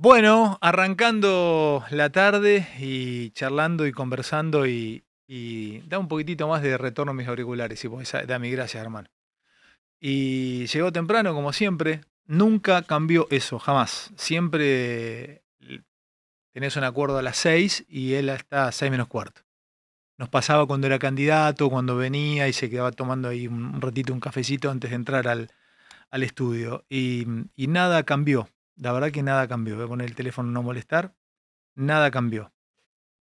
Bueno, arrancando la tarde y charlando y conversando y, da un poquitito más de retorno a mis auriculares, pues da mi gracias, hermano. Y llegó temprano, como siempre. Nunca cambió eso, jamás. Siempre tenés un acuerdo a las seis y él está a seis menos cuarto. Nos pasaba cuando era candidato, cuando venía y se quedaba tomando ahí un ratito un cafecito antes de entrar al, estudio. y nada cambió la verdad que nada cambió. Voy a poner el teléfono no molestar. Nada cambió.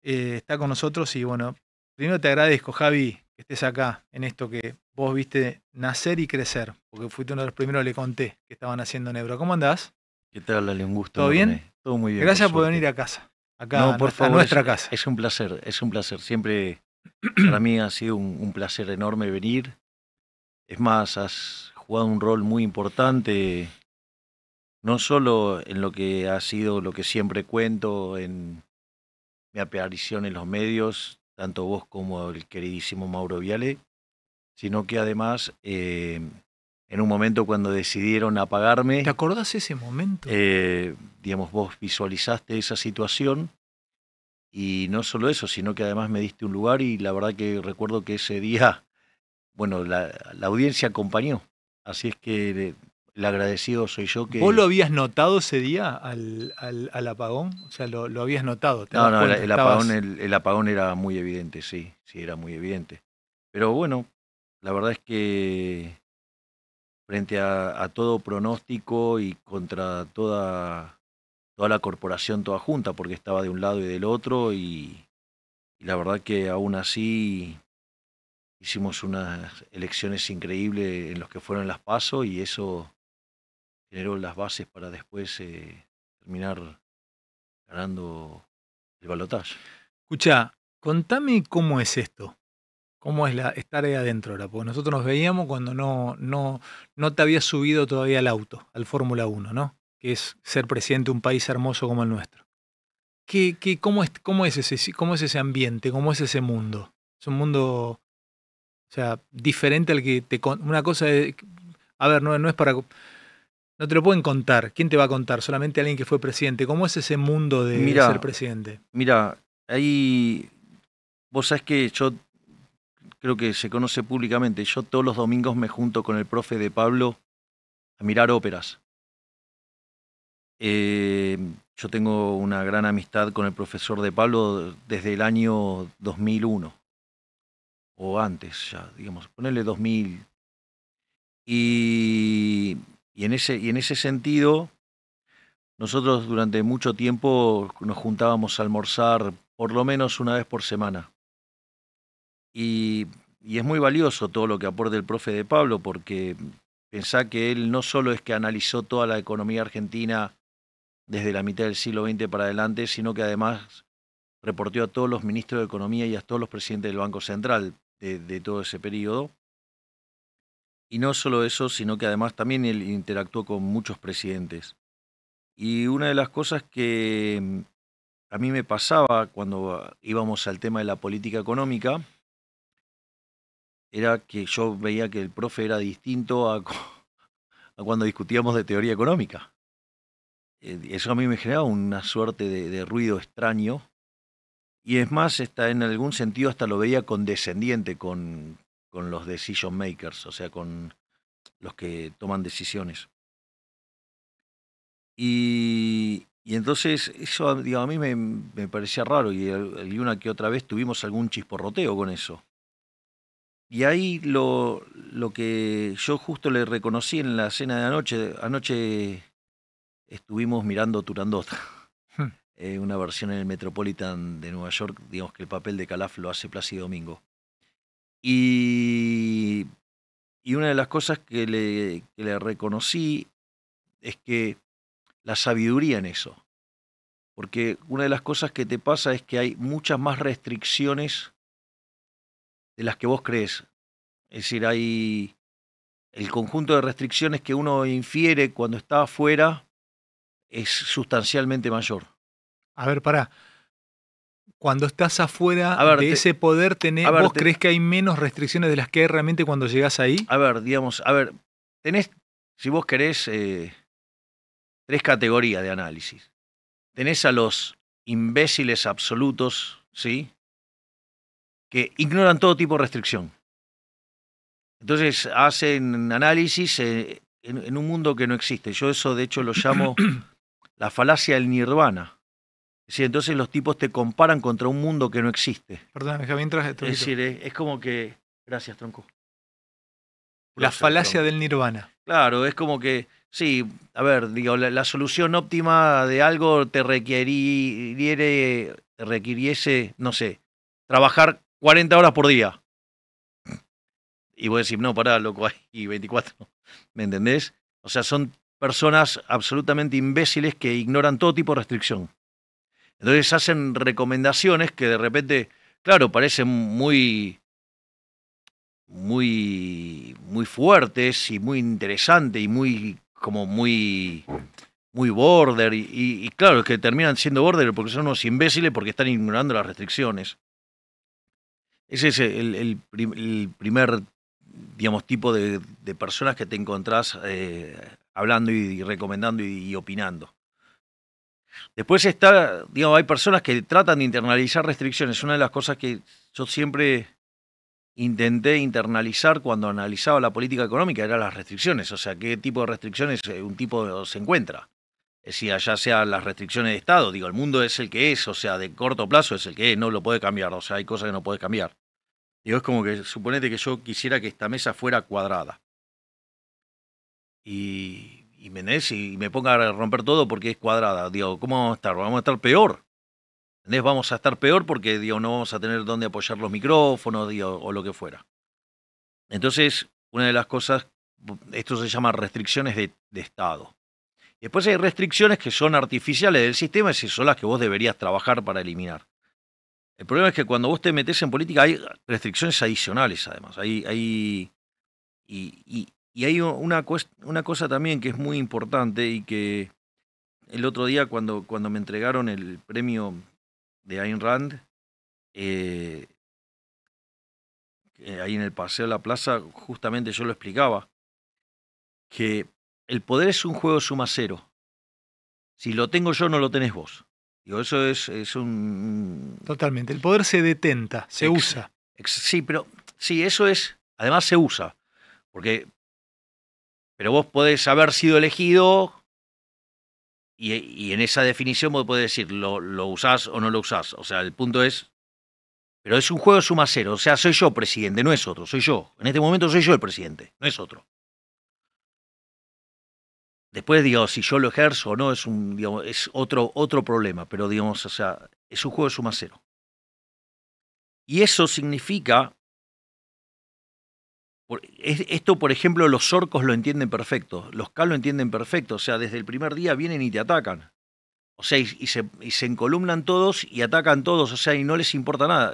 Eh, está con nosotros y bueno, primero te agradezco, Javi, que estés acá en esto que vos viste nacer y crecer, porque fuiste uno de los primeros que le conté que estaban haciendo en Ebro. ¿Cómo andás? ¿Qué tal, Ale? Un gusto. ¿Todo bien? Todo muy bien. Gracias por, venir a casa. Acá por nuestra casa. Es un placer, es un placer. Siempre para mí ha sido un, un placer enorme venir. Es más, has jugado un rol muy importante no solo en lo que ha sido lo que siempre cuento en mi aparición en los medios, tanto vos como el queridísimo Mauro Viale, sino que además eh, en un momento cuando decidieron apagarme. ¿Te acordás ese momento? Eh, digamos, vos visualizaste esa situación y no solo eso, sino que además me diste un lugar y la verdad que recuerdo que ese día, bueno, la audiencia acompañó. Así es que eh, el agradecido soy yo que... ¿Vos lo habías notado ese día al, al, apagón? O sea, lo, lo habías notado. no, no, el, apagón, el, apagón era muy evidente, sí, sí, era muy evidente. Pero bueno, la verdad es que frente a, todo pronóstico y contra toda, toda la corporación toda junta, porque estaba de un lado y del otro, y, la verdad que aún así hicimos unas elecciones increíbles en los que fueron las pasos y eso generó las bases para después eh, terminar ganando el balotaje. Escucha, contame cómo es esto. ¿Cómo es la, estar ahí adentro ahora? Porque nosotros nos veíamos cuando no, no, no te había subido todavía al auto, al Fórmula 1, ¿no? Que es ser presidente de un país hermoso como el nuestro. cómo, es, cómo, es ese, ¿Cómo es ese ambiente? ¿Cómo es ese mundo? Es un mundo, o sea, diferente al que te... Una cosa es... A ver, no, no es para no te lo pueden contar. ¿Quién te va a contar? Solamente alguien que fue presidente. ¿Cómo es ese mundo de ser presidente? Mira, ahí vos sabés que yo creo que se conoce públicamente. Yo todos los domingos me junto con el profe de Pablo a mirar óperas. Eh, yo tengo una gran amistad con el profesor de Pablo desde el año 2001 o antes ya, digamos, ponerle 2000. Y y en ese, y en ese sentido, nosotros durante mucho tiempo nos juntábamos a almorzar por lo menos una vez por semana. Y, y, es muy valioso todo lo que aporta el profe de Pablo, porque pensá que él no solo es que analizó toda la economía argentina desde la mitad del siglo XX para adelante, sino que además reportó a todos los ministros de Economía y a todos los presidentes del Banco Central de todo ese periodo. Y no solo eso, sino que además también él interactuó con muchos presidentes. Y una de las cosas que mm, a mí me pasaba cuando ah, íbamos al tema de la política económica era que yo veía que el profe era distinto a, cuando discutíamos de teoría económica. Eh, eso a mí me generaba una suerte de, de ruido extraño. Y es más, está en algún sentido hasta lo veía condescendiente con, con los decision makers, o sea, con los que toman decisiones. Y, y entonces eso a mí me, me, parecía raro y una que otra vez tuvimos algún chisporroteo con eso. Y ahí lo, lo que yo justo le reconocí en la cena de anoche, anoche estuvimos mirando Turandot, hmm. eh, una versión en el Metropolitan de Nueva York, digamos que el papel de Calaf lo hace Plácido Domingo. Y, y una de las cosas que le, le reconocí es que la sabiduría en eso. Porque una de las cosas que te pasa es que hay muchas más restricciones de las que vos crees. Es decir, hay el conjunto de restricciones que uno infiere cuando está afuera es sustancialmente mayor. A ver, pará cuando estás afuera de ese poder, tenés, ¿vos crees que hay menos restricciones de las que hay realmente cuando llegás ahí? A ver, digamos, a ver, tenés, si vos querés, eh, tres categorías de análisis. Tenés a los imbéciles absolutos, ¿sí? Que ignoran todo tipo de restricción. Entonces hacen análisis eh, en, en un mundo que no existe. Yo eso de hecho lo llamo la falacia del nirvana entonces los tipos te comparan contra un mundo que no existe. Perdón, Javier, Es decir, es, como que. Gracias, tronco. La falacia del nirvana. Claro, es como que. Sí, a ver, digo, la, solución óptima de algo te requiriere, requiriese, no sé, trabajar 40 horas por día. Y voy decís no, pará, loco, hay 24. ¿Me entendés? O sea, son personas absolutamente imbéciles que ignoran todo tipo de restricción. Entonces hacen recomendaciones que de repente, claro, parecen muy, muy, muy fuertes y muy interesantes y muy, como muy, muy border. Y, claro, es que terminan siendo border porque son unos imbéciles porque están ignorando las restricciones. Ese es el, primer, digamos, tipo de, personas que te encontrás eh, hablando y recomendando y opinando. Después está, digamos, hay personas que tratan de internalizar restricciones. Una de las cosas que yo siempre intenté internalizar cuando analizaba la política económica era las restricciones, o sea, qué tipo de restricciones eh, un tipo se encuentra. Si allá ya sea las restricciones de Estado, digo, el mundo es el que es, o sea, de corto plazo es el que es, no lo puede cambiar, o sea, hay cosas que no puede cambiar. Digo, es como que suponete que yo quisiera que esta mesa fuera cuadrada. Y y y me ponga a romper todo porque es cuadrada. Digo, ¿cómo vamos a estar? Vamos a estar peor. ¿Entendés? Vamos a estar peor porque digo, no vamos a tener dónde apoyar los micrófonos o lo que fuera. Entonces, una de las cosas, esto se llama restricciones de, Estado. Después hay restricciones que son artificiales del sistema y son las que vos deberías trabajar para eliminar. El problema es que cuando vos te metes en política hay restricciones adicionales, además. Hay, hay, y, y hay una, cosa también que es muy importante y que el otro día cuando, cuando me entregaron el premio de Ayn Rand, eh, eh, ahí en el Paseo de la Plaza, justamente yo lo explicaba, que el poder es un juego suma cero. Si lo tengo yo, no lo tenés vos. Y eso es, es un... Totalmente, el poder se detenta, se usa. sí, pero sí, eso es, además se usa, porque pero vos podés haber sido elegido y, en esa definición vos podés decir lo, usás o no lo usás. O sea, el punto es pero es un juego suma cero. O sea, soy yo presidente, no es otro, soy yo. En este momento soy yo el presidente, no es otro. Después, digo, si yo lo ejerzo o no, es, un, es otro, otro problema. Pero, digamos, o sea, es un juego de suma cero. Y eso significa esto, por ejemplo, los orcos lo entienden perfecto, los K lo entienden perfecto, o sea, desde el primer día vienen y te atacan. O sea, y, se, y se, encolumnan todos y atacan todos, o sea, y no les importa nada.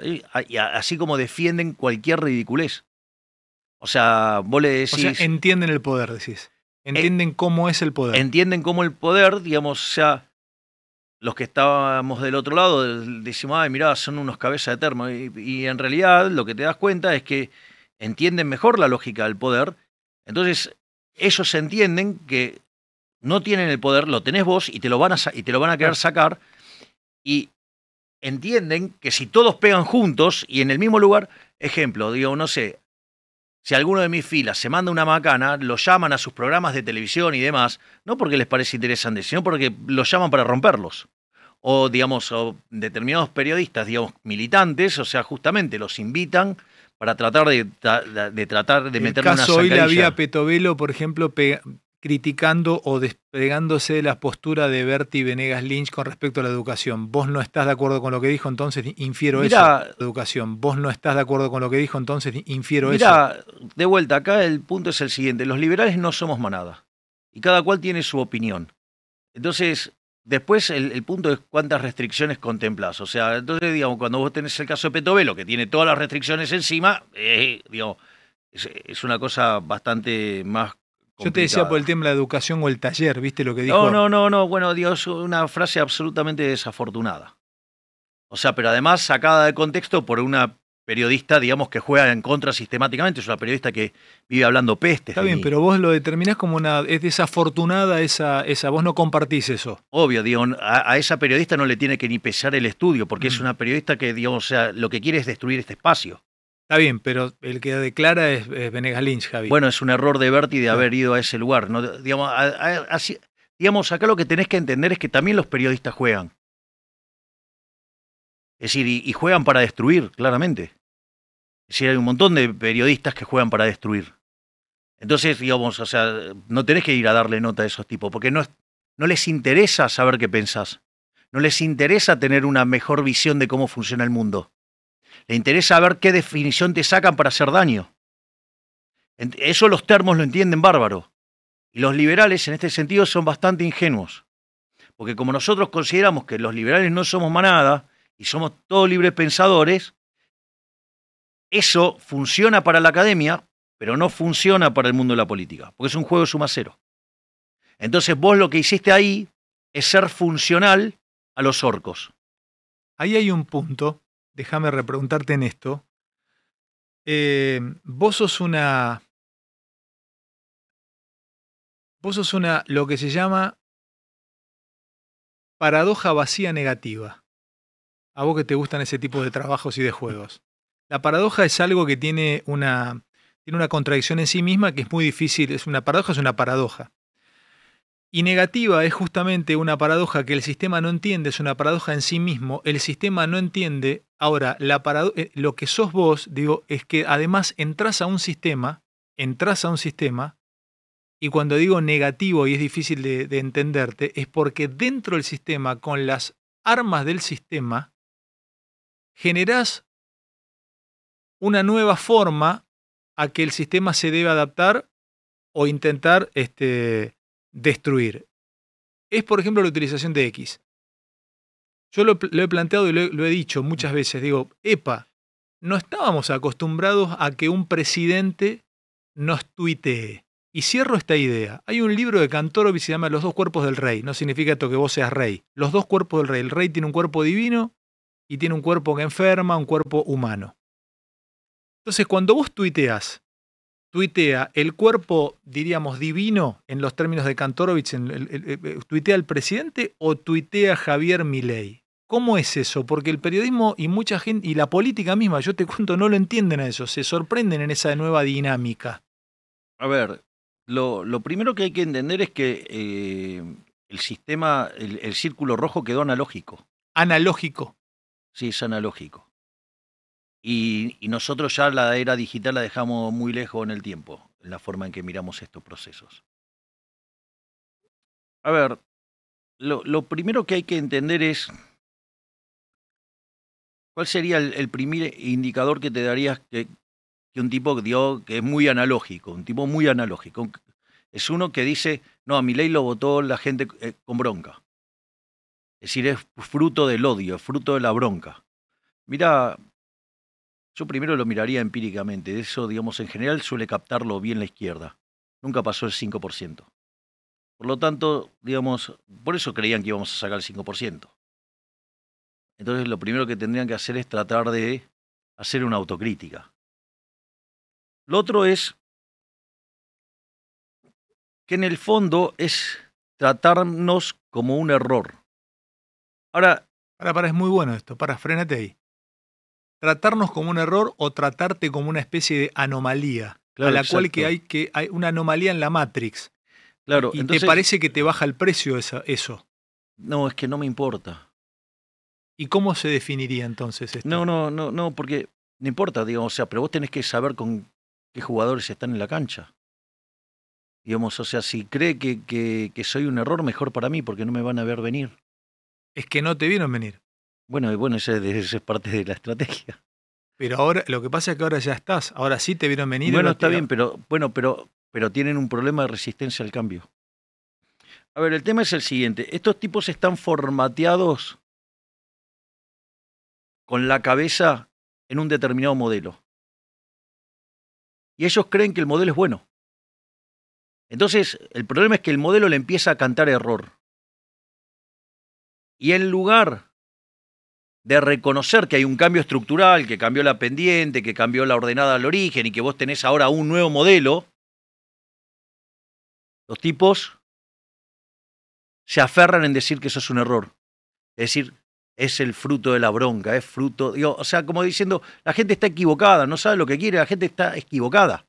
así como defienden cualquier ridiculez. O sea, vos le decís... entienden el poder, decís. Eh, entienden cómo es el poder. Entienden cómo el poder, digamos, o sea, los que estábamos del otro lado decimos, ay, mirá, son unos cabezas de termo. y en realidad lo que te das cuenta es que entienden mejor la lógica del poder, entonces ellos entienden que no tienen el poder, lo tenés vos y te lo van a, y te lo van a querer sacar, y entienden que si todos pegan juntos y en el mismo lugar, ejemplo, digo, no sé, si alguno de mis filas se manda una macana, lo llaman a sus programas de televisión y demás, no porque les parece interesante, sino porque los llaman para romperlos. O, digamos, o determinados periodistas, digamos, militantes, o sea, justamente los invitan para tratar de, de tratar de meter una caso hoy la vía Petovelo, por ejemplo, criticando o despegándose de la postura de Berti Venegas Lynch con respecto a la educación. Vos no estás de acuerdo con lo que dijo, entonces infiero eso. eso. Educación. Vos no estás de acuerdo con lo que dijo, entonces infiero eso. Mira, de vuelta, acá el punto es el siguiente. Los liberales no somos manada. Y cada cual tiene su opinión. Entonces, Después el, punto es cuántas restricciones contemplas, O sea, entonces, digamos, cuando vos tenés el caso de Petovelo, que tiene todas las restricciones encima, eh, es, una cosa bastante más... Yo te decía por el tema de la educación o el taller, ¿viste lo que dijo? No, no, no, no. Bueno, Dios, una frase absolutamente desafortunada. O sea, pero además sacada de contexto por una periodista, digamos, que juega en contra sistemáticamente, es una periodista que vive hablando peste. Está bien, pero vos lo determinás como una... Es desafortunada esa... esa vos no compartís eso. Obvio, a, esa periodista no le tiene que ni pesar el estudio, porque es mm. una periodista que, digamos, o sea, lo que quiere es destruir este espacio. Está bien, pero el que declara es, Venegas Lynch, Javi. Bueno, es un error de Berti de haber ido a ese lugar. ¿no? Digamos, acá lo que tenés que entender es que también los periodistas juegan. Es decir, y juegan para destruir, claramente. Si hay un montón de periodistas que juegan para destruir. Entonces, digamos, o sea, no tenés que ir a darle nota a esos tipos, porque no, les interesa saber qué pensás. No les interesa tener una mejor visión de cómo funciona el mundo. Le interesa ver qué definición te sacan para hacer daño. Eso los termos lo entienden bárbaro. Y los liberales en este sentido son bastante ingenuos. Porque como nosotros consideramos que los liberales no somos manada y somos todos libres pensadores, eso funciona para la academia, pero no funciona para el mundo de la política, porque es un juego suma cero. Entonces vos lo que hiciste ahí es ser funcional a los orcos. Ahí hay un punto, déjame repreguntarte en esto. Eh, vos sos una... Vos sos una, lo que se llama paradoja vacía negativa. A vos que te gustan ese tipo de trabajos y de juegos. La paradoja es algo que tiene una, tiene una contradicción en sí misma que es muy difícil. Es una paradoja, es una paradoja. Y negativa es justamente una paradoja que el sistema no entiende, es una paradoja en sí mismo. El sistema no entiende. Ahora, la eh, lo que sos vos, digo, es que además entras a un sistema, entras a un sistema, y cuando digo negativo y es difícil de, de entenderte, es porque dentro del sistema, con las armas del sistema, generás una nueva forma a que el sistema se debe adaptar o intentar este, destruir. Es, por ejemplo, la utilización de X. Yo lo, he planteado y lo, he dicho muchas veces. Digo, epa, no estábamos acostumbrados a que un presidente nos tuitee. Y cierro esta idea. Hay un libro de Cantoro que se llama Los dos cuerpos del rey. No significa que vos seas rey. Los dos cuerpos del rey. El rey tiene un cuerpo divino y tiene un cuerpo que enferma, un cuerpo humano. Entonces, cuando vos tuiteas, tuitea el cuerpo, diríamos, divino, en los términos de Kantorovich, eh, tuitea el presidente o tuitea Javier Milei. ¿Cómo es eso? Porque el periodismo y mucha gente, y la política misma, yo te cuento, no lo entienden a eso, se sorprenden en esa nueva dinámica. A ver, lo, primero que hay que entender es que eh, el sistema, el, el círculo rojo quedó analógico. Analógico. Sí, es analógico. Y, nosotros ya la era digital la dejamos muy lejos en el tiempo, en la forma en que miramos estos procesos. A ver, lo, primero que hay que entender es cuál sería el, primer indicador que te darías que, un tipo dio, que es muy analógico, un tipo muy analógico. Es uno que dice, no, a mi ley lo votó la gente eh, con bronca. Es decir, es fruto del odio, es fruto de la bronca. Mira, yo primero lo miraría empíricamente. Eso, digamos, en general suele captarlo bien la izquierda. Nunca pasó el 5%. Por lo tanto, digamos, por eso creían que íbamos a sacar el 5%. Entonces, lo primero que tendrían que hacer es tratar de hacer una autocrítica. Lo otro es que en el fondo es tratarnos como un error. Ahora. Ahora, para, es muy bueno esto. Para, frénate ahí tratarnos como un error o tratarte como una especie de anomalía, a la cual que hay que hay una anomalía en la Matrix. Claro, y te parece que te baja el precio esa, eso. No, es que no me importa. ¿Y cómo se definiría entonces esto? No, no, no, no, porque no importa, digamos, o sea, pero vos tenés que saber con qué jugadores están en la cancha. Digamos, o sea, si cree que, que, que soy un error, mejor para mí, porque no me van a ver venir. Es que no te vieron venir. Bueno, y bueno, eso es, parte de la estrategia. Pero ahora, lo que pasa es que ahora ya estás, ahora sí te vieron venir. Bueno, está bien, pero bueno, pero, pero tienen un problema de resistencia al cambio. A ver, el tema es el siguiente. Estos tipos están formateados con la cabeza en un determinado modelo. Y ellos creen que el modelo es bueno. Entonces, el problema es que el modelo le empieza a cantar error. Y en lugar de reconocer que hay un cambio estructural, que cambió la pendiente, que cambió la ordenada al origen y que vos tenés ahora un nuevo modelo, los tipos se aferran en decir que eso es un error. Es decir, es el fruto de la bronca, es fruto, digo, o sea, como diciendo, la gente está equivocada, no sabe lo que quiere, la gente está equivocada.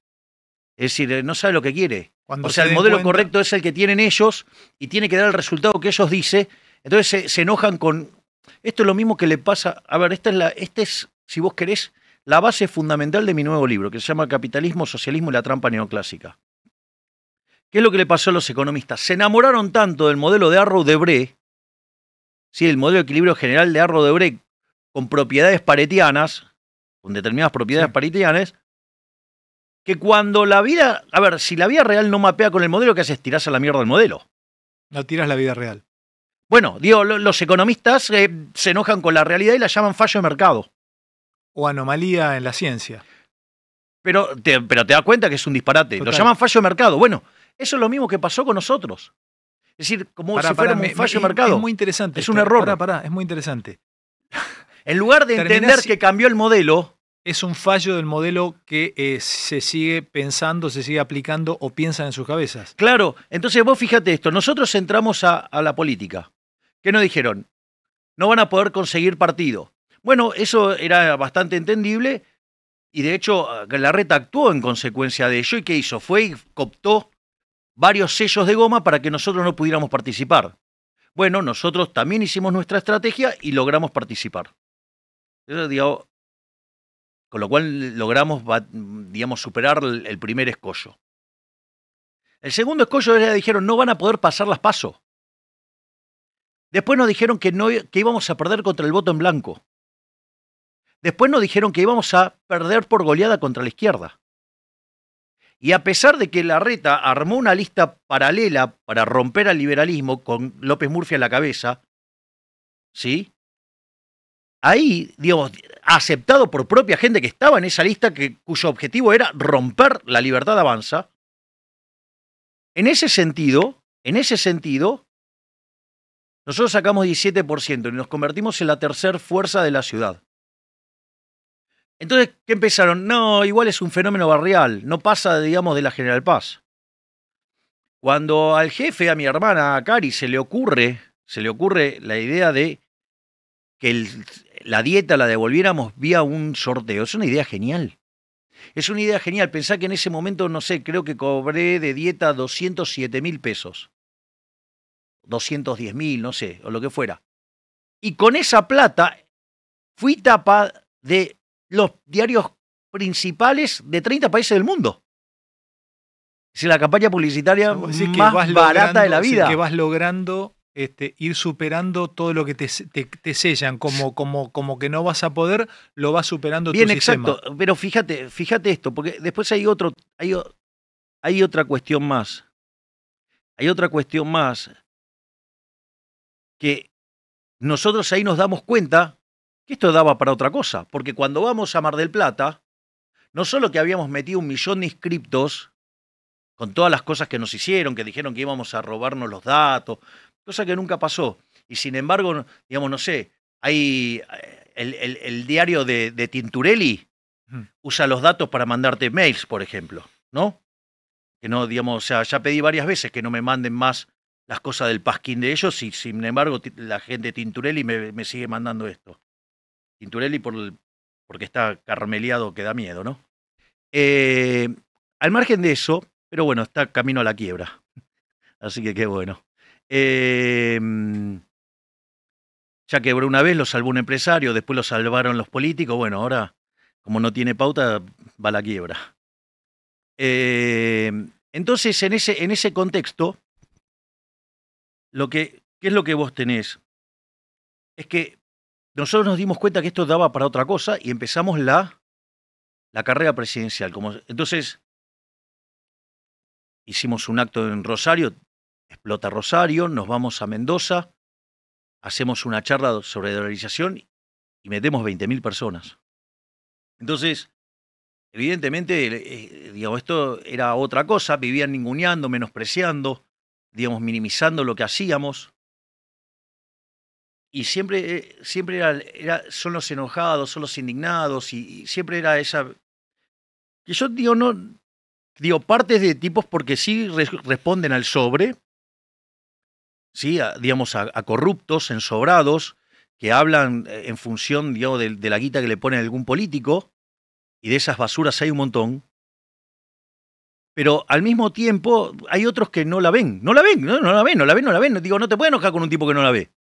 Es decir, eh, no sabe lo que quiere. Cuando o sea, el modelo correcto es el que tienen ellos y tiene que dar el resultado que ellos dicen. Entonces se enojan con esto es lo mismo que le pasa. A ver, esta es este es, si vos querés, la base fundamental de mi nuevo libro, que se llama Capitalismo, Socialismo y la Trampa Neoclásica. ¿Qué es lo que le pasó a los economistas? Se enamoraron tanto del modelo de Arrow debre ¿sí? el modelo de equilibrio general de Arrow Debré, con propiedades paretianas, con determinadas propiedades paretianas, que cuando la vida, a ver, si la vida real no mapea con el modelo, ¿qué haces? Tirás a la mierda el modelo. No tiras la vida real. Bueno, digo, los economistas eh, se enojan con la realidad y la llaman fallo de mercado. O anomalía en la ciencia. Pero te, pero te das cuenta que es un disparate. Lo llaman fallo de mercado. Bueno, eso es lo mismo que pasó con nosotros. Es decir, como si fuera un fallo de mercado. Es muy interesante. Es un error. Pará, es muy interesante. En lugar de entender que cambió el modelo, es un fallo del modelo que eh, se sigue pensando, se sigue aplicando o piensan en sus cabezas. Claro, entonces vos fíjate esto, nosotros entramos a la política ¿Qué nos dijeron? No van a poder conseguir partido. Bueno, eso era bastante entendible y de hecho la RETA actuó en consecuencia de ello y ¿qué hizo? Fue y cooptó varios sellos de goma para que nosotros no pudiéramos participar. Bueno, nosotros también hicimos nuestra estrategia y logramos participar. con lo cual logramos digamos, superar el primer escollo. El segundo escollo era, dijeron, no van a poder pasar las pasos. Después nos dijeron que, que íbamos a perder contra el voto en blanco. Después nos dijeron que íbamos a perder por goleada contra la izquierda. Y a pesar de que reta armó una lista paralela para romper al liberalismo con López Murphy a la cabeza, ¿sí? Ahí, digamos, aceptado por propia gente que estaba en esa lista que, cuyo objetivo era romper la libertad avanza, en ese sentido, en ese sentido, nosotros sacamos 17% y nos convertimos en la tercera fuerza de la ciudad. Entonces, ¿qué empezaron? No, igual es un fenómeno barrial, no pasa, digamos, de la General Paz. Cuando al jefe, a mi hermana, a Cari, se le ocurre, se le ocurre la idea de que la dieta la devolviéramos vía un sorteo, es una idea genial. Es una idea genial. Pensá que en ese momento, no sé, creo que cobré de dieta 207 mil pesos. 210 mil, no sé, o lo que fuera. Y con esa plata fui tapa de los diarios principales de 30 países del mundo. Es la campaña publicitaria más barata de la vida. Que vas logrando este, ir superando todo lo que te, sellan, como, como, como que no vas a poder, lo vas superando Bien, exacto. Pero fíjate, fíjate esto, porque después hay otro, hay, hay otra cuestión más. Hay otra cuestión más que nosotros ahí nos damos cuenta que esto daba para otra cosa, porque cuando vamos a Mar del Plata, no solo que habíamos metido un millón de inscriptos con todas las cosas que nos hicieron, que dijeron que íbamos a robarnos los datos, cosa que nunca pasó. Y sin embargo, digamos, no sé, hay eh, el, el, diario de, de Tinturelli mm. usa los datos para mandarte mails, por ejemplo, ¿no? Que no, digamos, o sea, ya pedí varias veces que no me manden más las cosas del pasquín de ellos y sin embargo la gente Tinturelli me, me sigue mandando esto. Tinturelli por porque está carmeleado que da miedo, ¿no? Eh, al margen de eso, pero bueno, está camino a la quiebra. Así que qué bueno. Eh, ya quebró una vez, lo salvó un empresario, después lo salvaron los políticos. Bueno, ahora, como no tiene pauta, va a la quiebra. Eh, entonces, en ese, en ese contexto, lo que, ¿qué es lo que vos tenés? Es que nosotros nos dimos cuenta que esto daba para otra cosa y empezamos la, la carrera presidencial. Como, entonces, hicimos un acto en Rosario, explota Rosario, nos vamos a Mendoza, hacemos una charla sobre dolarización y metemos 20.000 personas. Entonces, evidentemente, eh, eh, esto era otra cosa, vivían ninguneando, menospreciando, digamos, minimizando lo que hacíamos. Y siempre, eh, siempre son los enojados, son los indignados, y, siempre era esa... Que yo digo, no, digo, partes de tipos porque sí responden al sobre, ¿sí? A, digamos, a, corruptos, ensobrados, que hablan eh, en función de, la guita que le pone algún político, y de esas basuras hay un montón, pero al mismo tiempo hay otros que no la ven, no la ven, no, no la ven, no la ven, no la ven. Digo, no te puedes enojar con un tipo que no la ve.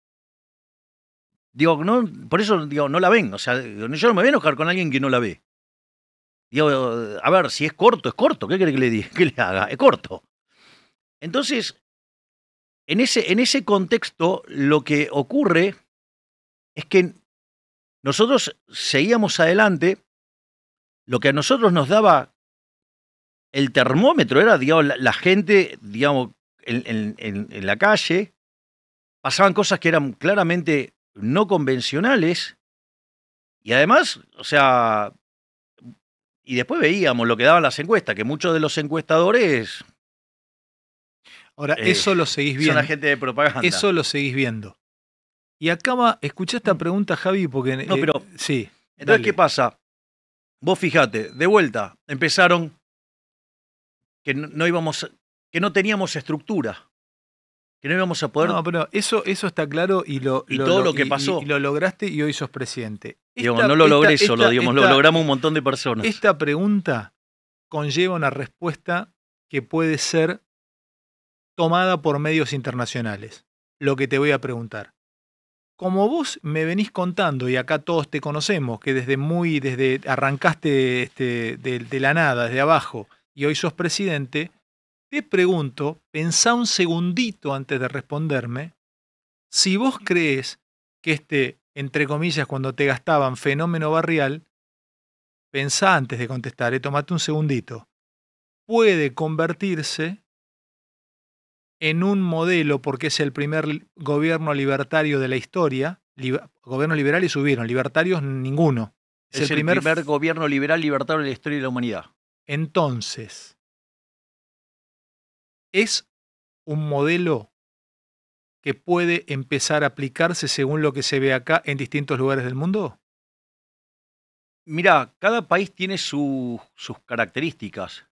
Digo, no, por eso digo, no la ven. O sea, yo no me voy a enojar con alguien que no la ve. Digo, a ver, si es corto, es corto. ¿Qué quiere que le diga? ¿Qué le haga? Es corto. Entonces, en ese, en ese contexto, lo que ocurre es que nosotros seguíamos adelante. Lo que a nosotros nos daba el termómetro era, digamos, la, gente, digamos, en, la calle, pasaban cosas que eran claramente no convencionales, y además, o sea, y después veíamos lo que daban las encuestas, que muchos de los encuestadores... Ahora, eh, eso lo seguís viendo. Son gente de propaganda. Eso lo seguís viendo. Y acaba, escuché esta pregunta, Javi, porque... No, eh, pero... sí. Entonces, ¿qué pasa? Vos fijate, de vuelta, empezaron que no, íbamos, que no teníamos estructura que no íbamos a poder. No, pero eso, eso está claro y lo, todo lo, que pasó. lo lograste y hoy sos presidente. no lo logré solo, digamos, lo logramos un montón de personas. Esta pregunta conlleva una respuesta que puede ser tomada por medios internacionales. Lo que te voy a preguntar. Como vos me venís contando, y acá todos te conocemos, que desde muy, desde arrancaste este, de la nada, desde abajo, y hoy sos presidente, te pregunto, pensá un segundito antes de responderme, si vos crees que este, entre comillas, cuando te gastaban fenómeno barrial, pensá antes de contestar, eh, tomate un segundito, puede convertirse en un modelo, porque es el primer gobierno libertario de la historia, Gobierno liberal y subieron, libertarios ninguno. Es, el, primer gobierno liberal libertario de la historia de la humanidad. Entonces, es un modelo que puede empezar a aplicarse según lo que se ve acá en distintos lugares del mundo? Mira, cada país tiene sus características,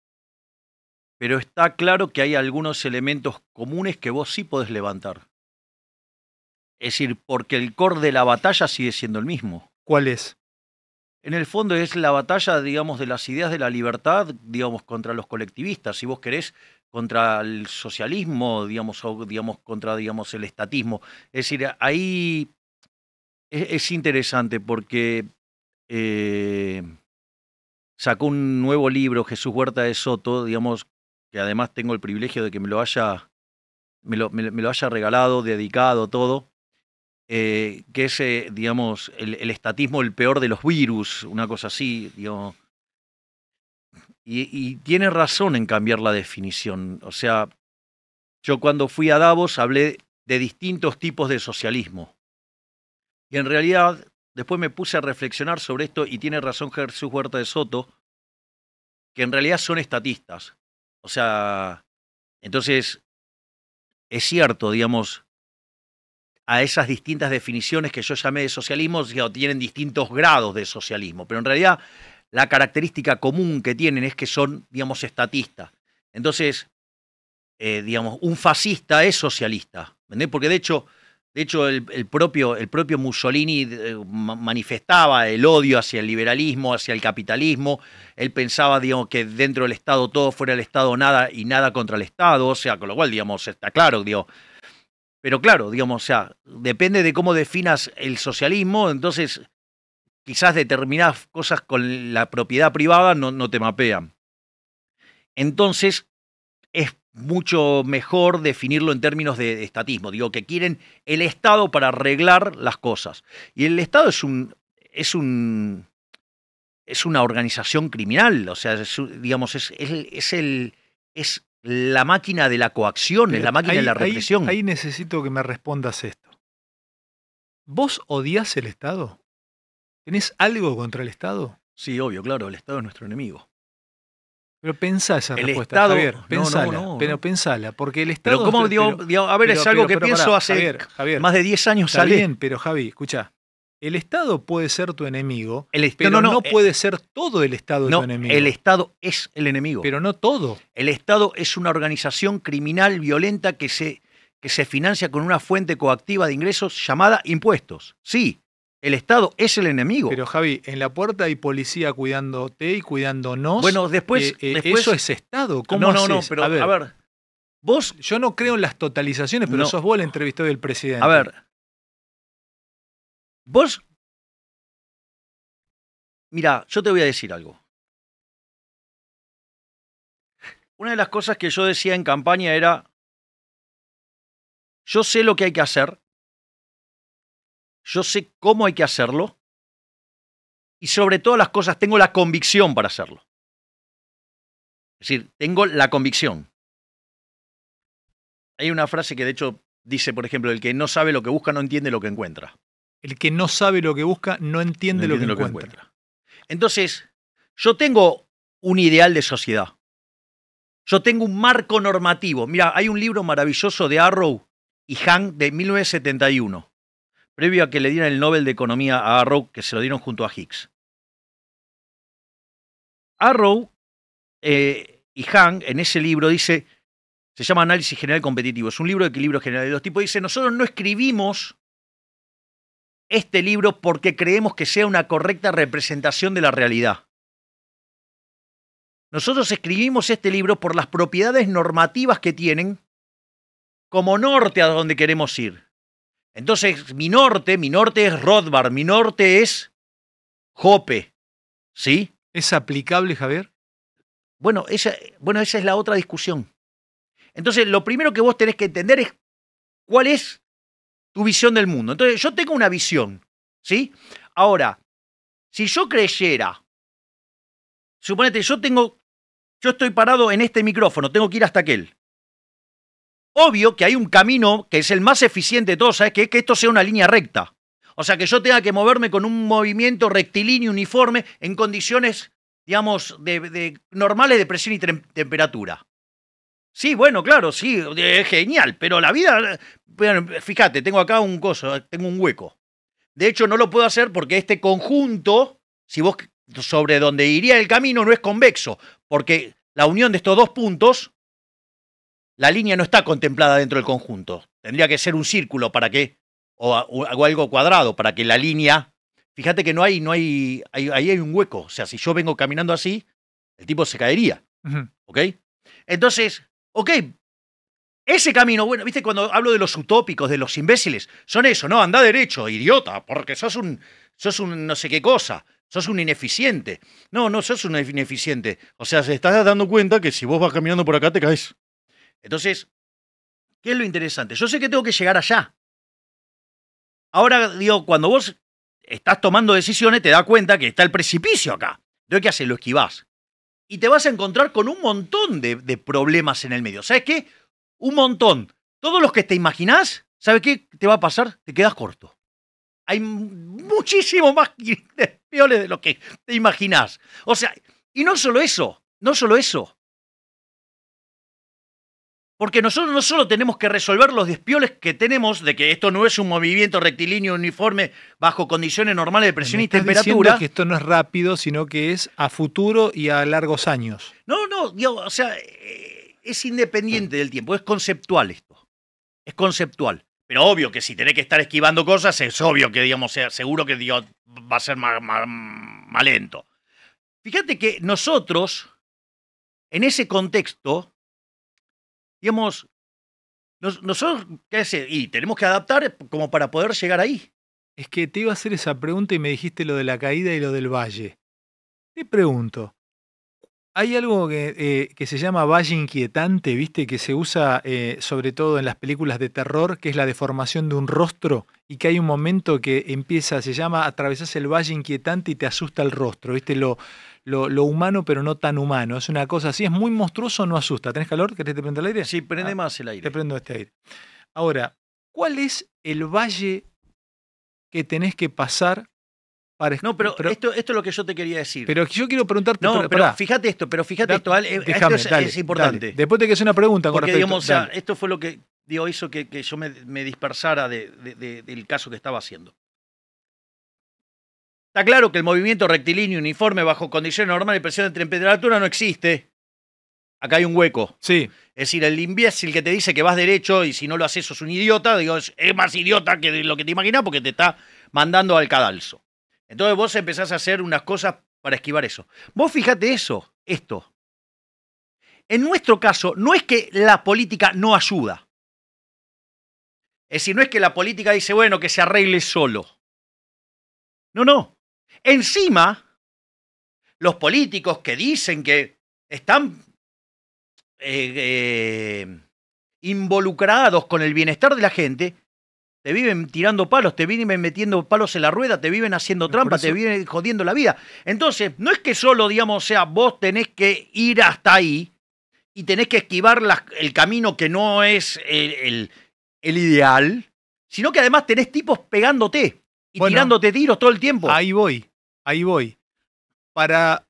pero está claro que hay algunos elementos comunes que vos sí podés levantar. Es decir, porque el core de la batalla sigue siendo el mismo. ¿Cuál es? en el fondo es la batalla, digamos, de las ideas de la libertad, digamos, contra los colectivistas, si vos querés, contra el socialismo, digamos, o, digamos, contra, digamos, el estatismo. Es decir, ahí es, interesante porque eh, sacó un nuevo libro, Jesús Huerta de Soto, digamos, que además tengo el privilegio de que me lo haya, me lo, me lo haya regalado, dedicado, todo. Eh, que es, eh, digamos, el, estatismo el peor de los virus, una cosa así, digo Y, y, tiene razón en cambiar la definición. O sea, yo cuando fui a Davos hablé de distintos tipos de socialismo. Y en realidad, después me puse a reflexionar sobre esto y tiene razón Jesús Huerta de Soto, que en realidad son estatistas. O sea, entonces, es cierto, digamos, a esas distintas definiciones que yo llamé de socialismo, tienen distintos grados de socialismo, pero en realidad la característica común que tienen es que son, digamos, estatistas. Entonces, eh, digamos, un fascista es socialista, Porque de hecho, de hecho el, propio, el propio, Mussolini eh, manifestaba el odio hacia el liberalismo, hacia el capitalismo. Él pensaba, digamos, que dentro del Estado todo fuera el Estado nada y nada contra el Estado, o sea, con lo cual, digamos, está claro, digo, pero claro, digamos, o sea, depende de cómo definas el socialismo, entonces quizás determinadas cosas con la propiedad privada no, te mapean. Entonces, es mucho mejor definirlo en términos de estatismo. Digo, que quieren el Estado para arreglar las cosas. Y el Estado es un. es un. es una organización criminal. O sea, digamos, es, es, es el. es la máquina de la coacción, es la máquina de la represión. Ahí, necesito que me respondas esto. ¿Vos odias el Estado? ¿Tenés algo contra el Estado? Sí, obvio, claro, el Estado es nuestro enemigo. Pero pensá esa respuesta, Javier. pero pensala, porque el Estado... cómo, digo, a ver, es algo que pienso hace más de 10 años. Está bien, pero Javi, escucha, el Estado puede ser tu enemigo, pero no, eh, puede ser todo el Estado tu enemigo. El Estado es el enemigo. Pero no todo. El Estado es una organización criminal violenta que se, que se financia con una fuente coactiva de ingresos llamada impuestos. Sí, el Estado es el enemigo. Pero Javi, en la puerta hay policía cuidándote y cuidándonos. Bueno, después. Eh, eh, después... Eso es Estado. ¿Cómo No, no, no, pero a ver, Vos. Yo no creo en las totalizaciones, pero sos vos el entrevistado del presidente. A ver. Vos, mira, yo te voy a decir algo. Una de las cosas que yo decía en campaña era, yo sé lo que hay que hacer, yo sé cómo hay que hacerlo y sobre todas las cosas tengo la convicción para hacerlo. Es decir, tengo la convicción. Hay una frase que de hecho dice, por ejemplo, el que no sabe lo que busca no entiende lo que encuentra. El que no sabe lo que busca no entiende, lo, que, encuentra. Entonces, yo tengo un ideal de sociedad. Yo tengo un marco normativo. Mira, hay un libro maravilloso de Arrow y Hank de 1971, previo a que le dieran el Nobel de Economía a Arrow, que se lo dieron junto a Hicks. Arrow eh, y Hank, en ese libro dice, se llama Análisis General Competitivo, es un libro de equilibrio general. de dos tipos Dice, nosotros no escribimos este libro porque creemos que sea una correcta representación de la realidad. Nosotros escribimos este libro por las propiedades normativas que tienen como norte a donde queremos ir. Entonces, mi norte, mi norte es Rothbard, mi norte es Jope. ¿Sí? ¿Es aplicable, Javier? Bueno bueno, esa es la otra discusión. Entonces, lo primero que vos tenés que entender es cuál es tu visión del mundo. Entonces, yo tengo una visión, ¿sí? Ahora, si yo creyera, suponete, yo tengo, yo estoy parado en este micrófono, tengo que ir hasta aquel. Obvio que hay un camino que es el más eficiente de todos, ¿sabes? Que es que esto sea una línea recta. O sea, que yo tenga que moverme con un movimiento rectilíneo uniforme en condiciones, digamos, de normales de presión y temperatura. Sí, bueno, claro, sí, es genial, pero la vida, fíjate, tengo acá un coso, tengo un hueco. De hecho, no lo puedo hacer porque este conjunto, si vos sobre donde iría el camino, no es convexo, porque la unión de estos dos puntos, la línea no está contemplada dentro del conjunto. Tendría que ser un círculo para que, o, algo cuadrado, para que la línea... Fíjate que no hay, no hay, ahí hay, un hueco. O sea, si yo vengo caminando así, el tipo se caería. ¿Ok? Entonces, ok, ese camino, bueno, viste, cuando hablo de los utópicos, de los imbéciles, son eso, ¿no? Anda derecho, idiota, porque sos un, sos un no sé qué cosa, sos un ineficiente. No, no sos un ineficiente. O sea, se estás dando cuenta que si vos vas caminando por acá te caes. Entonces, ¿qué es lo interesante? Yo sé que tengo que llegar allá. Ahora, digo, cuando vos estás tomando decisiones, te das cuenta que está el precipicio acá. Entonces, ¿qué haces? Lo esquivás y te vas a encontrar con un montón de, problemas en el medio. ¿Sabes qué? Un montón. Todos los que te imaginas ¿sabes qué te va a pasar? Te quedas corto. Hay muchísimo más peores de lo que te imaginas O sea, y no solo eso, no solo eso. Porque nosotros no solo tenemos que resolver los despioles que tenemos de que esto no es un movimiento rectilíneo uniforme bajo condiciones normales de presión y temperatura. que esto no es rápido, sino que es a futuro y a largos años. No, no, o sea, eh, es independiente del tiempo, es conceptual esto. Es conceptual. Pero obvio que si tenés que estar esquivando cosas, es obvio que, digamos, seguro que Dios va a ser más lento. Fíjate que nosotros, en ese contexto, digamos, nosotros, Y tenemos que adaptar eh, como para poder llegar ahí. Es que te iba a hacer esa pregunta y me dijiste lo de la caída y lo del valle. Te pregunto, hay algo que, eh, que se llama valle inquietante, ¿viste? Que se usa eh, sobre todo en las películas de terror, que es la deformación de un rostro y que hay un momento que empieza, se llama atravesás el valle inquietante y te asusta el rostro, ¿viste? Lo, lo, humano, pero no tan humano. Es una cosa así, es muy monstruoso, no asusta. ¿Tenés calor? ¿Querés que te prenda el aire? Sí, prende ah, más el aire. Te prendo este aire. Ahora, ¿cuál es el valle que tenés que pasar para No, pero, esto, esto es lo que yo te quería decir. Pero yo quiero preguntarte. No, pero, fíjate esto, pero fíjate esto, es, importante. Después te que hacer una pregunta respecto, esto fue lo que hizo que, yo me, dispersara del caso que estaba haciendo. Está claro que el movimiento rectilíneo uniforme bajo condiciones normales de presión de temperatura no existe. Acá hay un hueco. Sí. Es decir, el imbécil que te dice que vas derecho y si no lo haces sos un idiota, digo, es, más idiota que lo que te imaginas porque te está mandando al cadalso. Entonces vos empezás a hacer unas cosas para esquivar eso. Vos fíjate eso, esto. En nuestro caso, no es que la política no ayuda. Es decir, no es que la política dice, bueno, que se arregle solo. No, no. Encima, los políticos que dicen que están eh, eh, involucrados con el bienestar de la gente, te viven tirando palos, te viven metiendo palos en la rueda, te viven haciendo trampa, te viven jodiendo la vida. Entonces, no es que solo, digamos, sea, vos tenés que ir hasta ahí y tenés que esquivar el camino que no es el, ideal, sino que además tenés tipos pegándote y tirándote tiros todo el tiempo. Ahí voy ahí voy. Para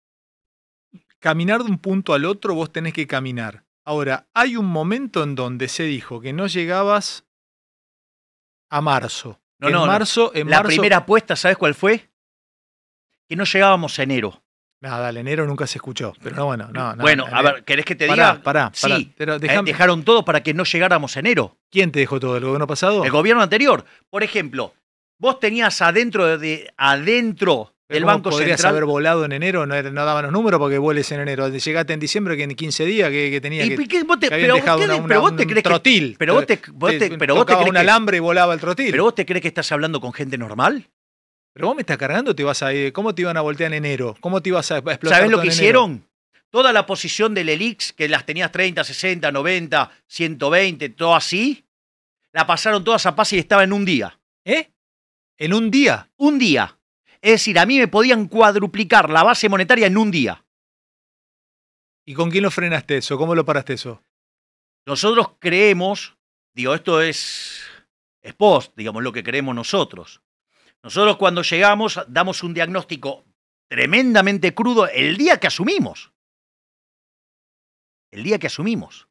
caminar de un punto al otro vos tenés que caminar. Ahora, hay un momento en donde se dijo que no llegabas a marzo. No, en marzo, en la primera apuesta, ¿sabes cuál fue? Que no llegábamos a enero. Nada, ah, el enero nunca se escuchó, pero no, bueno, Bueno, a ver, ¿querés que te diga? Pará, sí, eh, dejaron todo para que no llegáramos a enero. ¿Quién te dejó todo? ¿El gobierno pasado? El gobierno anterior. Por ejemplo, vos tenías adentro de, adentro el Banco podrías haber volado en enero, no, daban los números porque vueles en enero. Llegaste en diciembre, que en 15 días que, que tenía pero, te crees Que, pero vos te, un alambre y volaba el trotil. ¿Pero vos te crees que estás hablando con gente normal? Pero vos me estás cargando, te vas a ir. ¿Cómo te iban a voltear en enero? ¿Cómo te ibas a explotar? ¿Sabés lo que hicieron? Toda la posición del Elix, que las tenías 30, 60, 90, 120, todo así, la pasaron todas a paz y estaba en un día. ¿Eh? ¿En un día? Un día. Es decir, a mí me podían cuadruplicar la base monetaria en un día. ¿Y con quién lo frenaste eso? ¿Cómo lo paraste eso? Nosotros creemos, digo, esto es, es post, digamos, lo que creemos nosotros. Nosotros cuando llegamos damos un diagnóstico tremendamente crudo el día que asumimos. El día que asumimos.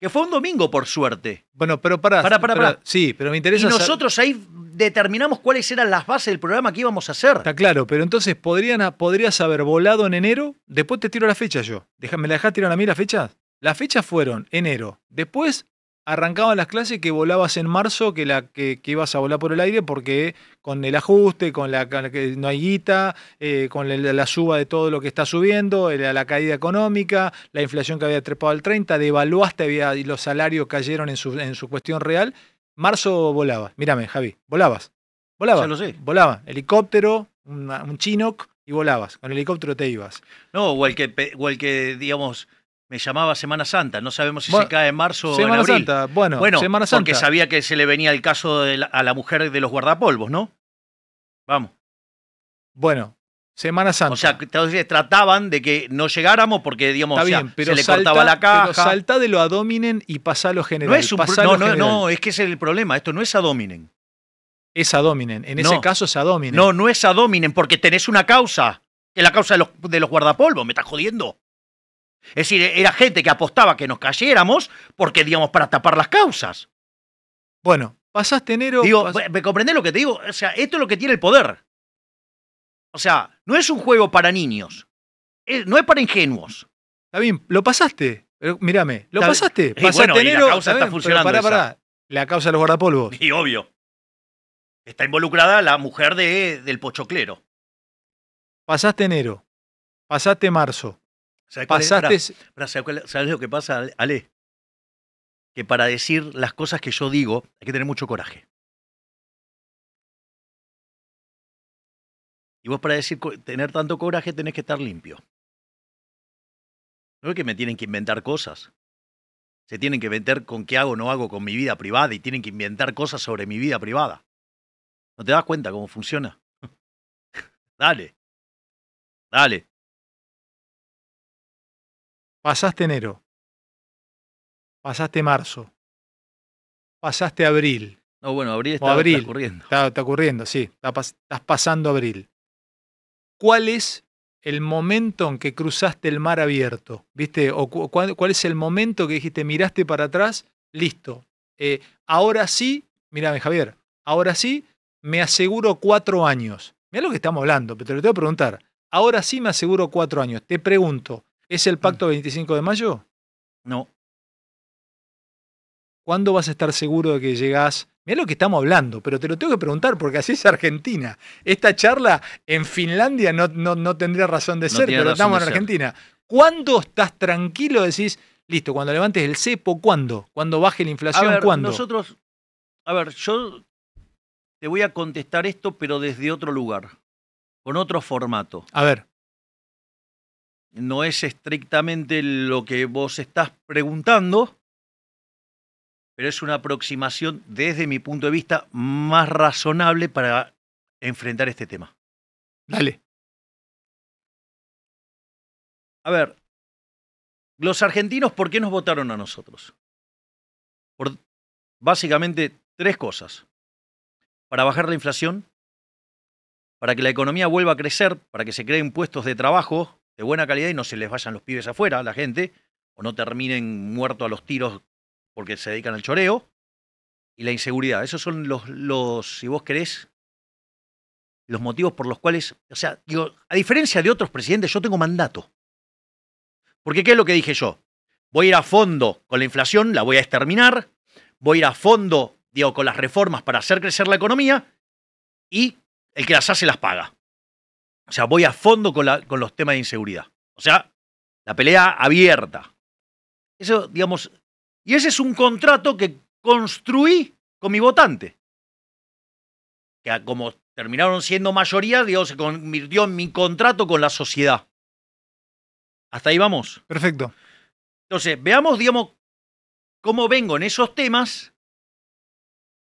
Que fue un domingo, por suerte. Bueno, pero para para Sí, pero me interesa. Y nosotros ahí determinamos cuáles eran las bases del programa que íbamos a hacer. Está claro, pero entonces podrían, podrías haber volado en enero. Después te tiro la fecha yo. Déjame, ¿Me la dejás tirar a mí las fechas? Las fechas fueron enero. Después arrancaban las clases que volabas en marzo que la que, ibas a volar por el aire porque con el ajuste, con la que no hay guita, eh, con la, suba de todo lo que está subiendo, la, caída económica, la inflación que había trepado al 30, devaluaste y los salarios cayeron en su, en su cuestión real. Marzo volabas. Mírame, Javi, volabas. Volabas. Ya lo sé. Volaba. Helicóptero, un chinook y volabas. Con el helicóptero te ibas. No, o que, o el que digamos, me llamaba Semana Santa. No sabemos si se cae en marzo o en abril. Bueno, porque sabía que se le venía el caso a la mujer de los guardapolvos, ¿no? Vamos. Bueno, Semana Santa. O sea, entonces trataban de que no llegáramos porque, digamos, se le cortaba la caja. salta de lo adóminen y pasá lo general. No, es no, no, es que ese es el problema. Esto no es adóminen Es a En ese caso es adóminen No, no es adóminen porque tenés una causa. Que es la causa de los guardapolvos. Me estás jodiendo. Es decir, era gente que apostaba que nos cayéramos porque, digamos, para tapar las causas. Bueno, pasaste enero. ¿me comprendés lo que te digo? O sea, esto es lo que tiene el poder. O sea, no es un juego para niños. no es para ingenuos. Está bien, lo pasaste. mírame, lo pasaste. Eh, pasaste enero. la causa está, funcionando. La causa de los guardapolvos. Y obvio. Está involucrada la mujer de, del pochoclero. Pasaste enero. Pasaste marzo. ¿Sabes ¿Sabes lo que pasa, Ale? Que para decir las cosas que yo digo hay que tener mucho coraje. Y vos para decir tener tanto coraje tenés que estar limpio. No es que me tienen que inventar cosas. Se tienen que meter con qué hago o no hago con mi vida privada y tienen que inventar cosas sobre mi vida privada. ¿No te das cuenta cómo funciona? Dale. Dale. Pasaste enero, pasaste marzo, pasaste abril. No, bueno, abril está, ocurriendo. Está, ocurriendo, sí. estás pasando abril. ¿Cuál es el momento en que cruzaste el mar abierto? ¿Viste? O ¿Cuál es el momento que dijiste, miraste para atrás? Listo. Eh, ahora sí, mirame Javier, ahora sí me aseguro cuatro años. Mira lo que estamos hablando, pero te tengo que preguntar. Ahora sí me aseguro cuatro años. Te pregunto, ¿Es el mm. pacto 25 de mayo? No. ¿Cuándo vas a estar seguro de que llegás? Mira lo que estamos hablando, pero te lo tengo que preguntar porque así es Argentina. Esta charla en Finlandia no, tendría razón de ser, pero estamos en Argentina. ¿Cuándo estás tranquilo? Decís, listo, cuando levantes el cepo, ¿cuándo? ¿Cuándo baje la inflación? A ver, Nosotros, a ver, yo te voy a contestar esto, pero desde otro lugar, con otro formato. A ver no es estrictamente lo que vos estás preguntando, pero es una aproximación desde mi punto de vista más razonable para enfrentar este tema. Dale. A ver, los argentinos, ¿por qué nos votaron a nosotros? Por básicamente tres cosas. Para bajar la inflación, para que la economía vuelva a crecer, para que se creen puestos de trabajo, de buena calidad y no se les vayan los pibes afuera, la gente, o no terminen muertos a los tiros porque se dedican al choreo. Y la inseguridad. Esos son los, los, si vos querés, los motivos por los cuales, o sea, digo, a diferencia de otros presidentes, yo tengo mandato. Porque ¿qué es lo que dije yo? Voy a ir a fondo con la inflación, la voy a exterminar, voy a ir a fondo, digo, con las reformas para hacer crecer la economía y el que las hace las paga. O sea, voy a fondo con, los temas de inseguridad. O sea, la pelea abierta. Eso, digamos, y ese es un contrato que construí con mi votante. Que como terminaron siendo mayoría, Dios se convirtió en mi contrato con la sociedad. Hasta ahí vamos. Perfecto. Entonces, veamos, digamos, cómo vengo en esos temas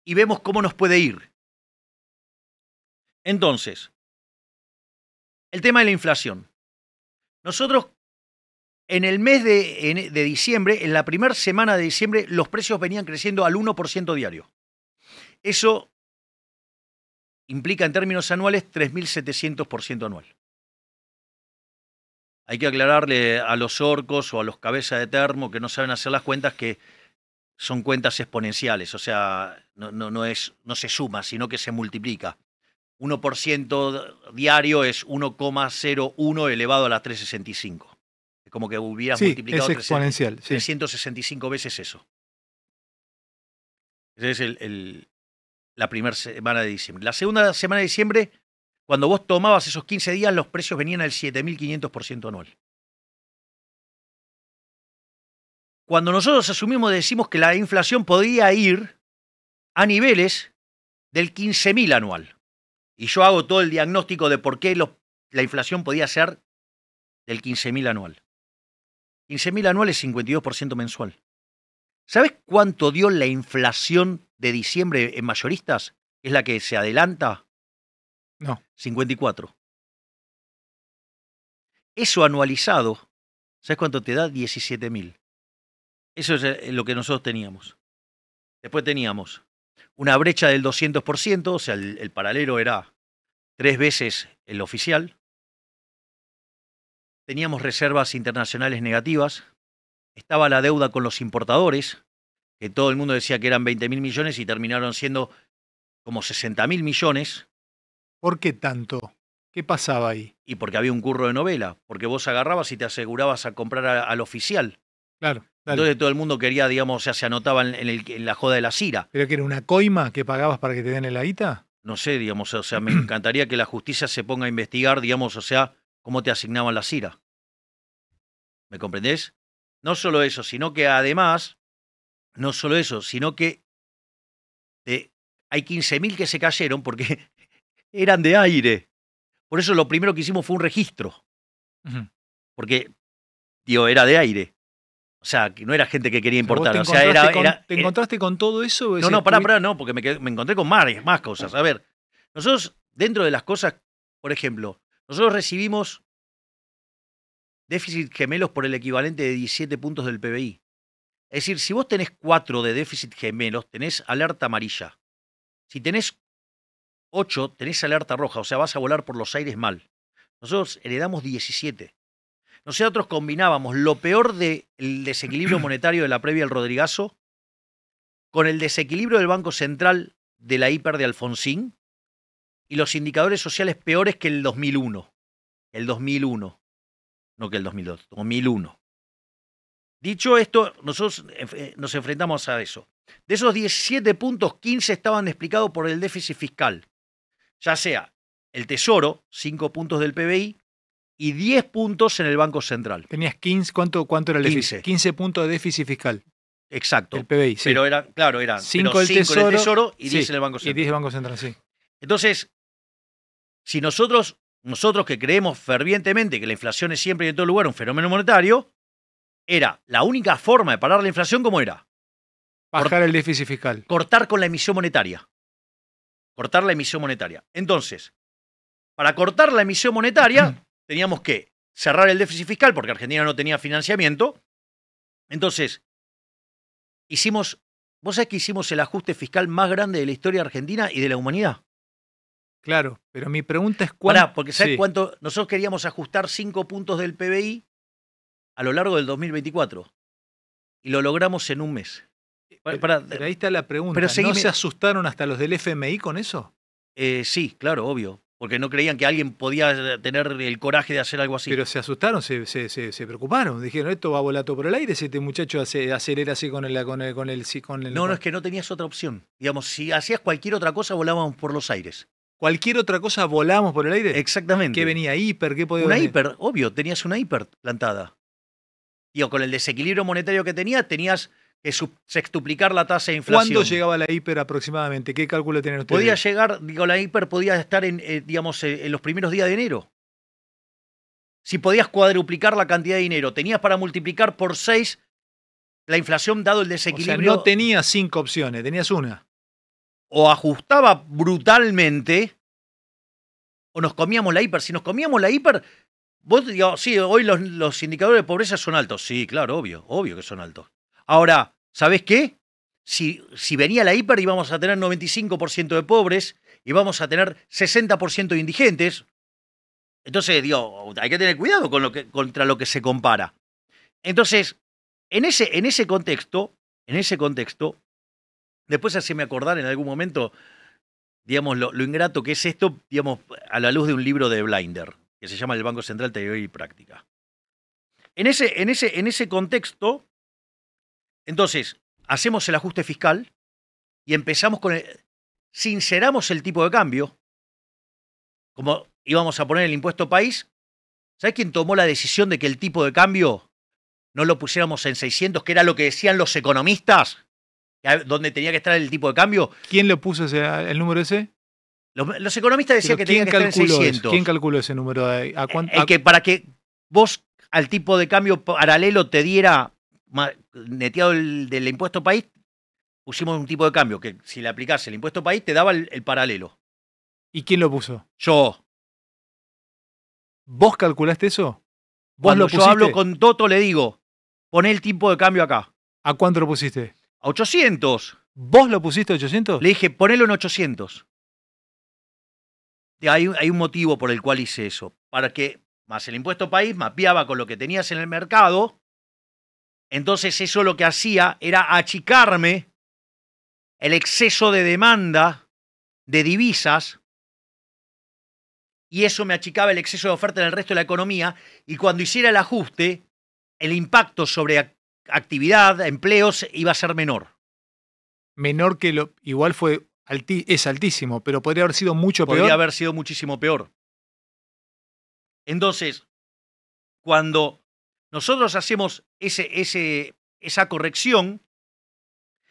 y vemos cómo nos puede ir. Entonces, el tema de la inflación. Nosotros en el mes de, diciembre, en la primera semana de diciembre, los precios venían creciendo al 1% diario. Eso implica en términos anuales 3.700% anual. Hay que aclararle a los orcos o a los cabezas de termo que no saben hacer las cuentas que son cuentas exponenciales, o sea, no, no, es, no se suma, sino que se multiplica. 1% diario es 1,01 elevado a las 365. Es como que hubieras multiplicado exponencial, 365 veces eso. Esa es la primera semana de diciembre. La segunda semana de diciembre, cuando vos tomabas esos 15 días, los precios venían al 7.500% anual. Cuando nosotros asumimos, decimos que la inflación podía ir a niveles del 15.000 anual. Y yo hago todo el diagnóstico de por qué la inflación podía ser del 15.000 anual. 15.000 anual es 52% mensual. ¿Sabes cuánto dio la inflación de diciembre en mayoristas? ¿Es la que se adelanta? No. 54. Eso anualizado, ¿sabes cuánto te da? 17.000. Eso es eh, lo que nosotros teníamos. Después teníamos una brecha del 200%, o sea, el, paralelo era tres veces el oficial. Teníamos reservas internacionales negativas. Estaba la deuda con los importadores, que todo el mundo decía que eran 20.000 mil millones y terminaron siendo como 60.000 mil millones. ¿Por qué tanto? ¿Qué pasaba ahí? Y porque había un curro de novela, porque vos agarrabas y te asegurabas a comprar al oficial. Claro. Entonces todo el mundo quería, digamos, o sea, se anotaban en, la joda de la Cira. ¿Pero que era una coima que pagabas para que te den el aita? No sé, digamos, o sea, me encantaría que la justicia se ponga a investigar, digamos, o sea, cómo te asignaban la Cira. ¿Me comprendés? No solo eso, sino que además, no solo eso, sino que de, eh, hay 15.000 que se cayeron porque eran de aire. Por eso lo primero que hicimos fue un registro. Porque, digo, era de aire. O sea, que no era gente que quería importar. O sea, ¿Te eh, encontraste con todo eso? No, no, este, pará, pará, no, porque me, me encontré con más, más cosas. A ver, nosotros, dentro de las cosas, por ejemplo, nosotros recibimos déficit gemelos por el equivalente de 17 puntos del PBI. Es decir, si vos tenés 4 de déficit gemelos, tenés alerta amarilla. Si tenés 8, tenés alerta roja, o sea, vas a volar por los aires mal. Nosotros heredamos 17. Nosotros combinábamos lo peor del desequilibrio monetario de la previa al Rodrigazo con el desequilibrio del Banco Central de la hiper de Alfonsín y los indicadores sociales peores que el 2001. El 2001. No que el 2002, 2001. Dicho esto, nosotros eh, eh, nos enfrentamos a eso. De esos 17 puntos, 15 estaban explicados por el déficit fiscal, ya sea el Tesoro, 5 puntos del PBI, y 10 puntos en el Banco Central. Tenías 15, ¿cuánto, cuánto era el déficit? 15 puntos de déficit fiscal. Exacto. El PBI, sí. Pero era, claro, eran 5 tesoro, y 10 en el Banco Central. Y 10 en el Banco Central, sí. Entonces, si nosotros, nosotros que creemos fervientemente que la inflación es siempre y en todo lugar un fenómeno monetario, era la única forma de parar la inflación, ¿cómo era? Bajar el déficit fiscal. Cortar con la emisión monetaria. Cortar la emisión monetaria. Entonces, para cortar la emisión monetaria, teníamos que cerrar el déficit fiscal porque Argentina no tenía financiamiento. Entonces, hicimos, vos sabés que hicimos el ajuste fiscal más grande de la historia argentina y de la humanidad. Claro, pero mi pregunta es cuánto... porque cuánto? Nosotros queríamos ajustar cinco puntos del PBI a lo largo del 2024 y lo logramos en un mes. Eh, eh, eh, ahí está la pregunta. Pero ¿No se asustaron hasta los del FMI con eso? sí, claro, obvio porque no creían que alguien podía eh, tener el coraje de hacer algo así. Pero se asustaron, se, preocuparon, dijeron, esto va volato por el aire, si este muchacho hace, acelera así con el, con el, con con No, no, es que no tenías otra opción. Digamos, si hacías cualquier otra cosa, volábamos por los aires. Cualquier otra cosa volábamos por el aire. Exactamente. ¿Qué venía? ¿Hiper? ¿Qué podía Una hiper, obvio, tenías una hiper plantada. Y con el desequilibrio monetario que tenías, tenías que sextuplicar la tasa de inflación. ¿Cuándo llegaba la hiper aproximadamente? ¿Qué cálculo tienen ustedes? Podía llegar, digo, la hiper podía estar en, eh, digamos, eh, en los primeros días de enero. Si podías cuadruplicar la cantidad de dinero, tenías para multiplicar por seis la inflación dado el desequilibrio. O no tenías cinco opciones, tenías una. O ajustaba brutalmente, o nos comíamos la hiper. Si nos comíamos la hiper, vos digo, sí, hoy los, los indicadores de pobreza son altos. Sí, claro, obvio, obvio que son altos. Ahora, ¿sabes qué? Si, si venía la hiper íbamos a tener 95% de pobres y vamos a tener 60% de indigentes. Entonces, digo, hay que tener cuidado con lo que, contra lo que se compara. Entonces, en ese, en ese contexto, en ese contexto, después haceme acordar en algún momento, digamos, lo, ingrato que es esto, digamos, a la luz de un libro de Blinder, que se llama El Banco Central Teoría y Práctica. En ese, en ese, en ese contexto, entonces, hacemos el ajuste fiscal y empezamos con el, sinceramos el tipo de cambio, como íbamos a poner el impuesto país, ¿sabes quién tomó la decisión de que el tipo de cambio no lo pusiéramos en 600, que era lo que decían los economistas, donde tenía que estar el tipo de cambio? ¿Quién le puso ese, el número ese? Los, economistas decían que tenía que estar en 600. ¿Quién calculó ese número? a cuánto, que para que vos al tipo de cambio paralelo te diera neteado el, del impuesto país, pusimos un tipo de cambio que si le aplicase el impuesto país te daba el, paralelo. ¿Y quién lo puso? Yo. ¿Vos calculaste eso? yo hablo con Toto le digo, poné el tipo de cambio acá. ¿A cuánto lo pusiste? A 800. ¿Vos lo pusiste a 800? Le dije, ponelo en 800. Hay, hay un motivo por el cual hice eso. Para que, más el impuesto país, mapeaba con lo que tenías en el mercado entonces eso lo que hacía era achicarme el exceso de demanda de divisas y eso me achicaba el exceso de oferta en el resto de la economía y cuando hiciera el ajuste, el impacto sobre actividad, empleos, iba a ser menor. Menor que lo... Igual fue... es altísimo, pero podría haber sido mucho peor. Podría haber sido muchísimo peor. Entonces, cuando nosotros hacemos ese, esa corrección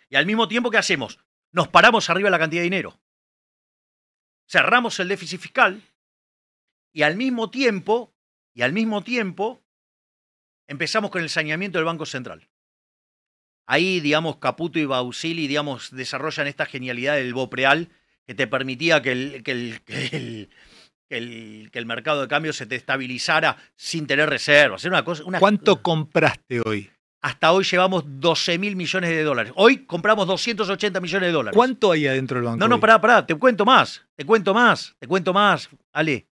y al mismo tiempo, ¿qué hacemos? Nos paramos arriba de la cantidad de dinero. Cerramos el déficit fiscal y al mismo tiempo, y al mismo tiempo, empezamos con el saneamiento del Banco Central. Ahí, digamos, Caputo y Bausili, digamos, desarrollan esta genialidad del Bopreal que te permitía que que el, que el que el, mercado de cambio se te estabilizara sin tener reservas. Una cosa, ¿Cuánto compraste hoy? Hasta hoy llevamos 12 mil millones de dólares. Hoy compramos 280 millones de dólares. ¿Cuánto hay adentro del banco? No, no, pará, pará, te cuento más, te cuento más, te cuento más, Ale.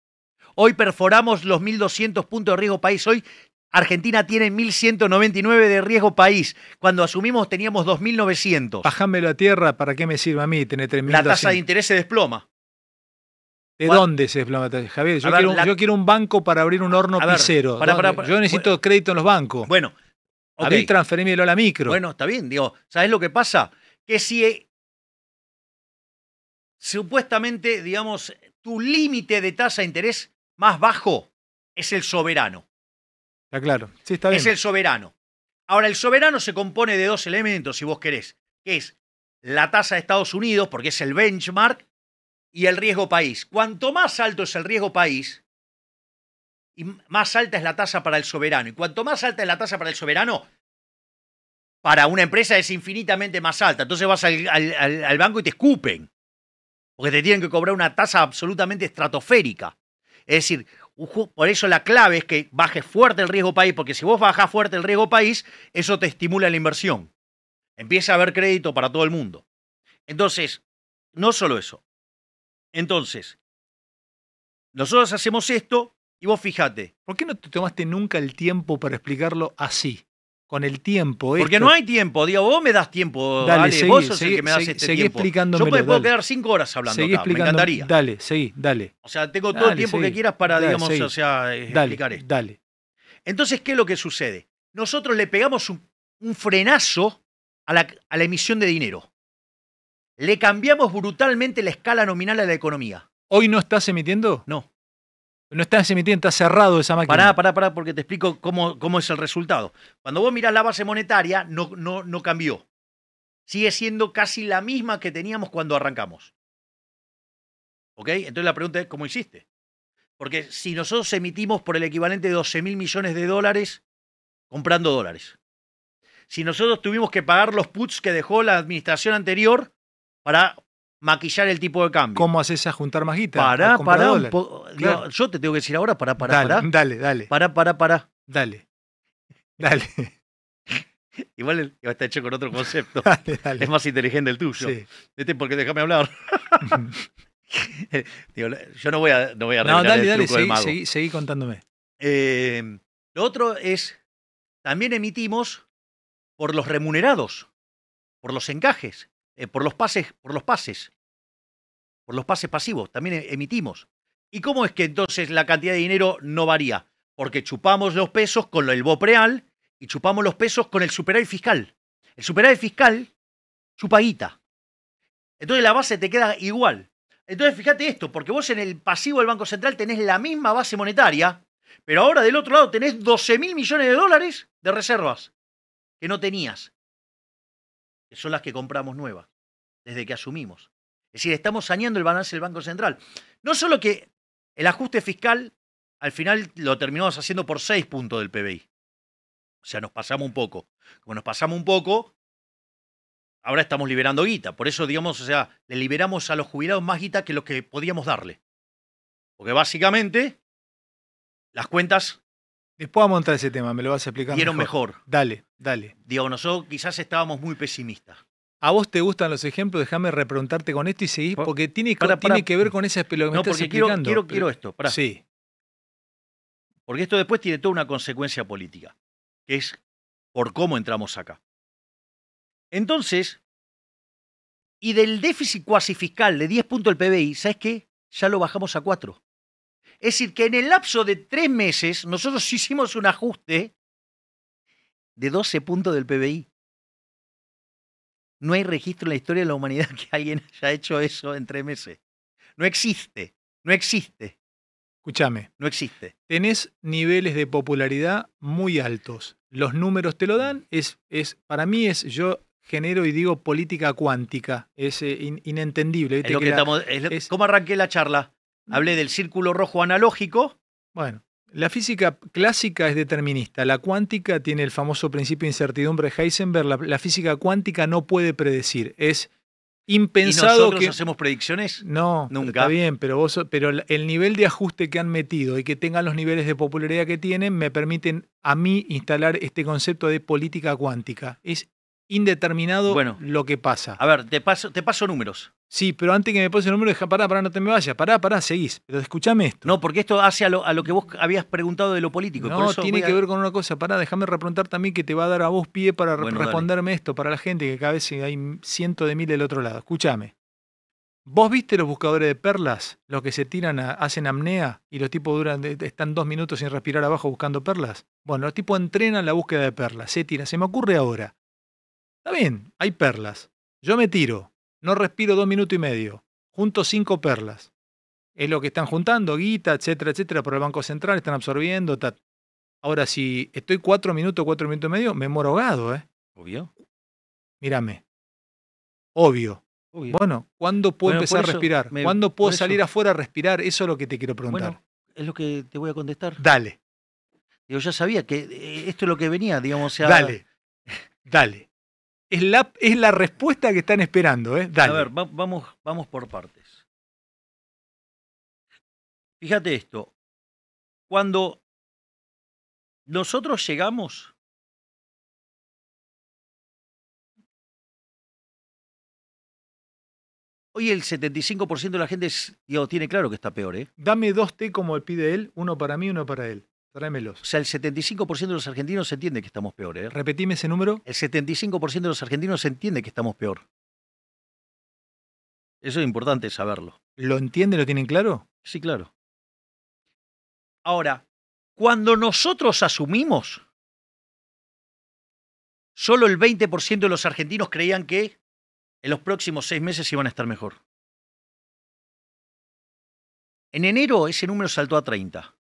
Hoy perforamos los 1.200 puntos de riesgo país. Hoy Argentina tiene 1.199 de riesgo país. Cuando asumimos teníamos 2.900. Bajámelo a tierra, ¿para qué me sirve a mí tener 3.000? La tasa de interés se desploma. ¿De dónde se desploma Javier? Yo, quiero, un banco para abrir un horno pisero. yo necesito crédito en los bancos. Bueno, okay. a mí a la micro. Bueno, está bien, digo, ¿sabes lo que pasa? Que si eh, supuestamente, digamos, tu límite de tasa de interés más bajo es el soberano. Está claro. Sí, está bien. Es el soberano. Ahora, el soberano se compone de dos elementos, si vos querés, que es la tasa de Estados Unidos, porque es el benchmark, y el riesgo país. Cuanto más alto es el riesgo país, y más alta es la tasa para el soberano. Y cuanto más alta es la tasa para el soberano, para una empresa es infinitamente más alta. Entonces vas al, al banco y te escupen, porque te tienen que cobrar una tasa absolutamente estratosférica. Es decir, por eso la clave es que bajes fuerte el riesgo país, porque si vos bajás fuerte el riesgo país, eso te estimula la inversión. Empieza a haber crédito para todo el mundo. Entonces, no solo eso, entonces, nosotros hacemos esto y vos fijate. ¿Por qué no te tomaste nunca el tiempo para explicarlo así? Con el tiempo. Porque no hay tiempo. Digo, vos me das tiempo. Dale, seguí, vos sos el que me das este tiempo. Yo me puedo quedar cinco horas hablando acá. Me encantaría. Dale, seguí, dale. O sea, tengo todo el tiempo que quieras para, digamos, o sea, eh, explicar esto. Dale. Entonces, ¿qué es lo que sucede? Nosotros le pegamos un, frenazo a la, a la emisión de dinero. Le cambiamos brutalmente la escala nominal a la economía. ¿Hoy no estás emitiendo? No. No estás emitiendo, está cerrado esa máquina. Pará, pará, pará, porque te explico cómo, es el resultado. Cuando vos mirás la base monetaria, no, no, no cambió. Sigue siendo casi la misma que teníamos cuando arrancamos. ¿Ok? Entonces la pregunta es, ¿cómo hiciste? Porque si nosotros emitimos por el equivalente de 12 mil millones de dólares comprando dólares, si nosotros tuvimos que pagar los puts que dejó la administración anterior, para maquillar el tipo de cambio. ¿Cómo haces a juntar más guita? para. pará. Yo te tengo que decir ahora, para, para. dale, Dale, dale. para, para. pará. Dale. Dale. Igual está hecho con otro concepto. Es más inteligente el tuyo. Sí. Este, porque déjame hablar. yo no voy a, no voy a no, dale, dale, seguí, contándome. Eh, lo otro es, también emitimos por los remunerados, por los encajes. Eh, por los pases, por los pases, por los pases pasivos, también e, emitimos. ¿Y cómo es que entonces la cantidad de dinero no varía? Porque chupamos los pesos con el Bopreal y chupamos los pesos con el superávit fiscal. El superávit fiscal chupa guita. Entonces la base te queda igual. Entonces fíjate esto, porque vos en el pasivo del Banco Central tenés la misma base monetaria, pero ahora del otro lado tenés 12 mil millones de dólares de reservas que no tenías que son las que compramos nuevas, desde que asumimos. Es decir, estamos saneando el balance del Banco Central. No solo que el ajuste fiscal al final lo terminamos haciendo por 6 puntos del PBI. O sea, nos pasamos un poco. Como nos pasamos un poco, ahora estamos liberando guita. Por eso, digamos, o sea, le liberamos a los jubilados más guita que los que podíamos darle. Porque básicamente las cuentas Después vamos a montar ese tema, me lo vas a explicar. Dieron mejor. Dale, dale. Digo, nosotros quizás estábamos muy pesimistas. A vos te gustan los ejemplos, déjame repreguntarte con esto y seguís, porque tiene, que ver con esa que no, explicando. Quiero, esto, Sí. Porque esto después tiene toda una consecuencia política, que es por cómo entramos acá. Entonces, y del déficit cuasi fiscal de 10 puntos del PBI, ¿sabes qué? Ya lo bajamos a 4. Es decir, que en el lapso de tres meses nosotros hicimos un ajuste de 12 puntos del PBI. No hay registro en la historia de la humanidad que alguien haya hecho eso en tres meses. No existe, no existe. Escúchame. No existe. Tenés niveles de popularidad muy altos. Los números te lo dan. Es, es, para mí es, yo genero y digo política cuántica. Es inentendible. Es es ¿Cómo arranqué la charla? Hablé del círculo rojo analógico. Bueno, la física clásica es determinista. La cuántica tiene el famoso principio de incertidumbre de Heisenberg. La, física cuántica no puede predecir. Es impensado ¿Y nosotros que hacemos predicciones? No, nunca. Está bien, pero vos, pero el nivel de ajuste que han metido y que tengan los niveles de popularidad que tienen me permiten a mí instalar este concepto de política cuántica. Es indeterminado bueno, lo que pasa. A ver, te paso, números. Sí, pero antes que me pases el número, deja, pará, pará, no te me vayas, pará, pará, seguís. Pero escúchame esto. No, porque esto hace a lo, que vos habías preguntado de lo político. No, tiene que ver con una cosa, pará, déjame reprontar también que te va a dar a vos pie para responderme esto, para la gente que cada vez hay cientos de mil del otro lado. Escúchame. ¿Vos viste los buscadores de perlas? Los que se tiran, hacen amnea y los tipos duran, están dos minutos sin respirar abajo buscando perlas. Bueno, los tipos entrenan la búsqueda de perlas, se tiran. Se me ocurre ahora, Está bien, hay perlas. Yo me tiro, no respiro dos minutos y medio, junto cinco perlas. Es lo que están juntando, guita, etcétera, etcétera, por el Banco Central, están absorbiendo, Ahora, si estoy cuatro minutos, cuatro minutos y medio, me muero ahogado, ¿eh? Obvio. Mírame. Obvio. Bueno, ¿cuándo puedo empezar a respirar? ¿Cuándo puedo salir afuera a respirar? Eso es lo que te quiero preguntar. es lo que te voy a contestar. Dale. Yo ya sabía que eh, esto es lo que venía, digamos. dale, dale es la, es la respuesta que están esperando. ¿eh? Dale. A ver, vamos, vamos por partes. Fíjate esto. Cuando nosotros llegamos, hoy el 75% de la gente tiene claro que está peor. ¿eh? Dame dos T como pide él, uno para mí, uno para él. Tráemelos. O sea, el 75% de los argentinos entiende que estamos peor. ¿eh? Repetime ese número. El 75% de los argentinos entiende que estamos peor. Eso es importante saberlo. ¿Lo entienden? ¿Lo tienen claro? Sí, claro. Ahora, cuando nosotros asumimos, solo el 20% de los argentinos creían que en los próximos seis meses iban a estar mejor. En enero ese número saltó a 30.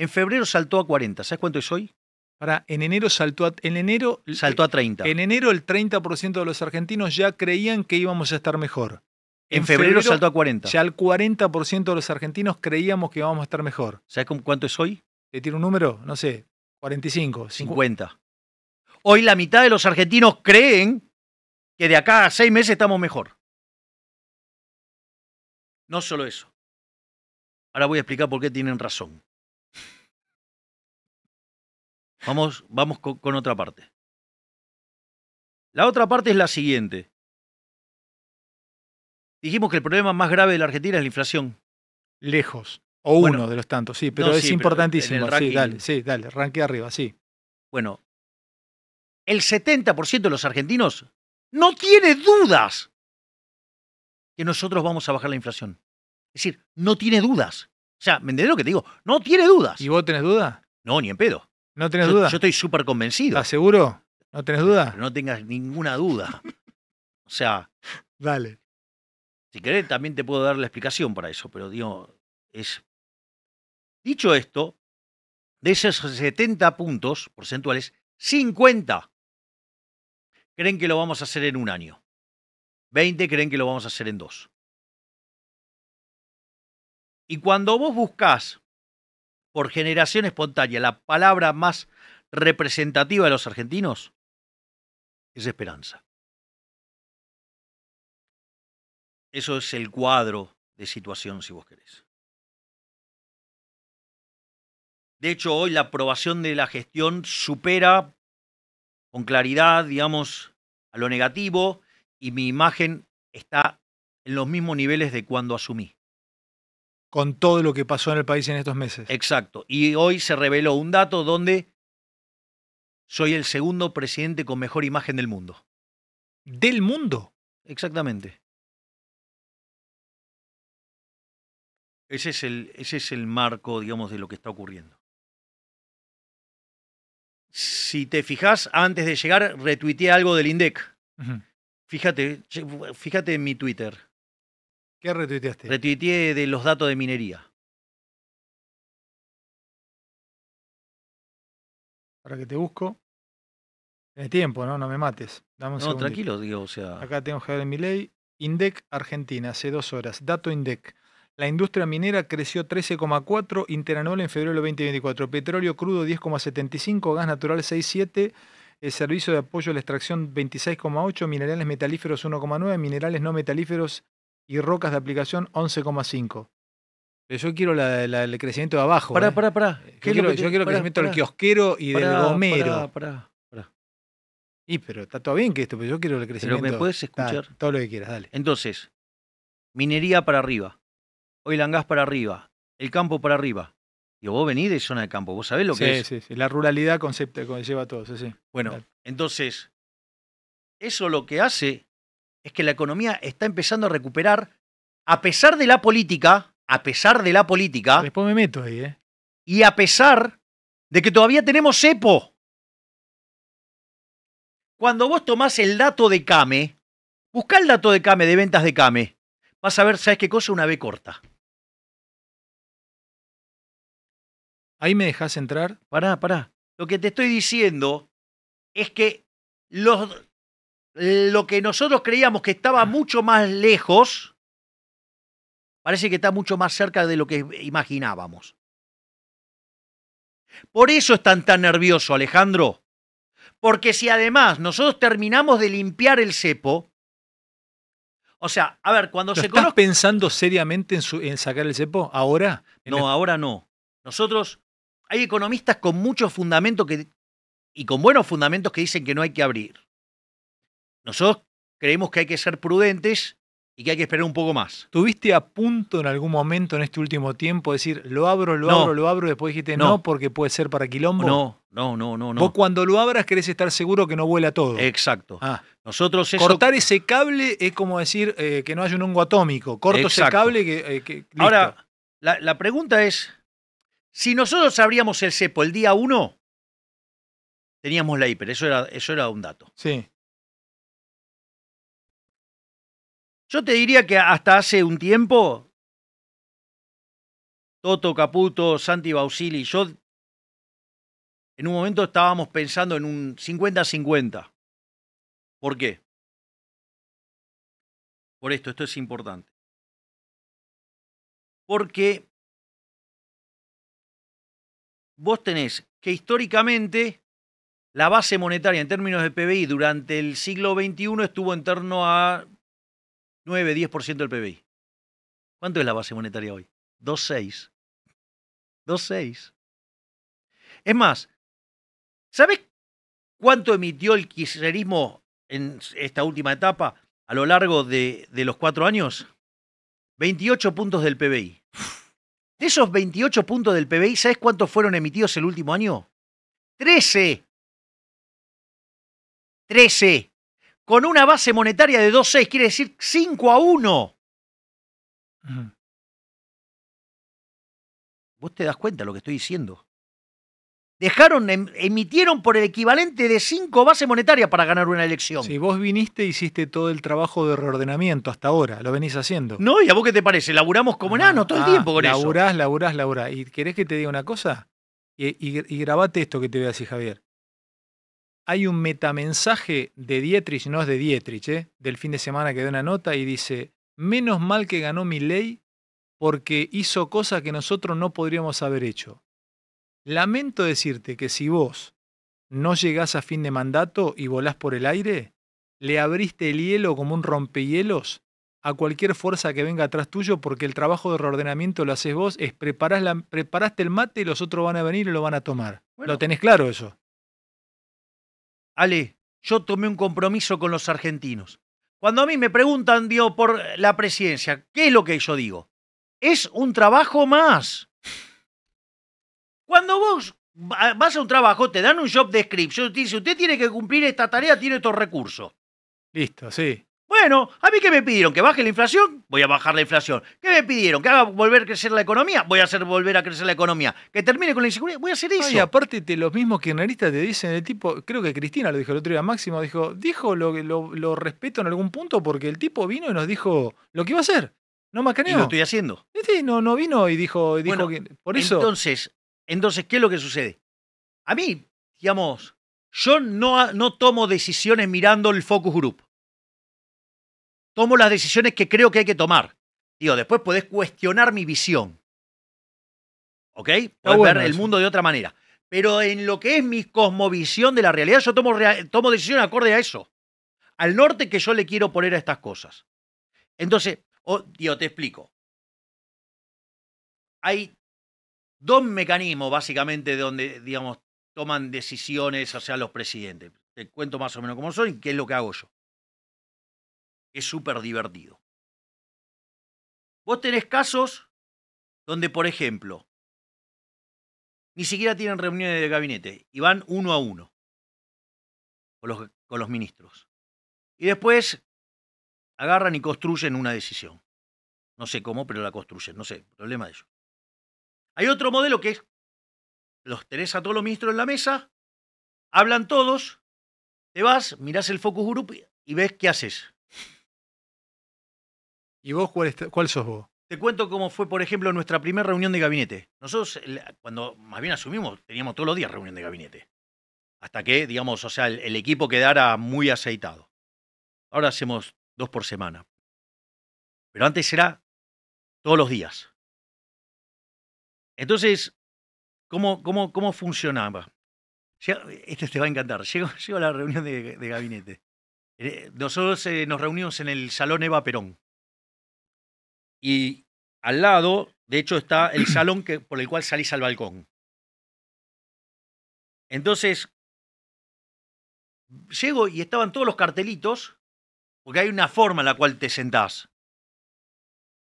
En febrero saltó a 40. ¿Sabes cuánto es hoy? Ahora, en enero saltó a, en enero, saltó a 30. En enero el 30% de los argentinos ya creían que íbamos a estar mejor. En, febrero, saltó a 40. Ya el 40% de los argentinos creíamos que íbamos a estar mejor. ¿Sabes cuánto es hoy? ¿Te tiro un número? No sé, 45. 50. 50. Hoy la mitad de los argentinos creen que de acá a seis meses estamos mejor. No solo eso. Ahora voy a explicar por qué tienen razón. Vamos, vamos con, otra parte. La otra parte es la siguiente. Dijimos que el problema más grave de la Argentina es la inflación. Lejos. O uno de los tantos, sí, pero es importantísimo. sí, dale, sí, dale, ranque arriba, sí. Bueno, el 70% de los argentinos no tiene dudas que nosotros vamos a bajar la inflación. Es decir, no tiene dudas. O sea, ¿me entendés lo que te digo? No tiene dudas. ¿Y vos tenés dudas? No, ni en pedo. ¿No tenés duda? Yo estoy súper convencido. ¿Estás seguro? ¿No tenés duda? No tengas ninguna duda. O sea. Dale. Si querés, también te puedo dar la explicación para eso, pero digo, es. Dicho esto, de esos 70 puntos porcentuales, 50 creen que lo vamos a hacer en un año. 20 creen que lo vamos a hacer en dos. Y cuando vos buscas por generación espontánea la palabra más representativa de los argentinos es esperanza. Eso es el cuadro de situación, si vos querés. De hecho, hoy la aprobación de la gestión supera con claridad, digamos, a lo negativo y mi imagen está en los mismos niveles de cuando asumí con todo lo que pasó en el país en estos meses. Exacto. Y hoy se reveló un dato donde soy el segundo presidente con mejor imagen del mundo. ¿Del mundo? Exactamente. Ese es el, ese es el marco, digamos, de lo que está ocurriendo. Si te fijas, antes de llegar retuiteé algo del INDEC. Fíjate, fíjate en mi Twitter ¿Qué retuiteaste? Retuiteé de los datos de minería. Ahora que te busco. Tienes tiempo, ¿no? No me mates. no, tranquilo, digo, o sea. Acá tengo Javier ver INDEC Argentina, hace dos horas. Dato INDEC. La industria minera creció 13,4, interanual en febrero del 2024. Petróleo crudo 10,75, gas natural 6,7, el servicio de apoyo a la extracción 26,8, minerales metalíferos 1,9, minerales no metalíferos y rocas de aplicación 11,5. Pero yo quiero el crecimiento de abajo. Pará, eh. pará, pará. Eh, yo quiero, el crecimiento del kiosquero y del gomero. Y pero está todo bien que esto, pero yo quiero el crecimiento. Pero me puedes escuchar. todo lo que quieras, dale. Entonces, minería para arriba, hoy and para arriba, el campo para arriba. y vos venís de zona de campo, vos sabés lo que es. Sí, sí, la ruralidad concepto, lleva a todo, sí, sí. Bueno, entonces, eso lo que hace es que la economía está empezando a recuperar, a pesar de la política, a pesar de la política. Después me meto ahí, ¿eh? Y a pesar de que todavía tenemos cepo. Cuando vos tomás el dato de CAME, buscá el dato de CAME, de ventas de CAME, vas a ver, ¿sabes qué cosa? Una B corta. ¿Ahí me dejas entrar? Pará, pará. Lo que te estoy diciendo es que los, lo que nosotros creíamos que estaba ah. mucho más lejos, parece que está mucho más cerca de lo que imaginábamos. Por eso están tan nervioso, Alejandro. Porque si además nosotros terminamos de limpiar el cepo, o sea, a ver, cuando se ¿Estás pensando seriamente en, sacar el cepo ahora? No, ahora no. Nosotros, hay economistas con muchos fundamentos que, y con buenos fundamentos que dicen que no hay que abrir. Nosotros creemos que hay que ser prudentes y que hay que esperar un poco más. ¿Tuviste a punto en algún momento en este último tiempo decir, lo abro, lo abro, lo abro, y después dijiste no. porque puede ser para quilombo? No, no, no, no. no. Vos cuando lo abras querés estar seguro que no vuela todo. Exacto. Ah. Nosotros Cortar ese cable es como decir eh, que no hay un hongo atómico. Corto ese cable que... Eh, Ahora, la, pregunta es, si nosotros abríamos el cepo el día uno, teníamos la hiper, eso era, eso era un dato. Sí. Yo te diría que hasta hace un tiempo, Toto Caputo, Santi Bausili, yo en un momento estábamos pensando en un 50-50. ¿Por qué? Por esto, esto es importante. Porque vos tenés que históricamente la base monetaria en términos de PBI durante el siglo XXI estuvo en torno a 9, 10% del PBI. ¿Cuánto es la base monetaria hoy? 2,6. 2,6. Es más, ¿sabes cuánto emitió el kirchnerismo en esta última etapa a lo largo de, de los cuatro años? 28 puntos del PBI. De esos 28 puntos del PBI, ¿sabes cuántos fueron emitidos el último año? 13. 13 con una base monetaria de 2-6, quiere decir 5 a 1. ¿Vos te das cuenta de lo que estoy diciendo? Dejaron, em, emitieron por el equivalente de 5 bases monetarias para ganar una elección. Si vos viniste, hiciste todo el trabajo de reordenamiento hasta ahora, lo venís haciendo. No, ¿y a vos qué te parece? Laburamos como ah, enano todo el ah, tiempo con eso. Laburás, laburás, laburás. ¿Y querés que te diga una cosa? Y, y grabate esto que te voy a decir, Javier hay un metamensaje de Dietrich, no es de Dietrich, ¿eh? del fin de semana que da una nota y dice, menos mal que ganó mi ley porque hizo cosas que nosotros no podríamos haber hecho. Lamento decirte que si vos no llegás a fin de mandato y volás por el aire, le abriste el hielo como un rompehielos a cualquier fuerza que venga atrás tuyo porque el trabajo de reordenamiento lo haces vos, es preparaste el mate y los otros van a venir y lo van a tomar. ¿Lo tenés claro eso? Ale, yo tomé un compromiso con los argentinos. Cuando a mí me preguntan, Dios, por la presidencia, ¿qué es lo que yo digo? Es un trabajo más. Cuando vos vas a un trabajo, te dan un job description, te dice, usted tiene que cumplir esta tarea, tiene estos recursos. Listo, sí. Bueno, a mí que me pidieron que baje la inflación, voy a bajar la inflación. ¿Qué me pidieron? Que haga volver a crecer la economía, voy a hacer volver a crecer la economía. Que termine con la inseguridad, voy a hacer eso. y aparte los mismos kirchneristas te dicen, el tipo, creo que Cristina lo dijo el otro día, Máximo dijo, dijo lo, respeto en algún punto porque el tipo vino y nos dijo lo que iba a hacer. No más Y lo estoy haciendo. no, no vino y dijo, dijo que, por eso. Entonces, entonces, ¿qué es lo que sucede? A mí, digamos, yo no, no tomo decisiones mirando el focus group tomo las decisiones que creo que hay que tomar. Digo, después puedes cuestionar mi visión. ¿Ok? Podés ver el mundo de otra manera. Pero en lo que es mi cosmovisión de la realidad, yo tomo, tomo decisiones acorde a eso. Al norte que yo le quiero poner a estas cosas. Entonces, oh, te explico. Hay dos mecanismos, básicamente, de donde, digamos, toman decisiones, o sea, los presidentes. Te cuento más o menos cómo son y qué es lo que hago yo es súper divertido. Vos tenés casos donde, por ejemplo, ni siquiera tienen reuniones de gabinete y van uno a uno con los, con los ministros. Y después agarran y construyen una decisión. No sé cómo, pero la construyen, no sé, problema de eso. Hay otro modelo que es, los tenés a todos los ministros en la mesa, hablan todos, te vas, mirás el focus group y ves qué haces. ¿Y vos cuál, sos vos? Te cuento cómo fue, por ejemplo, nuestra primera reunión de gabinete. Nosotros, cuando más bien asumimos, teníamos todos los días reunión de gabinete. Hasta que, digamos, o sea, el, equipo quedara muy aceitado. Ahora hacemos dos por semana. Pero antes era todos los días. Entonces, ¿cómo, cómo, cómo funcionaba? este te va a encantar. Llego, a la reunión de, gabinete. Eh, nosotros eh, nos reunimos en el Salón Eva Perón y al lado, de hecho, está el salón que, por el cual salís al balcón. Entonces, llego y estaban todos los cartelitos, porque hay una forma en la cual te sentás.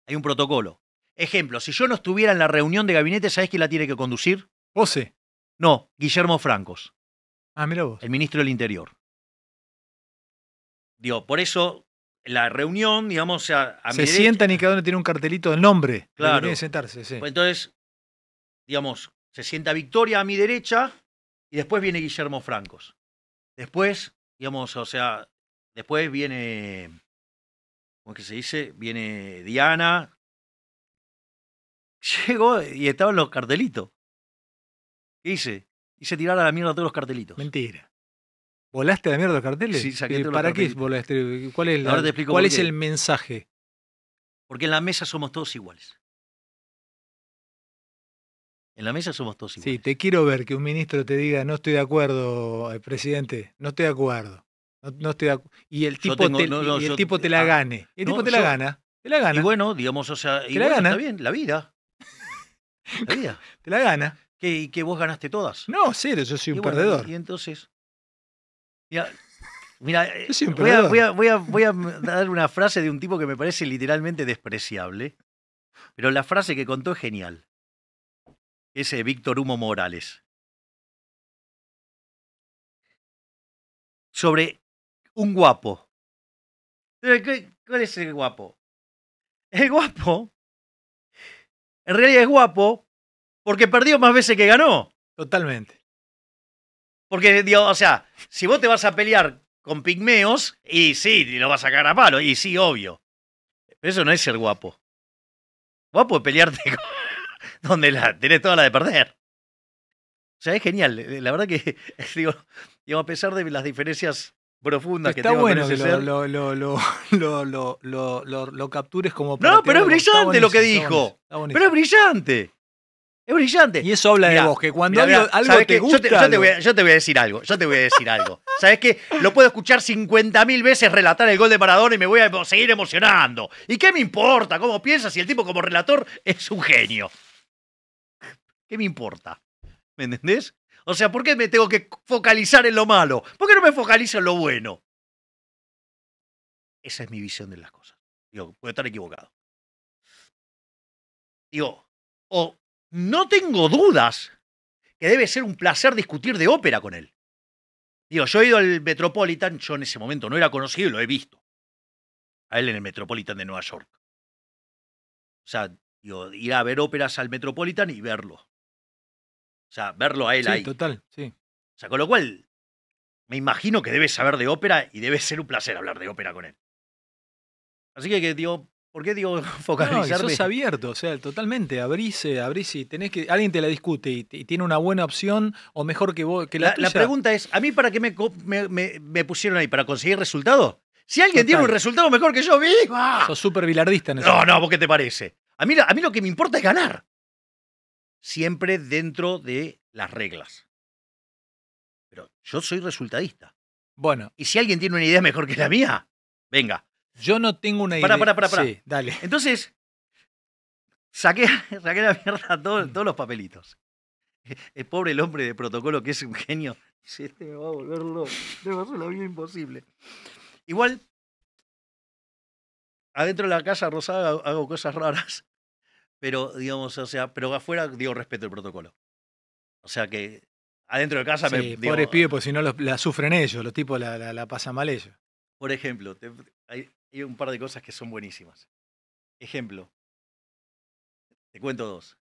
Hay un protocolo. Ejemplo, si yo no estuviera en la reunión de gabinete, ¿sabés quién la tiene que conducir? José. No, Guillermo Francos. Ah, mira vos. El ministro del Interior. Digo, por eso la reunión, digamos, a, Se sientan y cada uno tiene un cartelito del nombre. Claro. Tiene que sentarse, sí. Pues entonces, digamos, se sienta Victoria a mi derecha y después viene Guillermo Francos. Después, digamos, o sea, después viene, ¿cómo es que se dice? Viene Diana. Llegó y estaban los cartelitos. ¿Qué hice? Hice tirar a la mierda todos los cartelitos. Mentira. ¿Volaste a la mierda los carteles? Sí, eh, ¿Para qué volaste? ¿Cuál es, cuál es el mensaje? Porque en la mesa somos todos iguales. En la mesa somos todos iguales. Sí, te quiero ver que un ministro te diga, no estoy de acuerdo, eh, presidente, no estoy de acuerdo. No, estoy de y el tipo, te, la gane. el tipo te la gana. Te la gana. Y bueno, digamos, o sea, y la gana. está bien, la vida. La vida. te la gana. Que, que vos ganaste todas. No, serio, yo soy un perdedor. Y entonces, Mira, eh, voy, a, dar una frase de un tipo que me parece literalmente despreciable, pero la frase que contó es genial. Ese eh, Víctor Humo Morales. Sobre un guapo. Eh, ¿Cuál es el guapo? El guapo. En realidad es guapo porque perdió más veces que ganó. Totalmente. Porque, digo, o sea, si vos te vas a pelear con pigmeos, y sí, lo vas a sacar a palo, y sí, obvio. Pero eso no es ser guapo. Guapo es pelearte donde la, tenés toda la de perder. O sea, es genial. La verdad que, digo, a pesar de las diferencias profundas que tengo que lo, lo, lo, lo, captures como... No, pero es brillante lo que dijo. Pero es brillante. Es brillante. Y eso habla de vos, que cuando algo, algo te gusta. Yo te, voy a, decir algo. Yo te voy a decir algo. ¿Sabes qué? Lo puedo escuchar 50.000 veces relatar el gol de Maradona y me voy a seguir emocionando. ¿Y qué me importa cómo piensas si el tipo como relator es un genio? ¿Qué me importa? ¿Me entendés? O sea, ¿por qué me tengo que focalizar en lo malo? ¿Por qué no me focalizo en lo bueno? Esa es mi visión de las cosas. Digo, puedo estar equivocado. Digo, o no tengo dudas que debe ser un placer discutir de ópera con él. Digo, yo he ido al Metropolitan, yo en ese momento no era conocido y lo he visto. A él en el Metropolitan de Nueva York. O sea, digo, ir a ver óperas al Metropolitan y verlo. O sea, verlo a él sí, Total, sí. O sea, con lo cual, me imagino que debe saber de ópera y debe ser un placer hablar de ópera con él. Así que, digo, ¿Por qué digo focalizar? No, sos abierto, o sea, totalmente, abrís, eh, abrís y tenés que, alguien te la discute y, tiene una buena opción o mejor que vos, que la, pregunta es, ¿a mí para qué me, me, pusieron ahí? ¿Para conseguir resultados? Si alguien tiene un resultado mejor que yo, ¡viva! Sos súper bilardista en eso. No, no, ¿por qué te parece? A a mí lo que me importa es ganar. Siempre dentro de las reglas. Pero yo soy resultadista. Bueno. Y si alguien tiene una idea mejor que la mía, venga, yo no tengo una idea. para Para, Sí, dale. Entonces, saqué, saqué la mierda todos los papelitos. El pobre el hombre de protocolo que es un genio. Dice, este me va a volver loco. a hacer la vida imposible. Igual, adentro de la casa rosada hago cosas raras. Pero, digamos, o sea, pero afuera digo respeto el protocolo. O sea que adentro de casa sí, me. Pues si no la sufren ellos, los tipos la, pasan mal ellos. Por ejemplo, te, hay un par de cosas que son buenísimas. Ejemplo, te cuento dos.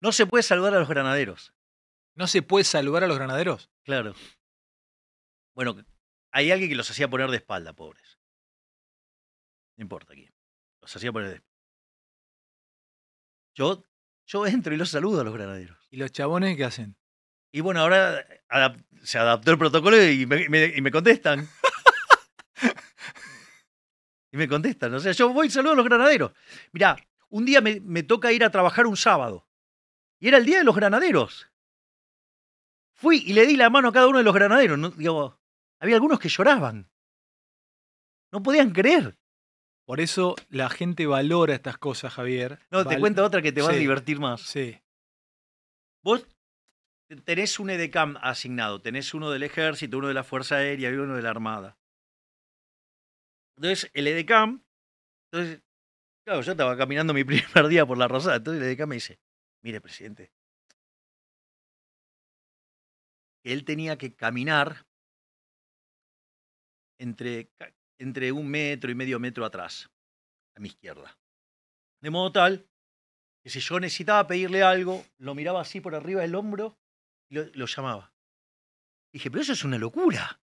No se puede saludar a los granaderos. ¿No se puede saludar a los granaderos? Claro. Bueno, hay alguien que los hacía poner de espalda, pobres. No importa aquí. Los hacía poner de espalda. Yo, yo entro y los saludo a los granaderos. ¿Y los chabones qué hacen? Y bueno, ahora se adaptó el protocolo y y me contestan. Y me contestan. O sea, yo voy y saludo a los granaderos. Mirá, un día me, toca ir a trabajar un sábado. Y era el día de los granaderos. Fui y le di la mano a cada uno de los granaderos. No, digo, había algunos que lloraban. No podían creer. Por eso la gente valora estas cosas, Javier. No, te cuento otra que te va a divertir más. Sí. Vos tenés un EDECAM asignado, tenés uno del ejército, uno de la Fuerza Aérea y uno de la Armada. Entonces, el EDECAM, entonces, claro, yo estaba caminando mi primer día por la Rosada, entonces el EDCAM me dice, mire, presidente, él tenía que caminar entre, entre un metro y medio metro atrás, a mi izquierda. De modo tal que si yo necesitaba pedirle algo, lo miraba así por arriba del hombro y lo, lo llamaba. Dije, pero eso es una locura.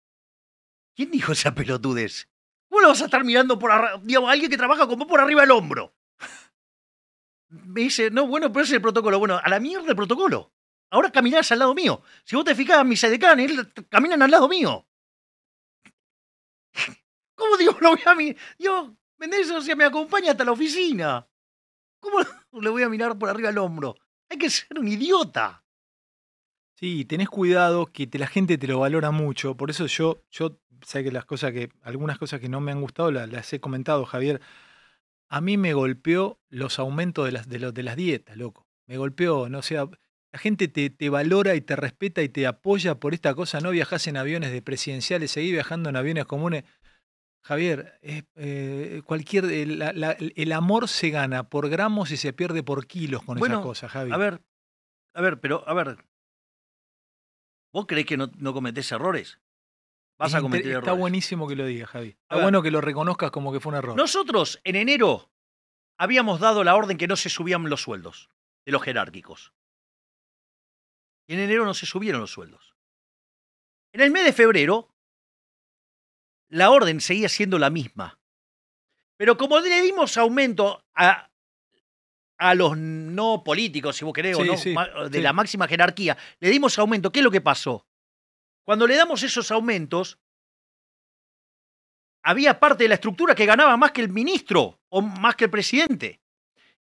¿Quién dijo esa pelotudez? ¿Cómo lo vas a estar mirando por arriba alguien que trabaja con vos por arriba del hombro? Me dice, no, bueno, pero ese es el protocolo. Bueno, a la mierda el protocolo. Ahora caminás al lado mío. Si vos te fijas, mis edecanes caminan al lado mío. ¿Cómo digo, lo voy a mirar? Yo, Mendes, O sea, me acompaña hasta la oficina. ¿Cómo le voy a mirar por arriba del hombro? Hay que ser un idiota. Sí, tenés cuidado que la gente te lo valora mucho. Por eso yo, yo sé que las cosas que, algunas cosas que no me han gustado las, he comentado, Javier. A mí me golpeó los aumentos de las, de, las dietas, loco. Me golpeó, no o sea, la gente te, te, valora y te respeta y te apoya por esta cosa. No viajas en aviones de presidenciales, seguí viajando en aviones comunes. Javier, eh, cualquier, eh, el amor se gana por gramos y se pierde por kilos con esas cosas, Javier. A ver, a ver, pero a ver, vos crees que no, cometés errores. Vas a cometer errores. Está buenísimo que lo digas, Javi. Está bueno que lo reconozcas como que fue un error. Nosotros, en enero, habíamos dado la orden que no se subían los sueldos de los jerárquicos. en enero no se subieron los sueldos. En el mes de febrero, la orden seguía siendo la misma. Pero como le dimos aumento a a los no políticos, si vos querés, o no, de la máxima jerarquía, le dimos aumento. ¿Qué es lo que pasó? Cuando le damos esos aumentos, había parte de la estructura que ganaba más que el ministro o más que el presidente.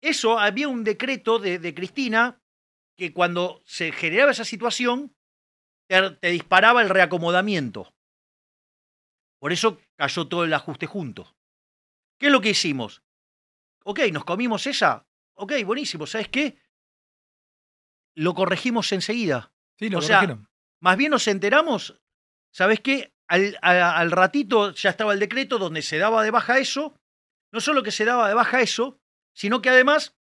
Eso había un decreto de, Cristina que cuando se generaba esa situación, te, te disparaba el reacomodamiento. Por eso cayó todo el ajuste junto. ¿Qué es lo que hicimos? Ok, nos comimos esa, ok, buenísimo, ¿sabes qué? Lo corregimos enseguida. Sí, lo o más bien nos enteramos, ¿sabes qué? Al, al ratito ya estaba el decreto donde se daba de baja eso. No solo que se daba de baja eso, sino que además,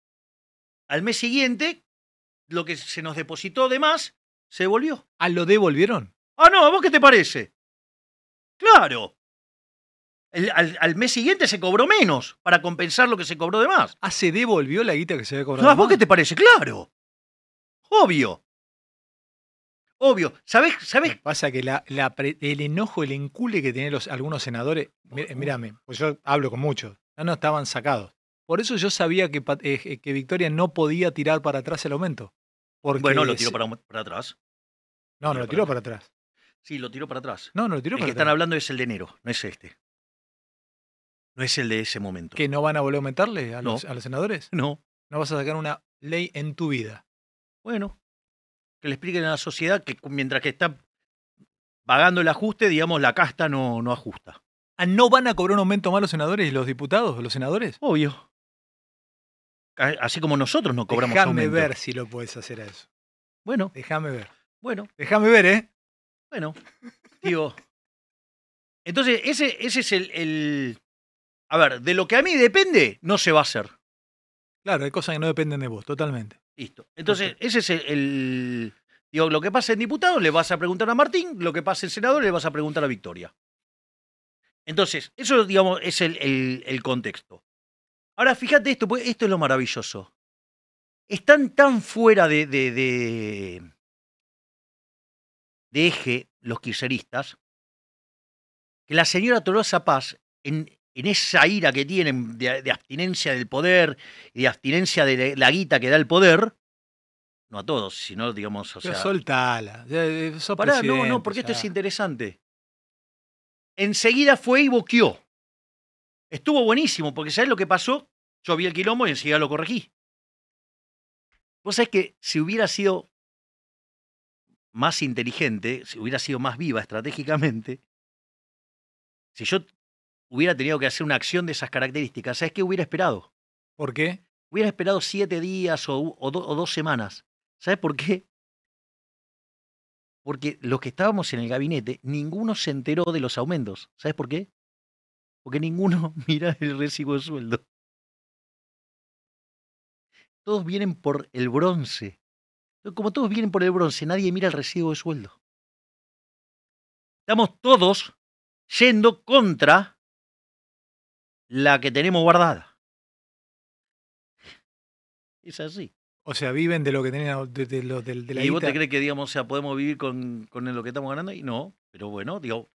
al mes siguiente, lo que se nos depositó de más se devolvió. ¿A ¿Ah, lo devolvieron? Ah, no, ¿a vos qué te parece? Claro al, mes siguiente se cobró menos para compensar lo que se cobró de más. Ah, se devolvió la guita que se había cobrado. ¿No, vos qué te parece? Claro. Obvio. Obvio. ¿Sabés? sabes Pasa que la, el enojo, el encule que tienen los, algunos senadores, mírame, pues yo hablo con muchos, ya no estaban sacados. Por eso yo sabía que, eh, eh, que Victoria no podía tirar para atrás el aumento. Porque bueno, lo tiró para, atrás. No, no lo tiró para atrás. Sí, lo tiró para atrás. No, no lo tiró el que están hablando es el de enero, no es este no es el de ese momento. ¿Que no van a volver a aumentarle a los, senadores? No. No vas a sacar una ley en tu vida. Bueno, que le expliquen a la sociedad que mientras que está pagando el ajuste, digamos, la casta no, no ajusta. Ah, ¿No van a cobrar un aumento más los senadores y los diputados, los senadores? Obvio. Así como nosotros no cobramos Déjame ver si lo puedes hacer a eso. Bueno. Déjame ver. Bueno. Déjame ver, ¿eh? Bueno. Digo. Entonces, ese, ese es el, a ver, de lo que a mí depende, no se va a hacer. Claro, hay cosas que no dependen de vos, totalmente. Listo. Entonces, ese es el, Digo, lo que pasa en diputado le vas a preguntar a Martín, lo que pasa en senador le vas a preguntar a Victoria. Entonces, eso, digamos, es el, contexto. Ahora, fíjate esto, porque esto es lo maravilloso. Están tan fuera de, de, eje los kirchneristas que la señora Tolosa Paz en, en esa ira que tienen de, abstinencia del poder y de abstinencia de la guita que da el poder, no a todos, sino, digamos, o Pero sea... soltala. Eh, sos pará, no, no, porque esto es interesante. Enseguida fue y boqueó. Estuvo buenísimo, porque sabes lo que pasó? Yo vi el quilombo y enseguida lo corregí. Vos es que si hubiera sido más inteligente, si hubiera sido más viva estratégicamente, si yo hubiera tenido que hacer una acción de esas características, ¿sabes qué hubiera esperado? ¿Por qué? Hubiera esperado siete días o, dos semanas. ¿Sabes por qué? Porque los que estábamos en el gabinete, ninguno se enteró de los aumentos. ¿Sabes por qué? Porque ninguno mira el recibo de sueldo. Todos vienen por el bronce. Como todos vienen por el bronce, nadie mira el recibo de sueldo. Estamos todos yendo contra la que tenemos guardada. Es así. O sea, viven de lo que tienen, de, de, del. de la ¿Y vos te crees que, digamos, sea, podemos vivir con, con lo que estamos ganando? Y no, pero bueno, digo,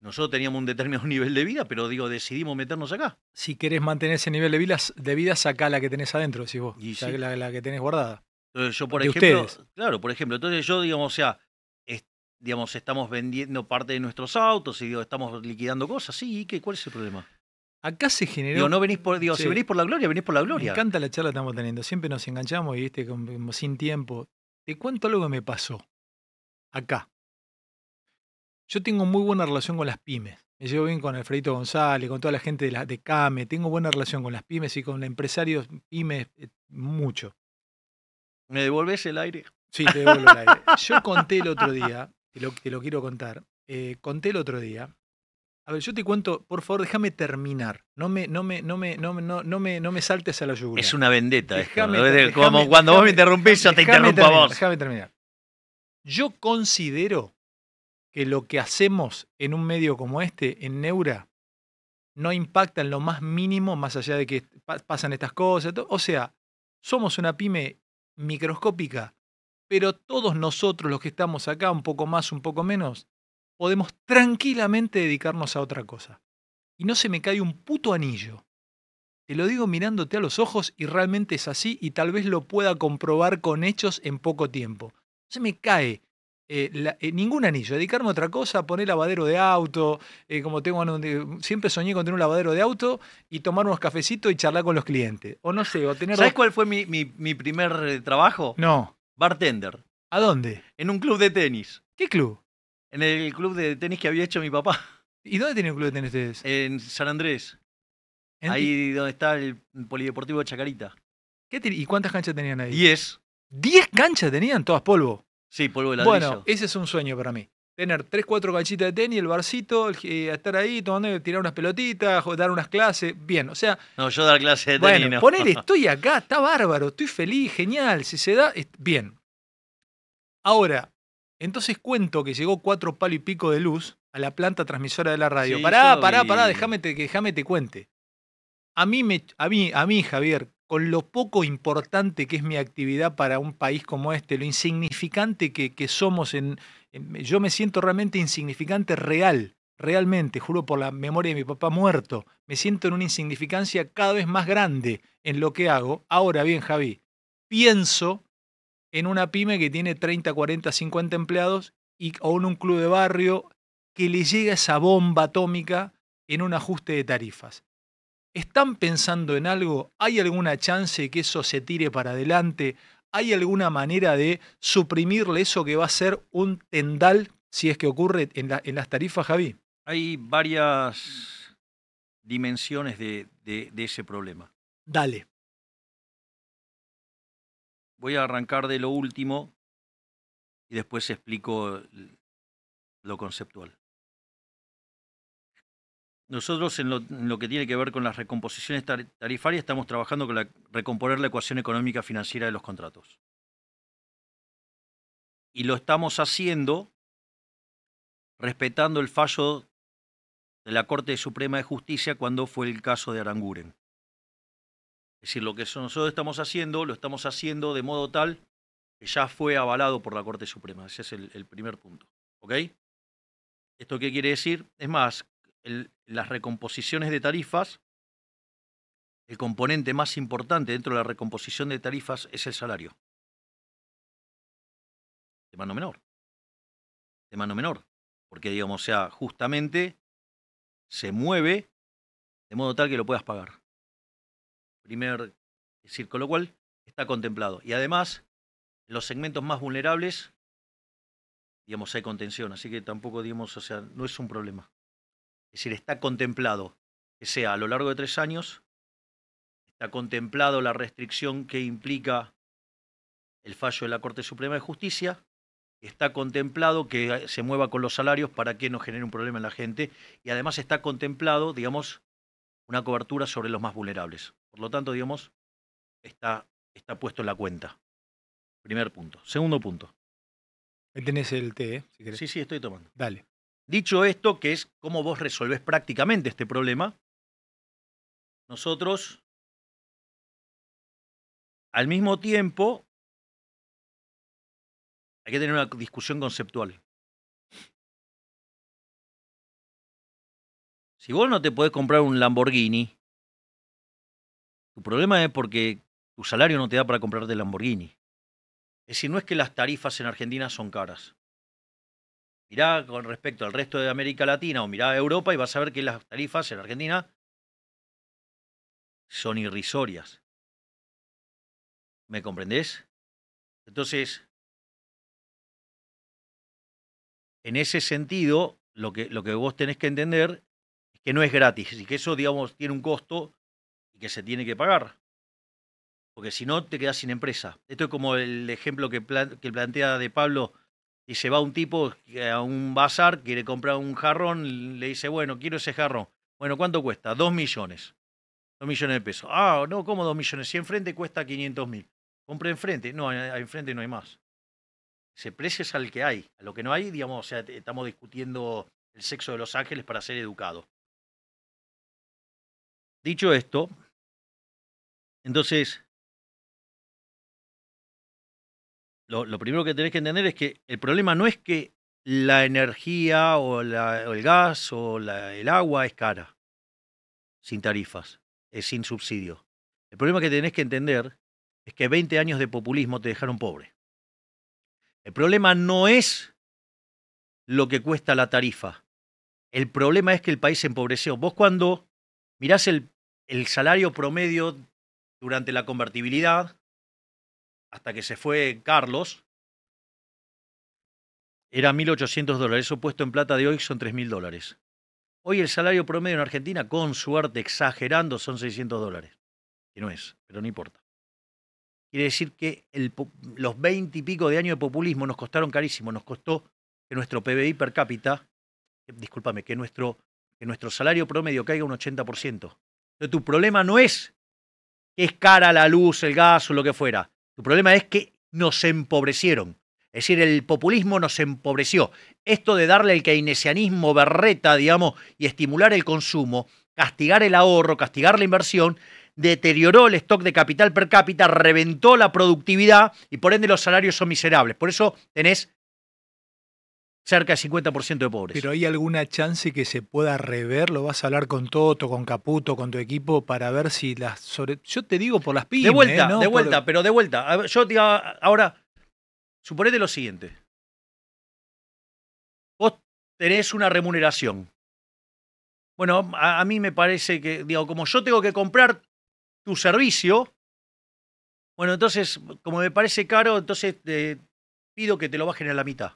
nosotros teníamos un determinado nivel de vida, pero digo, decidimos meternos acá. Si querés mantener ese nivel de vida, de vida la que tenés adentro, decís vos, y la, que tenés guardada. yo, por ejemplo, claro, por ejemplo, entonces yo, digamos, o sea, digamos, estamos vendiendo parte de nuestros autos y digo, estamos liquidando cosas, sí, qué, ¿cuál es el problema? Acá se generó. no venís por, Dios? si venís por la gloria, venís por la gloria. Me encanta la charla que estamos teniendo. Siempre nos enganchamos y viste, como sin tiempo. ¿de cuánto algo me pasó acá. Yo tengo muy buena relación con las pymes. Me llevo bien con Alfredito González, con toda la gente de, la, de CAME. Tengo buena relación con las pymes y con empresarios pymes eh, mucho. ¿Me devolvés el aire? Sí, te devuelvo el aire. Yo conté el otro día, te lo, te lo quiero contar. Eh, conté el otro día a ver, yo te cuento, por favor, déjame terminar. No me, no me, no me, no no, me, no me saltes a la yogur Es una vendetta Déjame, cuando vos me interrumpís, yo te interrumpo a vos. Déjame terminar. Yo considero que lo que hacemos en un medio como este, en Neura, no impacta en lo más mínimo, más allá de que pasan estas cosas. O sea, somos una pyme microscópica, pero todos nosotros los que estamos acá, un poco más, un poco menos, podemos tranquilamente dedicarnos a otra cosa. Y no se me cae un puto anillo. Te lo digo mirándote a los ojos y realmente es así y tal vez lo pueda comprobar con hechos en poco tiempo. No se me cae eh, eh, ningún anillo, dedicarme a otra cosa, poner lavadero de auto, eh, como tengo siempre soñé con tener un lavadero de auto y tomar unos cafecitos y charlar con los clientes. O no sé, tener. ¿Sabes cuál fue mi primer trabajo? No. Bartender. ¿A dónde? En un club de tenis. ¿Qué club? En el club de tenis que había hecho mi papá. ¿Y dónde tenía el club de tenis ustedes? En San Andrés. ahí donde está el polideportivo de Chacarita. ¿Qué ¿Y cuántas canchas tenían ahí? Diez. ¿Diez canchas tenían? Todas polvo. Sí, polvo de ladrillo. Bueno, ese es un sueño para mí. Tener tres, cuatro canchitas de tenis, el barcito, eh, estar ahí tomando, tirar unas pelotitas, dar unas clases. Bien, o sea. No, yo dar clases de tenis. Bueno, poner estoy acá, está bárbaro, estoy feliz, genial. Si se da, bien. Ahora, entonces cuento que llegó cuatro palos y pico de luz a la planta transmisora de la radio. pará, pará, pará, déjame te, te cuente. A mí, me, a, mí, a mí, Javier, con lo poco importante que es mi actividad para un país como este, lo insignificante que, que somos, yo me siento realmente insignificante real, realmente, juro por la memoria de mi papá muerto, me siento en una insignificancia cada vez más grande en lo que hago. Ahora bien, Javi, pienso en una pyme que tiene 30, 40, 50 empleados y, o en un club de barrio que le llega esa bomba atómica en un ajuste de tarifas. ¿Están pensando en algo? ¿Hay alguna chance que eso se tire para adelante? ¿Hay alguna manera de suprimirle eso que va a ser un tendal, si es que ocurre, en, las tarifas, Javi? Hay varias dimensiones de ese problema. Dale voy a arrancar de lo último y después explico lo conceptual. Nosotros en lo, que tiene que ver con las recomposiciones tarifarias estamos trabajando con la, recomponer la ecuación económica financiera de los contratos. Y lo estamos haciendo respetando el fallo de la Corte Suprema de Justicia cuando fue el caso de Aranguren. Es decir, lo que nosotros estamos haciendo, lo estamos haciendo de modo tal que ya fue avalado por la Corte Suprema. Ese es el, primer punto. ¿Ok? ¿Esto qué quiere decir? Es más, las recomposiciones de tarifas, el componente más importante dentro de la recomposición de tarifas es el salario. De mano menor. De mano menor. Porque, digamos, sea, justamente se mueve de modo tal que lo puedas pagar primer, círculo, lo cual está contemplado. Y además, en los segmentos más vulnerables, digamos, hay contención, así que tampoco, digamos, o sea, no es un problema. Es decir, está contemplado que sea a lo largo de tres años, está contemplado la restricción que implica el fallo de la Corte Suprema de Justicia, está contemplado que se mueva con los salarios para que no genere un problema en la gente y además está contemplado, digamos, una cobertura sobre los más vulnerables. Por lo tanto, digamos, está, está puesto en la cuenta. Primer punto. Segundo punto. Ahí tenés el té, ¿eh? si querés. Sí, sí, estoy tomando. Dale. Dicho esto, que es cómo vos resolvés prácticamente este problema, nosotros al mismo tiempo hay que tener una discusión conceptual. Si vos no te podés comprar un Lamborghini, tu problema es porque tu salario no te da para comprarte el Lamborghini. Es decir, no es que las tarifas en Argentina son caras. Mirá con respecto al resto de América Latina o mirá a Europa y vas a ver que las tarifas en Argentina son irrisorias. ¿Me comprendés? Entonces, en ese sentido, lo que, lo que vos tenés que entender que no es gratis y que eso, digamos, tiene un costo y que se tiene que pagar. Porque si no, te quedas sin empresa. Esto es como el ejemplo que, que plantea de Pablo. Y se va un tipo a un bazar, quiere comprar un jarrón, le dice, bueno, quiero ese jarrón. Bueno, ¿cuánto cuesta? Dos millones. Dos millones de pesos. Ah, no, ¿cómo dos millones? Si enfrente cuesta 500 mil. Compre enfrente. No, enfrente no hay más. Se precio es al que hay. A lo que no hay, digamos, o sea, estamos discutiendo el sexo de los ángeles para ser educados. Dicho esto, entonces, lo, primero que tenés que entender es que el problema no es que la energía o, el gas o el agua es cara, sin tarifas, es sin subsidio. El problema que tenés que entender es que 20 años de populismo te dejaron pobre. El problema no es lo que cuesta la tarifa. El problema es que el país se empobreció. Vos cuando mirás el el salario promedio durante la convertibilidad, hasta que se fue Carlos, era 1.800 dólares. Eso puesto en plata de hoy son 3.000 dólares. Hoy el salario promedio en Argentina, con suerte, exagerando, son 600 dólares. Que no es, pero no importa. Quiere decir que los 20 y pico de años de populismo nos costaron carísimo. Nos costó que nuestro PBI per cápita, discúlpame, que nuestro, que nuestro salario promedio caiga un 80%. Entonces, tu problema no es que es cara la luz, el gas o lo que fuera. Tu problema es que nos empobrecieron. Es decir, el populismo nos empobreció. Esto de darle el keynesianismo berreta, digamos, y estimular el consumo, castigar el ahorro, castigar la inversión, deterioró el stock de capital per cápita, reventó la productividad y por ende los salarios son miserables. Por eso tenés cerca del 50% de pobres. Pero ¿hay alguna chance que se pueda rever? ¿Lo vas a hablar con Toto, con Caputo, con tu equipo para ver si las... Yo te digo por las pymes. ¿eh? De vuelta, de vuelta, pero de vuelta. yo te, ahora, suponete lo siguiente. Vos tenés una remuneración. Bueno, a, mí me parece que, digo, como yo tengo que comprar tu servicio, bueno, entonces, como me parece caro, entonces te eh, pido que te lo bajen a la mitad.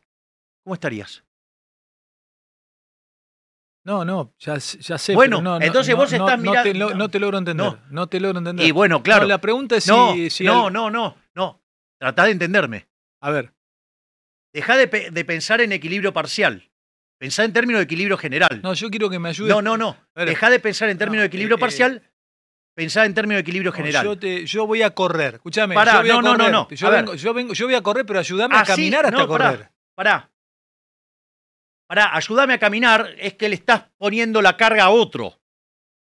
¿Cómo estarías? No, no, ya, sé. Bueno, no, entonces vos estás mirando. no te, logro entender. No. te logro entender. Y bueno, claro. la pregunta es si. no, no, no, no. Tratá de entenderme. A ver. Deja de, de, pensar en equilibrio parcial. Pensá en términos de equilibrio general. No, yo quiero que me ayudes. No, no, no. Deja de pensar eh, eh, en términos de equilibrio parcial. Eh, en términos de equilibrio general. Yo, te, yo voy a correr. Escúchame. Para. no, no, no, no. Yo, voy a correr, pero ayúdame a ah, caminar hasta correr. Para. pará para ayúdame a caminar, es que le estás poniendo la carga a otro.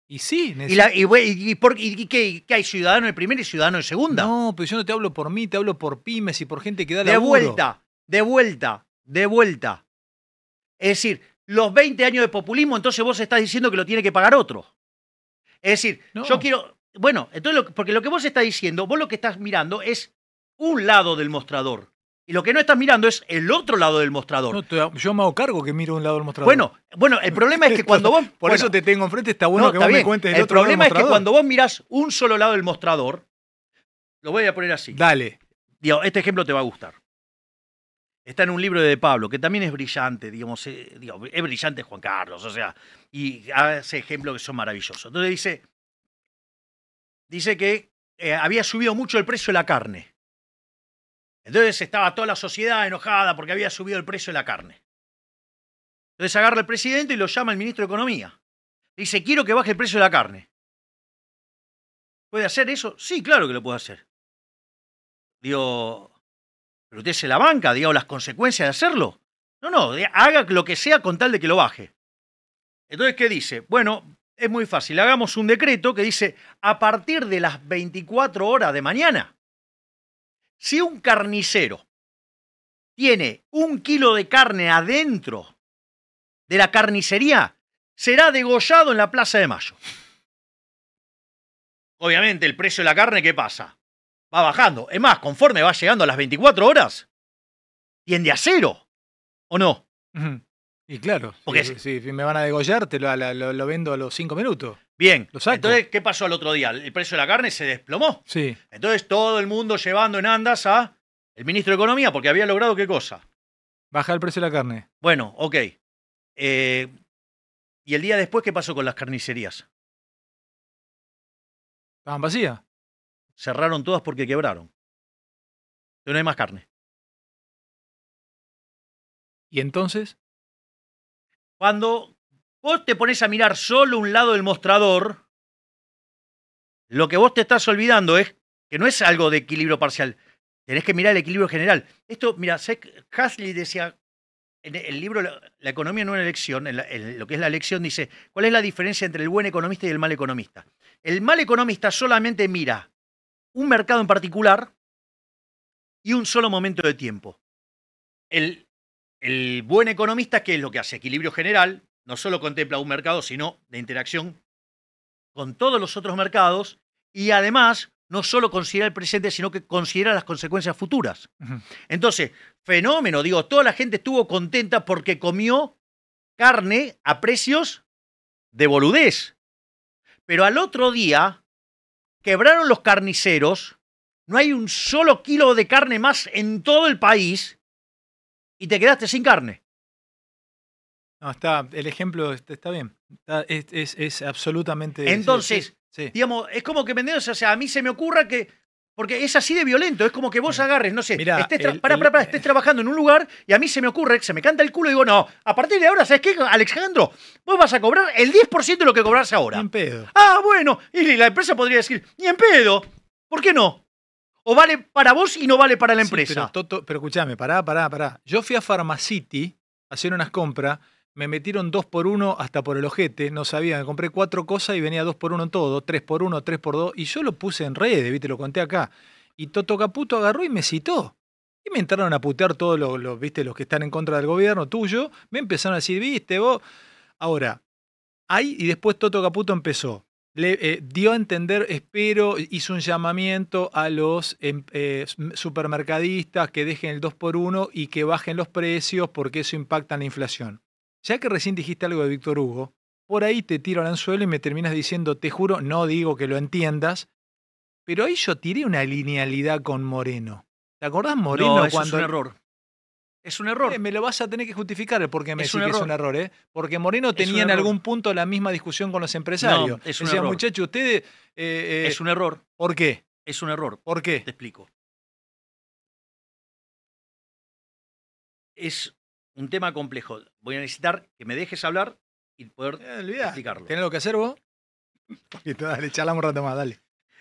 Y sí, ¿Y, y, por, qué, hay? ¿Ciudadano el primero y ciudadano el segunda? No, pero yo no te hablo por mí, te hablo por pymes y por gente que da la De vuelta, de vuelta, de vuelta. Es decir, los 20 años de populismo, entonces vos estás diciendo que lo tiene que pagar otro. Es decir, yo quiero. Bueno, entonces porque lo que vos estás diciendo, vos lo que estás mirando es un lado del mostrador. Y lo que no estás mirando es el otro lado del mostrador. yo me hago cargo que miro un lado del mostrador. Bueno, bueno, el problema es que cuando vos. Por eso te tengo enfrente, está bueno que vos me cuentes el, otro lado. El problema es que cuando vos mirás un solo lado del mostrador, lo voy a poner así. Dale. Digo, este ejemplo te va a gustar. Está en un libro de Pablo, que también es brillante, digamos, eh, es, brillante Juan Carlos, o sea, y hace ejemplos que son maravillosos. Entonces dice, dice que eh, había subido mucho el precio de la carne. Entonces estaba toda la sociedad enojada porque había subido el precio de la carne. Entonces agarra el presidente y lo llama el ministro de Economía. Dice, quiero que baje el precio de la carne. ¿Puede hacer eso? Sí, claro que lo puede hacer. Digo, pero usted se la banca, digo, las consecuencias de hacerlo. No, no, haga lo que sea con tal de que lo baje. Entonces, ¿qué dice? Bueno, es muy fácil. Hagamos un decreto que dice, a partir de las 24 horas de mañana, si un carnicero tiene un kilo de carne adentro de la carnicería, será degollado en la Plaza de Mayo. Obviamente el precio de la carne, ¿qué pasa? Va bajando. Es más, conforme va llegando a las 24 horas, tiende a cero. ¿O no? Y claro, si, me van a degollar, te lo, vendo a los cinco minutos. Bien, lo entonces, ¿qué pasó el otro día? El precio de la carne se desplomó. Sí. Entonces, todo el mundo llevando en andas a el ministro de Economía, porque había logrado qué cosa? Bajar el precio de la carne. Bueno, ok. Eh, ¿Y el día después qué pasó con las carnicerías? Estaban vacías. Cerraron todas porque quebraron. Entonces no hay más carne. ¿Y entonces? Cuando vos te pones a mirar solo un lado del mostrador, lo que vos te estás olvidando es que no es algo de equilibrio parcial. Tenés que mirar el equilibrio general. Esto, mira, Hasley decía en el libro La economía en una elección, lo que es la elección, dice, ¿cuál es la diferencia entre el buen economista y el mal economista? El mal economista solamente mira un mercado en particular y un solo momento de tiempo. El el buen economista, que es lo que hace? Equilibrio general, no solo contempla un mercado, sino la interacción con todos los otros mercados y además no solo considera el presente, sino que considera las consecuencias futuras. Entonces, fenómeno, digo, toda la gente estuvo contenta porque comió carne a precios de boludez. Pero al otro día, quebraron los carniceros, no hay un solo kilo de carne más en todo el país y te quedaste sin carne. No, está, el ejemplo está bien. es, absolutamente. Entonces, digamos, es como que vendemos, o sea, a mí se me ocurra que. Porque es así de violento, es como que vos agarres, no sé, estés, eh. estés trabajando en un lugar y a mí se me ocurre, se me canta el culo y digo, no, a partir de ahora, ¿sabes qué, Alejandro? Vos vas a cobrar el 10% de lo que cobras ahora. Ni en pedo. Ah, bueno, y la empresa podría decir, ni en pedo, ¿por qué no? o vale para vos y no vale para la empresa. pero, escúchame, escuchame, pará, pará, pará. Yo fui a Pharmacity a hacer unas compras, me metieron dos por uno hasta por el ojete, no sabía, me compré cuatro cosas y venía dos por uno todo, tres por uno, tres por dos, y yo lo puse en redes, viste, lo conté acá. Y Toto Caputo agarró y me citó. Y me entraron a putear todos los, los, ¿viste? los que están en contra del gobierno tuyo. Me empezaron a decir, viste, vos. Ahora, ahí y después Toto Caputo empezó le, eh, dio a entender, espero, hizo un llamamiento a los em, eh, supermercadistas que dejen el 2x1 y que bajen los precios porque eso impacta en la inflación. Ya que recién dijiste algo de Víctor Hugo, por ahí te tiro al anzuelo y me terminas diciendo, te juro, no digo que lo entiendas, pero ahí yo tiré una linealidad con Moreno. ¿Te acordás, Moreno? cuando... error. Es un error. Eh, me lo vas a tener que justificar porque me es, un error. Que es un error, ¿eh? Porque Moreno tenía en algún punto la misma discusión con los empresarios. No, es un Decía, muchacho. ustedes. Eh, eh, es un error. ¿Por qué? Es un error. ¿Por qué? Te explico. Es un tema complejo. Voy a necesitar que me dejes hablar y poder explicarlo. ¿Tenés lo que hacer vos? Listo, dale, charlamos un rato más, dale.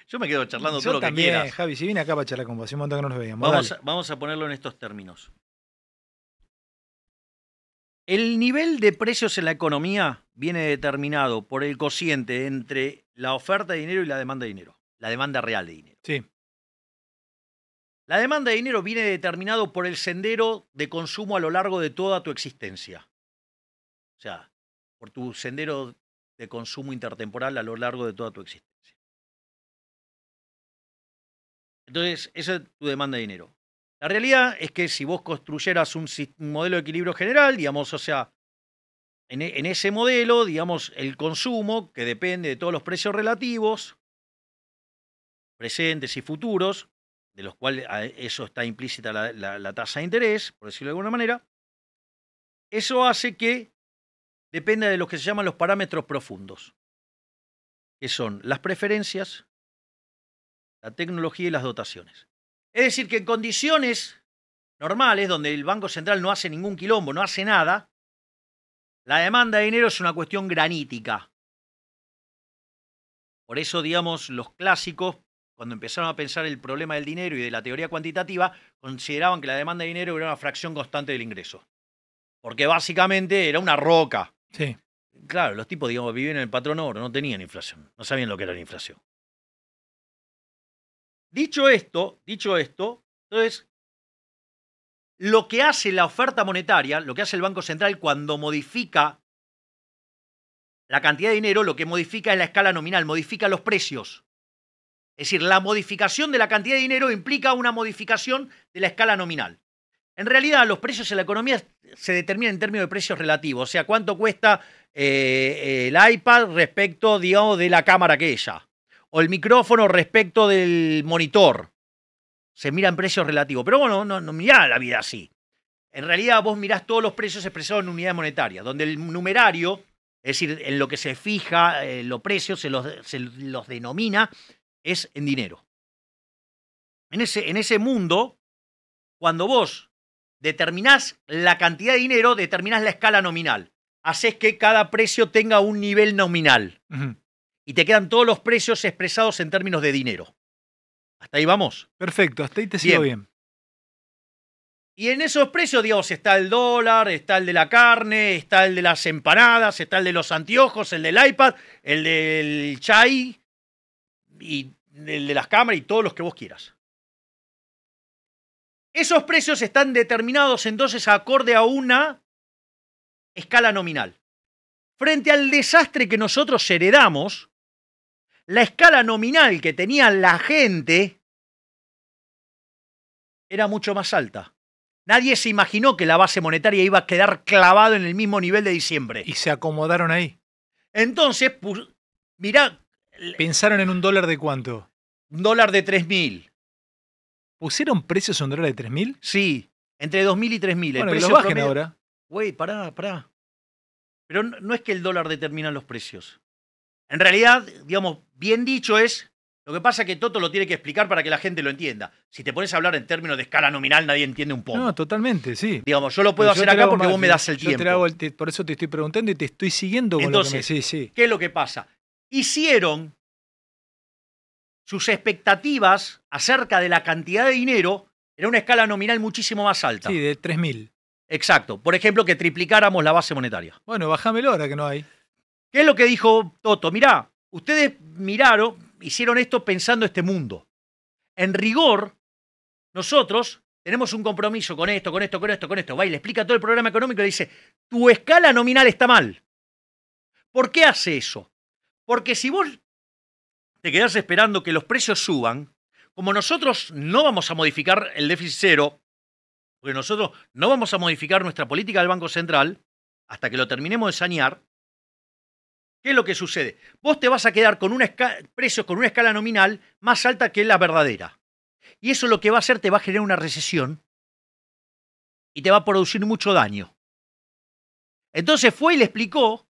Yo me quedo charlando todo lo que quieras. Javi, si vine acá para charlar con vos, hace un montón que no nos veíamos. Vamos vamos a ponerlo en estos términos. El nivel de precios en la economía viene determinado por el cociente entre la oferta de dinero y la demanda de dinero, la demanda real de dinero. Sí. La demanda de dinero viene determinado por el sendero de consumo a lo largo de toda tu existencia. O sea, por tu sendero de consumo intertemporal a lo largo de toda tu existencia. Entonces, esa es tu demanda de dinero. La realidad es que si vos construyeras un, modelo de equilibrio general, digamos, o sea, e, en, ese modelo, digamos, el consumo, que depende de todos los precios relativos, presentes y futuros, de los cuales eso está implícita la tasa de interés, por decirlo de alguna manera, eso hace que dependa de lo que se llaman los parámetros profundos, que son las preferencias, la tecnología y las dotaciones. Es decir, que en condiciones normales, donde el Banco Central no hace ningún quilombo, no hace nada, la demanda de dinero es una cuestión granítica. Por eso, digamos, los clásicos, cuando empezaron a pensar el problema del dinero y de la teoría cuantitativa, consideraban que la demanda de dinero era una fracción constante del ingreso. Porque básicamente era una roca. Sí. Claro, los tipos, digamos, vivían en el patrón oro, no tenían inflación, no sabían lo que era la inflación. Dicho esto, dicho esto, entonces, lo que hace la oferta monetaria, lo que hace el Banco Central cuando modifica la cantidad de dinero, lo que modifica es la escala nominal, modifica los precios. Es decir, la modificación de la cantidad de dinero implica una modificación de la escala nominal. En realidad, los precios en la economía se determinan en términos de precios relativos, o sea, cuánto cuesta eh, el iPad respecto, digamos, de la cámara que ella o el micrófono respecto del monitor. Se mira en precios relativos. Pero bueno, no, no mirá la vida así. En realidad vos mirás todos los precios expresados en unidad monetaria, donde el numerario, es decir, en lo que se fija eh, los precios, se los, denomina, es en dinero. En ese, mundo, cuando vos determinás la cantidad de dinero, determinás la escala nominal. Haces que cada precio tenga un nivel nominal y te quedan todos los precios expresados en términos de dinero. ¿Hasta ahí vamos? Perfecto, hasta ahí te sigo bien. Y en esos precios, digamos, está el dólar, está el de la carne, está el de las empanadas, está el de los anteojos, el del iPad, el del chai y el de las cámaras y todos los que vos quieras. Esos precios están determinados entonces acorde a una escala nominal. Frente al desastre que nosotros heredamos, la escala nominal que tenía la gente era mucho más alta. Nadie se imaginó que la base monetaria iba a quedar clavado en el mismo nivel de diciembre. Y se acomodaron ahí. Entonces, mirá. ¿Pensaron en un dólar de cuánto? Un dólar de 3.000. ¿Pusieron precios en un dólar de 3.000? Sí, entre 2.000 y 3.000. Bueno, lo bajen ahora. Güey, pará, pará. Pero no, no es que el dólar determina los precios. En realidad, digamos, bien dicho es, lo que pasa es que Toto lo tiene que explicar para que la gente lo entienda. Si te pones a hablar en términos de escala nominal, nadie entiende un poco. No, totalmente, sí. Digamos, yo lo puedo hacer acá porque vos me eh. das el tiempo. Te el por eso te estoy preguntando y te estoy siguiendo. Con Entonces, lo que sí, sí. ¿qué es lo que pasa? Hicieron sus expectativas acerca de la cantidad de dinero en una escala nominal muchísimo más alta. Sí, de 3.000. Exacto. Por ejemplo, que triplicáramos la base monetaria. Bueno, bájamelo ahora que no hay. ¿Qué es lo que dijo Toto? Mirá, ustedes miraron, hicieron esto pensando este mundo. En rigor, nosotros tenemos un compromiso con esto, con esto, con esto, con esto. Va y le explica todo el programa económico y le dice, tu escala nominal está mal. ¿Por qué hace eso? Porque si vos te quedás esperando que los precios suban, como nosotros no vamos a modificar el déficit cero, porque nosotros no vamos a modificar nuestra política del Banco Central hasta que lo terminemos de sanear, ¿Qué es lo que sucede? Vos te vas a quedar con un precio con una escala nominal más alta que la verdadera. Y eso lo que va a hacer te va a generar una recesión y te va a producir mucho daño. Entonces fue y le explicó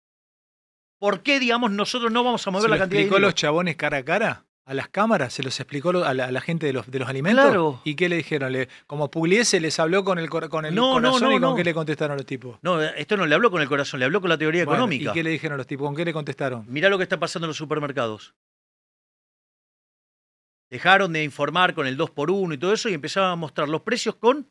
por qué, digamos, nosotros no vamos a mover la cantidad de ¿Explicó los chabones cara a cara? a las cámaras, se los explicó a la, gente de los, alimentos. ¿Y qué le dijeron? como Pugliese les habló con el, con el corazón no, y con qué le contestaron los tipos. No, esto no le habló con el corazón, le habló con la teoría económica. ¿Y qué le dijeron los tipos? ¿Con qué le contestaron? Mirá lo que está pasando en los supermercados. Dejaron de informar con el 2x1 y todo eso y empezaban a mostrar los precios con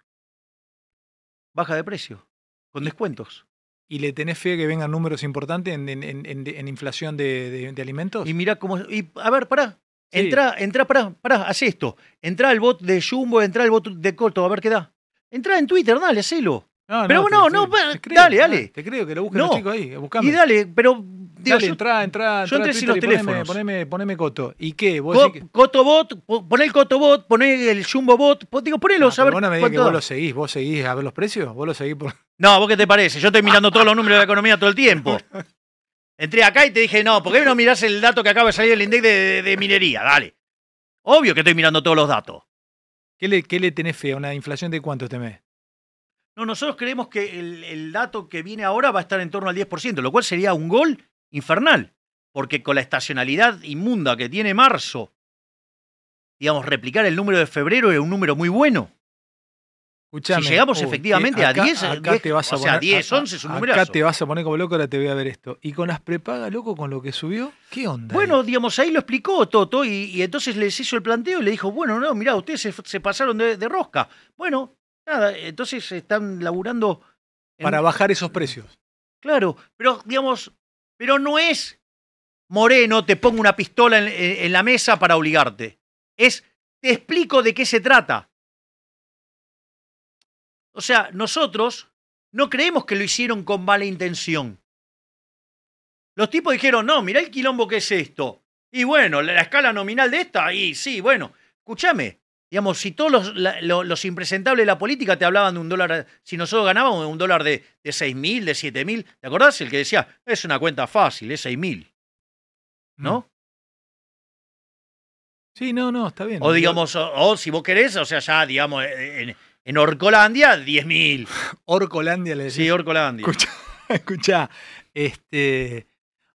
baja de precio, con descuentos. ¿Y le tenés fe que vengan números importantes en, inflación de, alimentos? Y mirá cómo... Y, a ver, pará, Entra, entra, pará, pará, haz esto. Entra al bot de Jumbo, entra al bot de Coto, a ver qué da. Entra en Twitter, dale, hacelo. pero no, no, no creo, dale, dale. Te creo que lo busquen los chicos ahí, buscame. Y dale, pero. Digo, dale, entra, entra, yo entré sin los teléfonos. Poneme, poneme, Coto. ¿Y qué? Coto bot que... el poné el bot, poné el Jumbo Bot. Digo, a ah, ver. Vos no que vos lo seguís, vos seguís a ver los precios, vos lo seguís por. No, ¿vos qué te parece? Yo estoy mirando todos los números de la economía todo el tiempo. Entré acá y te dije, no, ¿por qué no mirás el dato que acaba de salir del index de, minería? Dale. Obvio que estoy mirando todos los datos. ¿Qué le, qué le tenés fe? ¿A una inflación de cuánto este mes? No, nosotros creemos que el, el, dato que viene ahora va a estar en torno al 10%, lo cual sería un gol infernal, porque con la estacionalidad inmunda que tiene marzo, digamos, replicar el número de febrero es un número muy bueno si llegamos efectivamente a 10, 11 eh, es Acá te vas a poner como loco, ahora te voy a ver esto. ¿Y con las prepagas, loco, con lo que subió? ¿Qué onda? Bueno, digamos, ahí lo explicó Toto y, entonces les hizo el planteo y le dijo, bueno, no, mirá, ustedes se, pasaron de, rosca. Bueno, nada, entonces están laburando... Para bajar esos precios. Claro, pero digamos, pero no es Moreno, te pongo una pistola en la mesa para obligarte. Es, te explico de qué se trata o sea, nosotros no creemos que lo hicieron con mala intención. Los tipos dijeron, no, mirá el quilombo que es esto. Y bueno, la, escala nominal de esta, y sí, bueno, escúchame, digamos, si todos los, los, impresentables de la política te hablaban de un dólar, si nosotros ganábamos un dólar de, de 6.000, de 7.000, ¿te acordás? El que decía, es una cuenta fácil, es 6.000. ¿No? Mm. Sí, no, no, está bien. O digamos, o, o, si vos querés, o sea, ya, digamos, en, en Orcolandia, 10.000. Orcolandia le decís. Sí, Orcolandia. Escucha, este.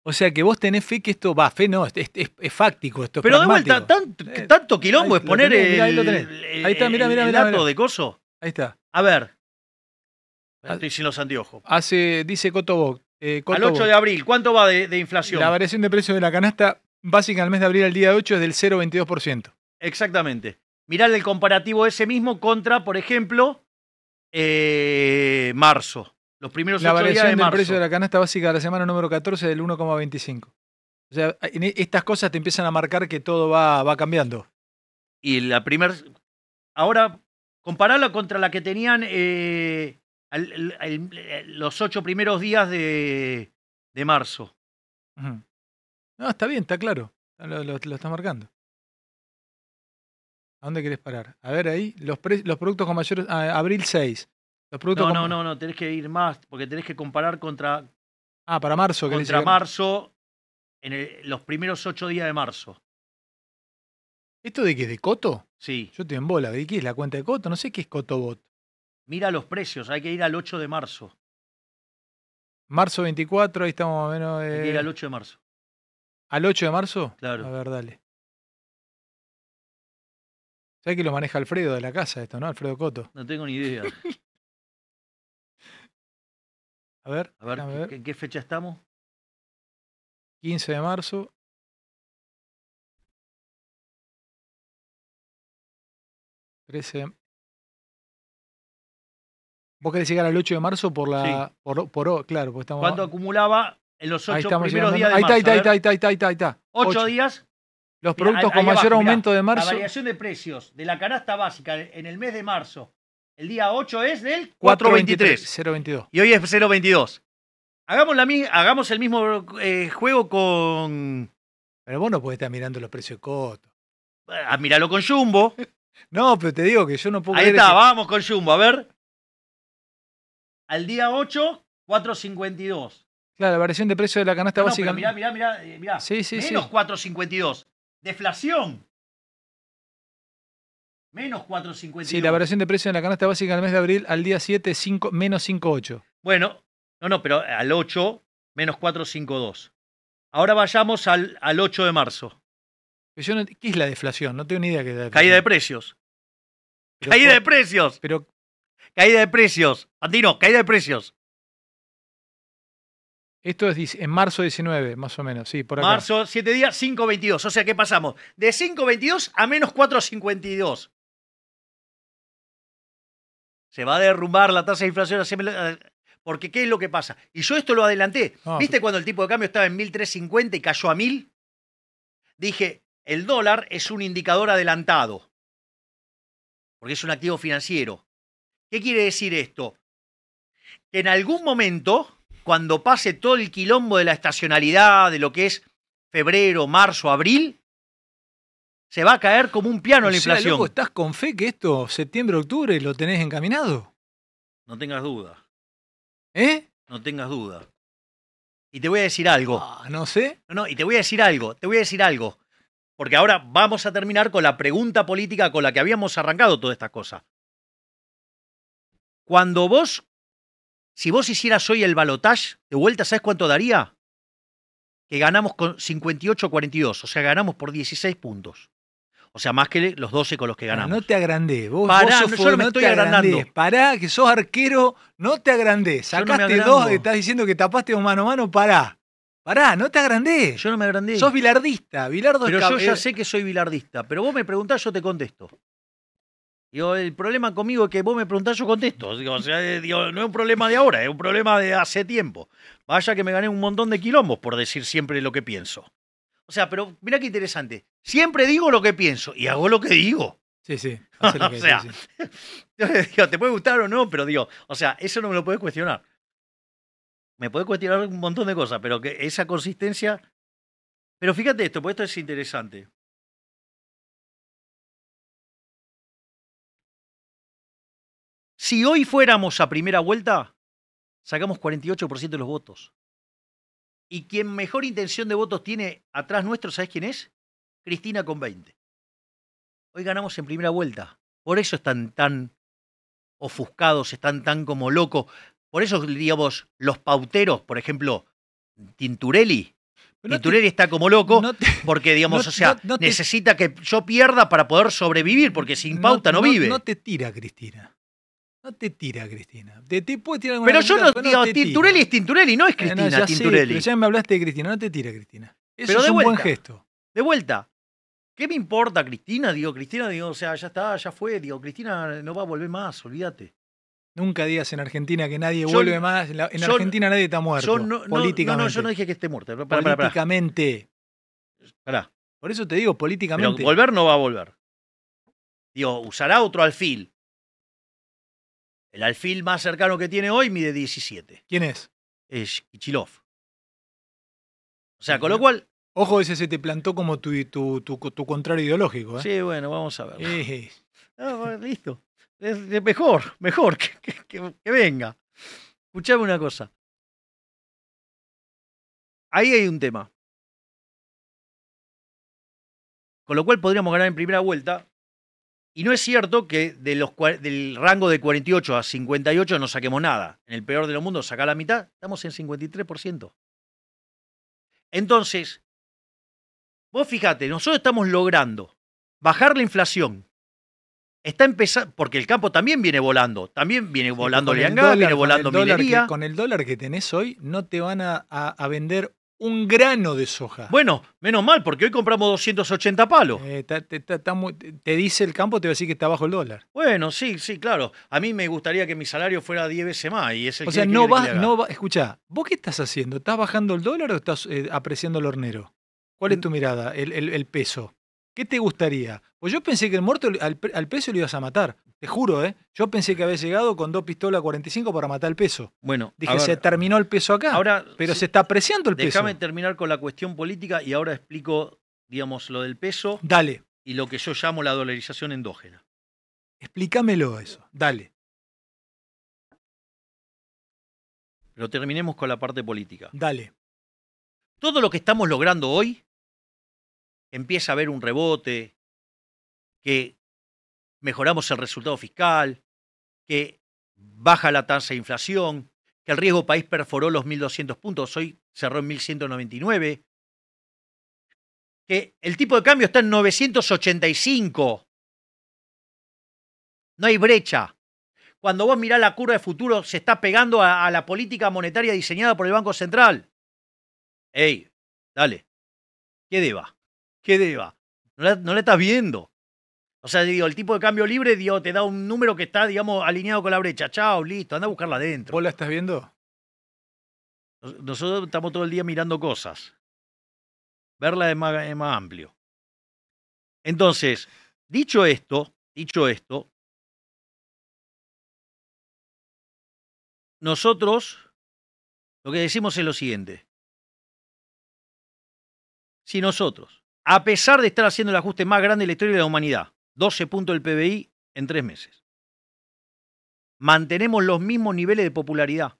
O sea que vos tenés fe que esto va, fe no, es, fáctico esto. Pero de eh, tanto quilombo es poner ahí está, mira, mira, mira. de coso. Ahí está. A ver. Ah. Estoy sin los anteojos. Hace, dice Cotobo. Eh, Al 8 de abril, ¿cuánto va de, inflación? La variación de precios de la canasta básica al mes de abril al día 8 es del 0,22%. Exactamente mirar el comparativo ese mismo contra, por ejemplo, eh, marzo. Los primeros la variación precio de la canasta básica de la semana número 14 del 1,25. O sea, e, estas cosas te empiezan a marcar que todo va, va cambiando. Y la primera. Ahora, compararla contra la que tenían eh, los ocho primeros días de, marzo. No, está bien, está claro. Lo, lo, marcando. ¿A dónde querés parar? A ver ahí, los, los productos con mayores... Ah, abril 6. Los productos no, no, no, no, tenés que ir más, porque tenés que comparar contra... Ah, para marzo. Contra marzo, en los primeros ocho días de marzo. ¿Esto de qué es de Coto? Sí. Yo te en bola, ¿de qué es la cuenta de Coto? No sé qué es Cotobot. Mira los precios, hay que ir al 8 de marzo. Marzo 24, ahí estamos más o menos. Hay que ir eh, al 8 de marzo. ¿Al 8 de marzo? Claro. A ver, dale. ¿Sabes que lo maneja Alfredo de la casa esto, no? Alfredo Coto. No tengo ni idea. a ver, a ver, ¿en qué fecha estamos? 15 de marzo. 13. Vos querés llegar al 8 de marzo por la. Sí. Por, por, claro, porque estamos. ¿Cuánto acumulaba en los 8 primeros días de ahí Está, ahí está, ahí está, ahí está, ahí está, 8, días los productos con mayor aumento de marzo. La variación de precios de la canasta básica en el mes de marzo, el día 8 es del 4.23. Y hoy es 0.22. Hagamos, hagamos el mismo eh, juego con. Pero vos no podés estar mirando los precios de Coto. Ah, con Jumbo. no, pero te digo que yo no puedo. Ahí está, vamos con Jumbo, a ver. Al día 8, 4.52. Claro, la variación de precio de la canasta básica. mirá, mirá, mirá, eh, mirá. Sí, sí, 4.52. Deflación. Menos 4.55. Sí, la variación de precios en la canasta básica en el mes de abril al día 7, 5, menos 5,8. Bueno, no, no, pero al 8, menos 4,52. Ahora vayamos al, 8 de marzo. ¿Qué es la deflación? No tengo ni idea qué Caída de precios. caída de precios. Pero. Caída de precios. Andino, caída de precios. Esto es en marzo 19, más o menos, sí, por Marzo, 7 días, 5.22. O sea, ¿qué pasamos? De 5.22 a menos 4.52. Se va a derrumbar la tasa de inflación eh, porque ¿qué es lo que pasa? Y yo esto lo adelanté. ¿Viste cuando el tipo de cambio estaba en 1350 y cayó a 1000? Dije, el dólar es un indicador adelantado, porque es un activo financiero. ¿Qué quiere decir esto? Que en algún momento cuando pase todo el quilombo de la estacionalidad, de lo que es febrero, marzo, abril, se va a caer como un piano la inflación. ¿Estás con fe que esto, septiembre, octubre, lo tenés encaminado? No tengas duda. ¿Eh? No tengas duda. Y te voy a decir algo. Ah, no sé. No, no, y te voy a decir algo, te voy a decir algo. Porque ahora vamos a terminar con la pregunta política con la que habíamos arrancado toda esta cosa. Cuando vos si vos hicieras hoy el balotage, de vuelta, ¿sabes cuánto daría? Que ganamos con 58-42, o sea, ganamos por 16 puntos. O sea, más que los 12 con los que ganamos. No, te agrandé, Vos, no, yo no me estoy agrandando. Pará, que sos arquero, no te agrandés. Sacaste dos, estás diciendo que tapaste mano a mano, pará. Pará, no te agrandés. Yo no me agrandé. Sos bilardista. Bilardo pero yo ya sé que soy bilardista. Pero vos me preguntás, yo te contesto. Digo, el problema conmigo es que vos me preguntás, yo contesto. o sea, eh, no es un problema de ahora, es un problema de hace tiempo. Vaya que me gané un montón de quilombos por decir siempre lo que pienso. O sea, pero mira qué interesante. Siempre digo lo que pienso y hago lo que digo. Sí, sí. te puede gustar o no, pero digo, o sea, eso no me lo puedes cuestionar. Me puedes cuestionar un montón de cosas, pero que esa consistencia. Pero fíjate esto, porque esto es interesante. Si hoy fuéramos a primera vuelta, sacamos 48% de los votos. Y quien mejor intención de votos tiene atrás nuestro, ¿sabes quién es? Cristina con 20. Hoy ganamos en primera vuelta. Por eso están tan ofuscados, están tan como locos. Por eso, digamos, los pauteros, por ejemplo, Tinturelli. Tinturelli está como loco porque, digamos, o sea, necesita que yo pierda para poder sobrevivir, porque sin pauta no, vive. No te tira, Cristina. No te tira, Cristina. Te, te tirar Pero yo no, digo, Tinturelli es Tinturelli, no es eh, Cristina. ya me hablaste de Cristina, no te tira, Cristina. Eso es un buen gesto. De vuelta. ¿Qué me importa, Cristina? Digo, Cristina, digo, o sea, ya está, ya fue. Digo, Cristina no va a volver más, olvídate. Nunca digas en Argentina que nadie vuelve más. En, Argentina nadie está muerto. no, políticamente. No, yo no dije que esté muerto. políticamente. Por eso te digo, políticamente. volver no va a volver. Digo, usará otro alfil el alfil más cercano que tiene hoy mide 17. ¿Quién es? Es Kichilov. O sea, con lo cual. Ojo, ese se te plantó como tu, tu, tu, contrario ideológico. ¿eh? Sí, bueno, vamos a ver. listo. Es mejor, mejor que, que venga. Escuchame una cosa. Ahí hay un tema. Con lo cual podríamos ganar en primera vuelta y no es cierto que del rango de 48 a 58 no saquemos nada. En el peor de los mundos, saca la mitad, estamos en 53%. Entonces, vos fíjate, nosotros estamos logrando bajar la inflación. Está empezando, porque el campo también viene volando, también viene volando el viene volando con con el dólar que tenés hoy, no te van a vender un grano de soja. Bueno, menos mal, porque hoy compramos 280 palos. Eh, te dice el campo, te va a decir que está bajo el dólar. Bueno, sí, sí, claro. A mí me gustaría que mi salario fuera 10 veces más. Y es o sea, no vas, no va, escucha, ¿vos qué estás haciendo? ¿Estás bajando el dólar o estás eh, apreciando el hornero? ¿Cuál es mm. tu mirada? El, peso. ¿Qué te gustaría? Pues yo pensé que el muerto al, al peso lo ibas a matar. Te juro, ¿eh? Yo pensé que había llegado con dos pistolas 45 para matar el peso. Bueno, dije, se terminó el peso acá. pero se está apreciando el peso. Déjame terminar con la cuestión política y ahora explico, digamos, lo del peso. Dale. Y lo que yo llamo la dolarización endógena. Explícamelo eso. Dale. Lo terminemos con la parte política. Dale. Todo lo que estamos logrando hoy empieza a haber un rebote que mejoramos el resultado fiscal, que baja la tasa de inflación, que el riesgo país perforó los 1.200 puntos, hoy cerró en 1.199, que el tipo de cambio está en 985. No hay brecha. Cuando vos mirás la curva de futuro, se está pegando a, la política monetaria diseñada por el Banco Central. ¡Ey! Dale. ¿Qué deba? ¿Qué deba? No no la estás viendo. O sea, digo, el tipo de cambio libre te da un número que está, digamos, alineado con la brecha. Chao, listo, anda a buscarla adentro. ¿Vos la estás viendo? Nosotros estamos todo el día mirando cosas. Verla es más, es más amplio. Entonces, dicho esto, dicho esto, nosotros lo que decimos es lo siguiente. Si nosotros, a pesar de estar haciendo el ajuste más grande de la historia de la humanidad, 12 puntos del PBI en tres meses. Mantenemos los mismos niveles de popularidad.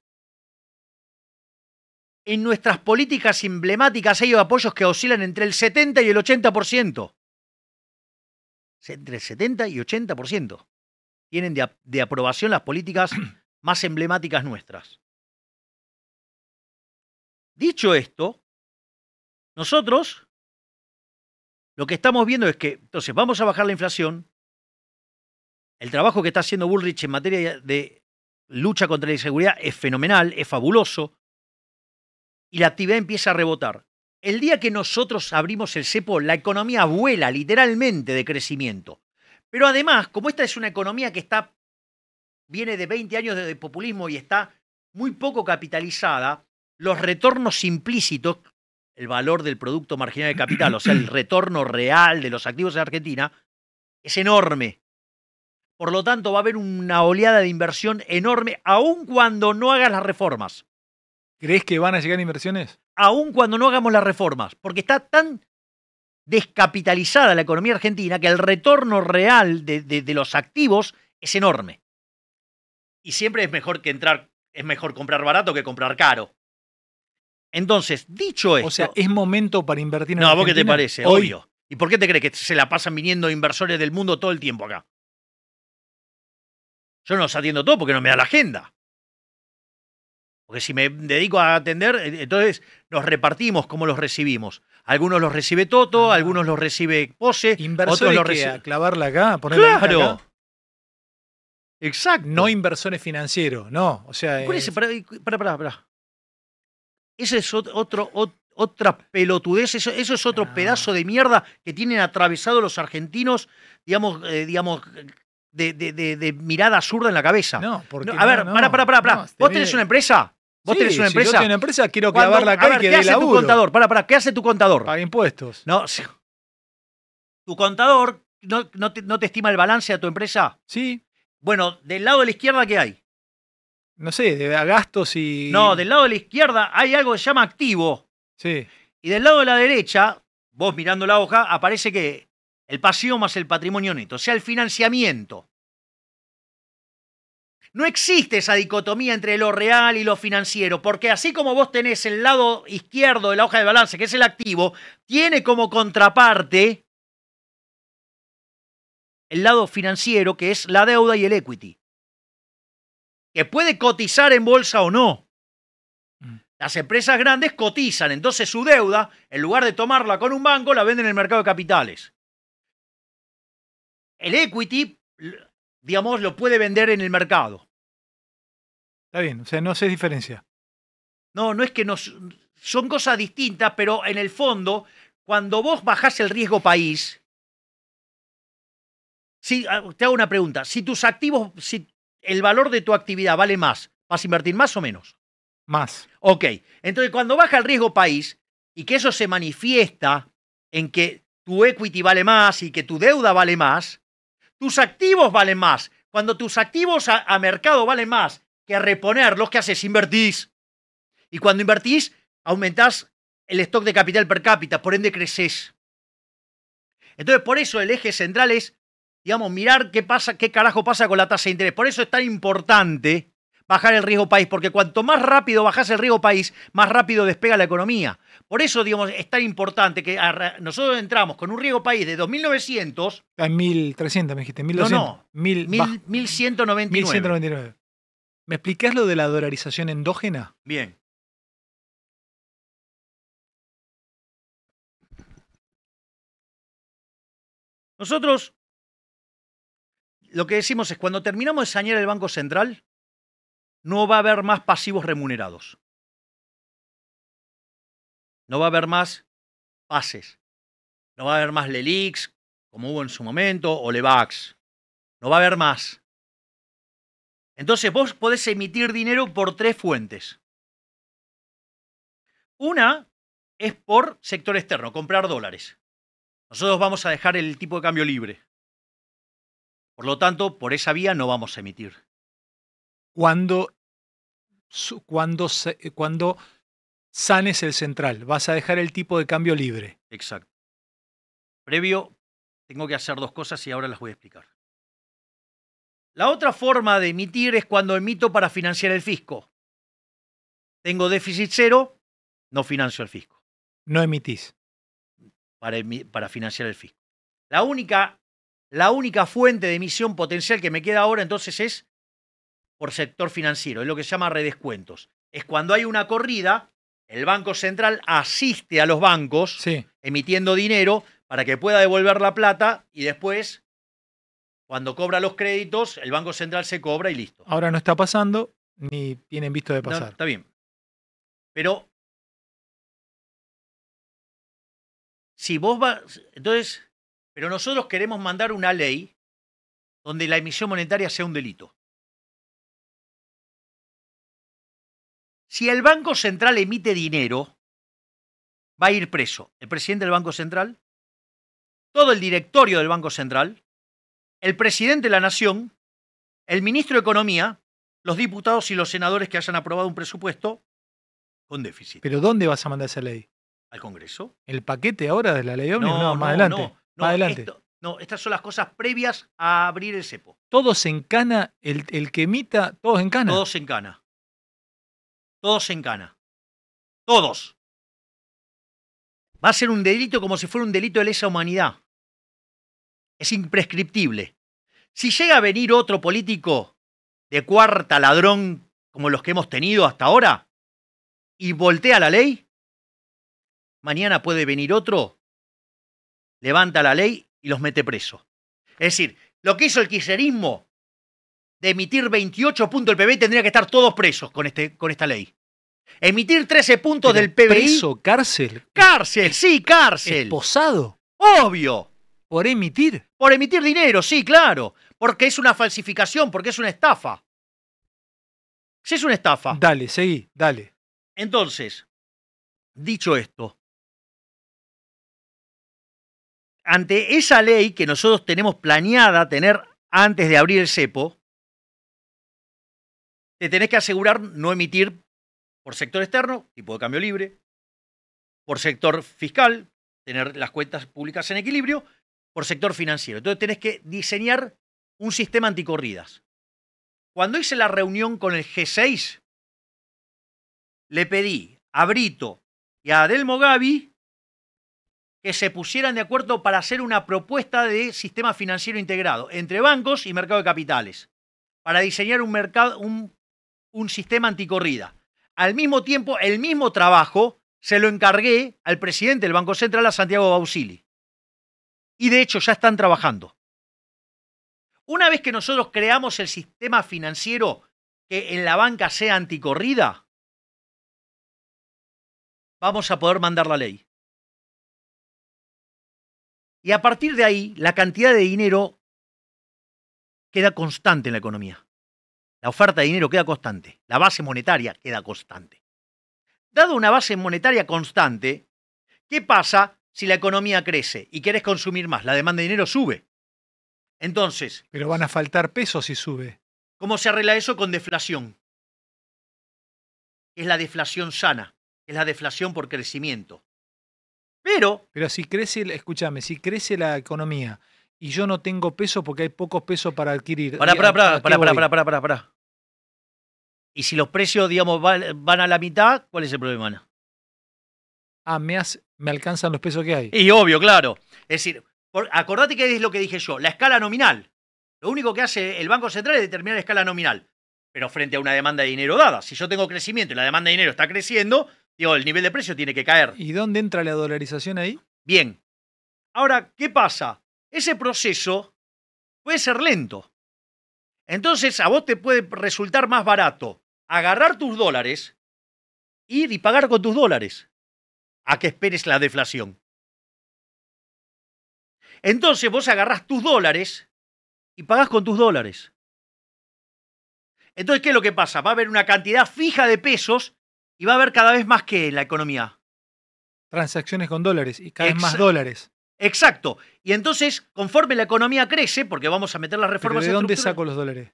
En nuestras políticas emblemáticas hay apoyos que oscilan entre el 70 y el 80%. Entre el 70 y el 80% tienen de aprobación las políticas más emblemáticas nuestras. Dicho esto, nosotros lo que estamos viendo es que, entonces, vamos a bajar la inflación. El trabajo que está haciendo Bullrich en materia de lucha contra la inseguridad es fenomenal, es fabuloso. Y la actividad empieza a rebotar. El día que nosotros abrimos el CEPOL, la economía vuela literalmente de crecimiento. Pero además, como esta es una economía que está viene de 20 años de populismo y está muy poco capitalizada, los retornos implícitos el valor del Producto Marginal de Capital, o sea, el retorno real de los activos en Argentina, es enorme. Por lo tanto, va a haber una oleada de inversión enorme, aun cuando no hagas las reformas. ¿Crees que van a llegar inversiones? Aun cuando no hagamos las reformas, porque está tan descapitalizada la economía argentina que el retorno real de, de los activos es enorme. Y siempre es mejor que entrar, es mejor comprar barato que comprar caro. Entonces, dicho esto. O sea, es momento para invertir en No, ¿a vos qué te parece? Obvio. ¿Y por qué te crees que se la pasan viniendo inversores del mundo todo el tiempo acá? Yo no los atiendo todo porque no me da la agenda. Porque si me dedico a atender, eh, entonces nos repartimos como los recibimos. Algunos los recibe Toto, algunos los recibe Pose, Inversores otros los clavarla acá, claro. Exacto. No inversores financieros, no. O sea, es... para, para, para. Esa es otro, otra pelotudez, eso, es otro ah. pedazo de mierda que tienen atravesado los argentinos, digamos, eh, digamos de, mirada zurda en la cabeza. No, porque a ver, pará, pará, pará. Este ¿Vos tenés una empresa? ¿Vos tenés una empresa? tengo una empresa, quiero la a ¿Qué hace tu contador? Para ¿qué hace tu contador? Paga impuestos. No, tu contador no, te, estima el balance de tu empresa. Sí. Bueno, del lado de la izquierda, ¿qué hay? no sé, de a gastos y. No, del lado de la izquierda hay algo que se llama activo. Sí. Y del lado de la derecha, vos mirando la hoja, aparece que el pasivo más el patrimonio neto, o sea, el financiamiento. No existe esa dicotomía entre lo real y lo financiero, porque así como vos tenés el lado izquierdo de la hoja de balance, que es el activo, tiene como contraparte el lado financiero, que es la deuda y el equity que puede cotizar en bolsa o no. Mm. Las empresas grandes cotizan, entonces su deuda, en lugar de tomarla con un banco, la venden en el mercado de capitales. El equity, digamos, lo puede vender en el mercado. Está bien, o sea, no se diferencia. No, no es que no, Son cosas distintas, pero en el fondo, cuando vos bajás el riesgo país, si, ah, te hago una pregunta. Si tus activos, si el valor de tu actividad vale más, ¿vas a invertir más o menos? Más. Ok, entonces cuando baja el riesgo país y que eso se manifiesta en que tu equity vale más y que tu deuda vale más, tus activos valen más. Cuando tus activos a, mercado valen más que reponer, los que haces? Invertís. Y cuando invertís, aumentás el stock de capital per cápita, por ende creces. Entonces, por eso el eje central es digamos, mirar qué pasa, qué carajo pasa con la tasa de interés. Por eso es tan importante bajar el riesgo país, porque cuanto más rápido bajas el riesgo país, más rápido despega la economía. Por eso, digamos, es tan importante que nosotros entramos con un riesgo país de 2.900... A 1.300, me dijiste, 1.200. No, no, 1.199. ¿Me explicas lo de la dolarización endógena? Bien. Nosotros lo que decimos es, cuando terminamos de sañar el Banco Central, no va a haber más pasivos remunerados. No va a haber más pases. No va a haber más Lelix, como hubo en su momento, o Levax. No va a haber más. Entonces vos podés emitir dinero por tres fuentes. Una es por sector externo, comprar dólares. Nosotros vamos a dejar el tipo de cambio libre. Por lo tanto, por esa vía no vamos a emitir. Cuando, cuando, eh, cuando sanes el central, vas a dejar el tipo de cambio libre. Exacto. Previo, tengo que hacer dos cosas y ahora las voy a explicar. La otra forma de emitir es cuando emito para financiar el fisco. Tengo déficit cero, no financio el fisco. No emitís. Para, para financiar el fisco. La única la única fuente de emisión potencial que me queda ahora entonces es por sector financiero, es lo que se llama redescuentos. Es cuando hay una corrida, el Banco Central asiste a los bancos emitiendo dinero para que pueda devolver la plata y después, cuando cobra los créditos, el Banco Central se cobra y listo. Ahora no está pasando ni tienen visto de pasar. está bien. Pero si vos vas, entonces pero nosotros queremos mandar una ley donde la emisión monetaria sea un delito. Si el Banco Central emite dinero, va a ir preso el presidente del Banco Central, todo el directorio del Banco Central, el presidente de la Nación, el ministro de Economía, los diputados y los senadores que hayan aprobado un presupuesto con déficit. ¿Pero dónde vas a mandar esa ley? Al Congreso. ¿El paquete ahora de la ley No, no, más adelante. No, Adelante. no, estas son las cosas previas a abrir el cepo. Todos se encana el, el que emita, todos en cana. Todos en cana. Todos en Todos. Va a ser un delito como si fuera un delito de lesa humanidad. Es imprescriptible. Si llega a venir otro político de cuarta ladrón como los que hemos tenido hasta ahora y voltea la ley, mañana puede venir otro levanta la ley y los mete presos. Es decir, lo que hizo el quiserismo de emitir 28 puntos del PBI tendría que estar todos presos con, este, con esta ley. Emitir 13 puntos del PBI. ¿Preso? ¿Cárcel? Cárcel, sí, cárcel. posado Obvio. ¿Por emitir? Por emitir dinero, sí, claro. Porque es una falsificación, porque es una estafa. Sí es una estafa. Dale, seguí, dale. Entonces, dicho esto, ante esa ley que nosotros tenemos planeada tener antes de abrir el cepo, te tenés que asegurar no emitir por sector externo, tipo de cambio libre, por sector fiscal, tener las cuentas públicas en equilibrio, por sector financiero. Entonces tenés que diseñar un sistema anticorridas. Cuando hice la reunión con el G6, le pedí a Brito y a Adelmo Gavi que se pusieran de acuerdo para hacer una propuesta de sistema financiero integrado entre bancos y mercado de capitales, para diseñar un, mercado, un, sistema anticorrida. Al mismo tiempo, el mismo trabajo se lo encargué al presidente del Banco Central, a Santiago Bausili. Y de hecho ya están trabajando. Una vez que nosotros creamos el sistema financiero que en la banca sea anticorrida, vamos a poder mandar la ley. Y a partir de ahí, la cantidad de dinero queda constante en la economía. La oferta de dinero queda constante. La base monetaria queda constante. Dado una base monetaria constante, ¿qué pasa si la economía crece y quieres consumir más? La demanda de dinero sube. Entonces. Pero van a faltar pesos si sube. ¿Cómo se arregla eso con deflación? Es la deflación sana, es la deflación por crecimiento. Pero. si crece, escúchame, si crece la economía y yo no tengo peso porque hay pocos pesos para adquirir. Pará, pará, pará, pará, pará, pará, pará, Y si los precios, digamos, van a la mitad, ¿cuál es el problema? Ah, me, me alcanzan los pesos que hay. Y obvio, claro. Es decir, acordate que es lo que dije yo, la escala nominal. Lo único que hace el Banco Central es determinar la escala nominal, pero frente a una demanda de dinero dada. Si yo tengo crecimiento y la demanda de dinero está creciendo, el nivel de precio tiene que caer. ¿Y dónde entra la dolarización ahí? Bien. Ahora, ¿qué pasa? Ese proceso puede ser lento. Entonces, a vos te puede resultar más barato agarrar tus dólares, ir y pagar con tus dólares, a que esperes la deflación. Entonces, vos agarrás tus dólares y pagás con tus dólares. Entonces, ¿qué es lo que pasa? Va a haber una cantidad fija de pesos y va a haber cada vez más que la economía. Transacciones con dólares y cada vez más dólares. Exacto. Y entonces, conforme la economía crece, porque vamos a meter las reformas. ¿De dónde saco los dólares?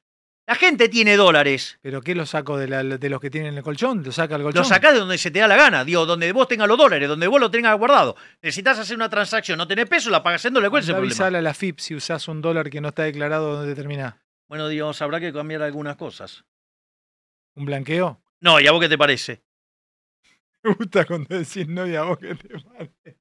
La gente tiene dólares. ¿Pero qué lo saco de, los que tienen el colchón? ¿Lo saca el colchón? Lo sacás de donde se te da la gana, digo, donde vos tengas los dólares, donde vos lo tengas guardado. Necesitas hacer una transacción, no tenés peso, la pagas en dólares. ¿Cuál es el a la FIP si usás un dólar que no está declarado donde termina. Bueno, digamos, habrá que cambiar algunas cosas. ¿Un blanqueo? No, ¿y a vos qué te parece? me gusta cuando decís no y a vos que te parece.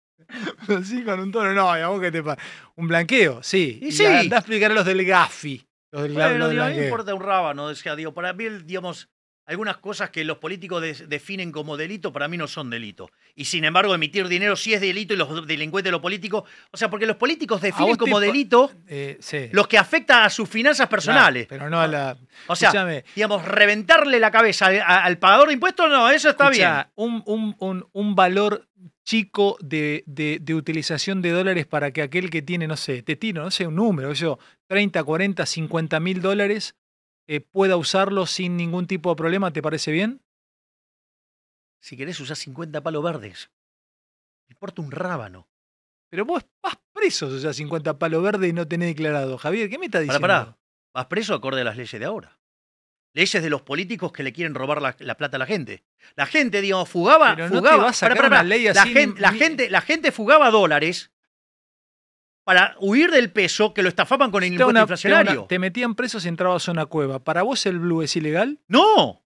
así sí, con un tono, no, y a vos que te parece. Un blanqueo, sí. Y, sí. Da, a explicar a los del Gafi. Los del, bueno, a mí me importa un rábano, decía, Dios. para mí, digamos, algunas cosas que los políticos definen como delito para mí no son delito. Y sin embargo, emitir dinero sí es delito y los delincuentes, los políticos. O sea, porque los políticos definen como delito eh, los que afectan a sus finanzas personales. pero no a la. O sea, digamos, reventarle la cabeza al, pagador de impuestos, no, eso está bien. Un, un, un, valor chico de, utilización de dólares para que aquel que tiene, no sé, te tiro, no sé, un número, yo, 30, 40, 50 mil dólares eh, pueda usarlo sin ningún tipo de problema, ¿te parece bien? Si querés usar 50 palos verdes, importa un rábano. Pero vos vas preso si usás 50 palos verdes y no tenés declarado. Javier, ¿qué me estás diciendo? Vas preso acorde a las leyes de ahora. Leyes de los políticos que le quieren robar la, plata a la gente. La gente, digamos, fugaba, fugaba. vas a la, la, gente, la gente fugaba dólares para huir del peso que lo estafaban con el impuesto inflacionario. Te, metían presos y entrabas a una cueva. ¿Para vos el blue es ilegal? No.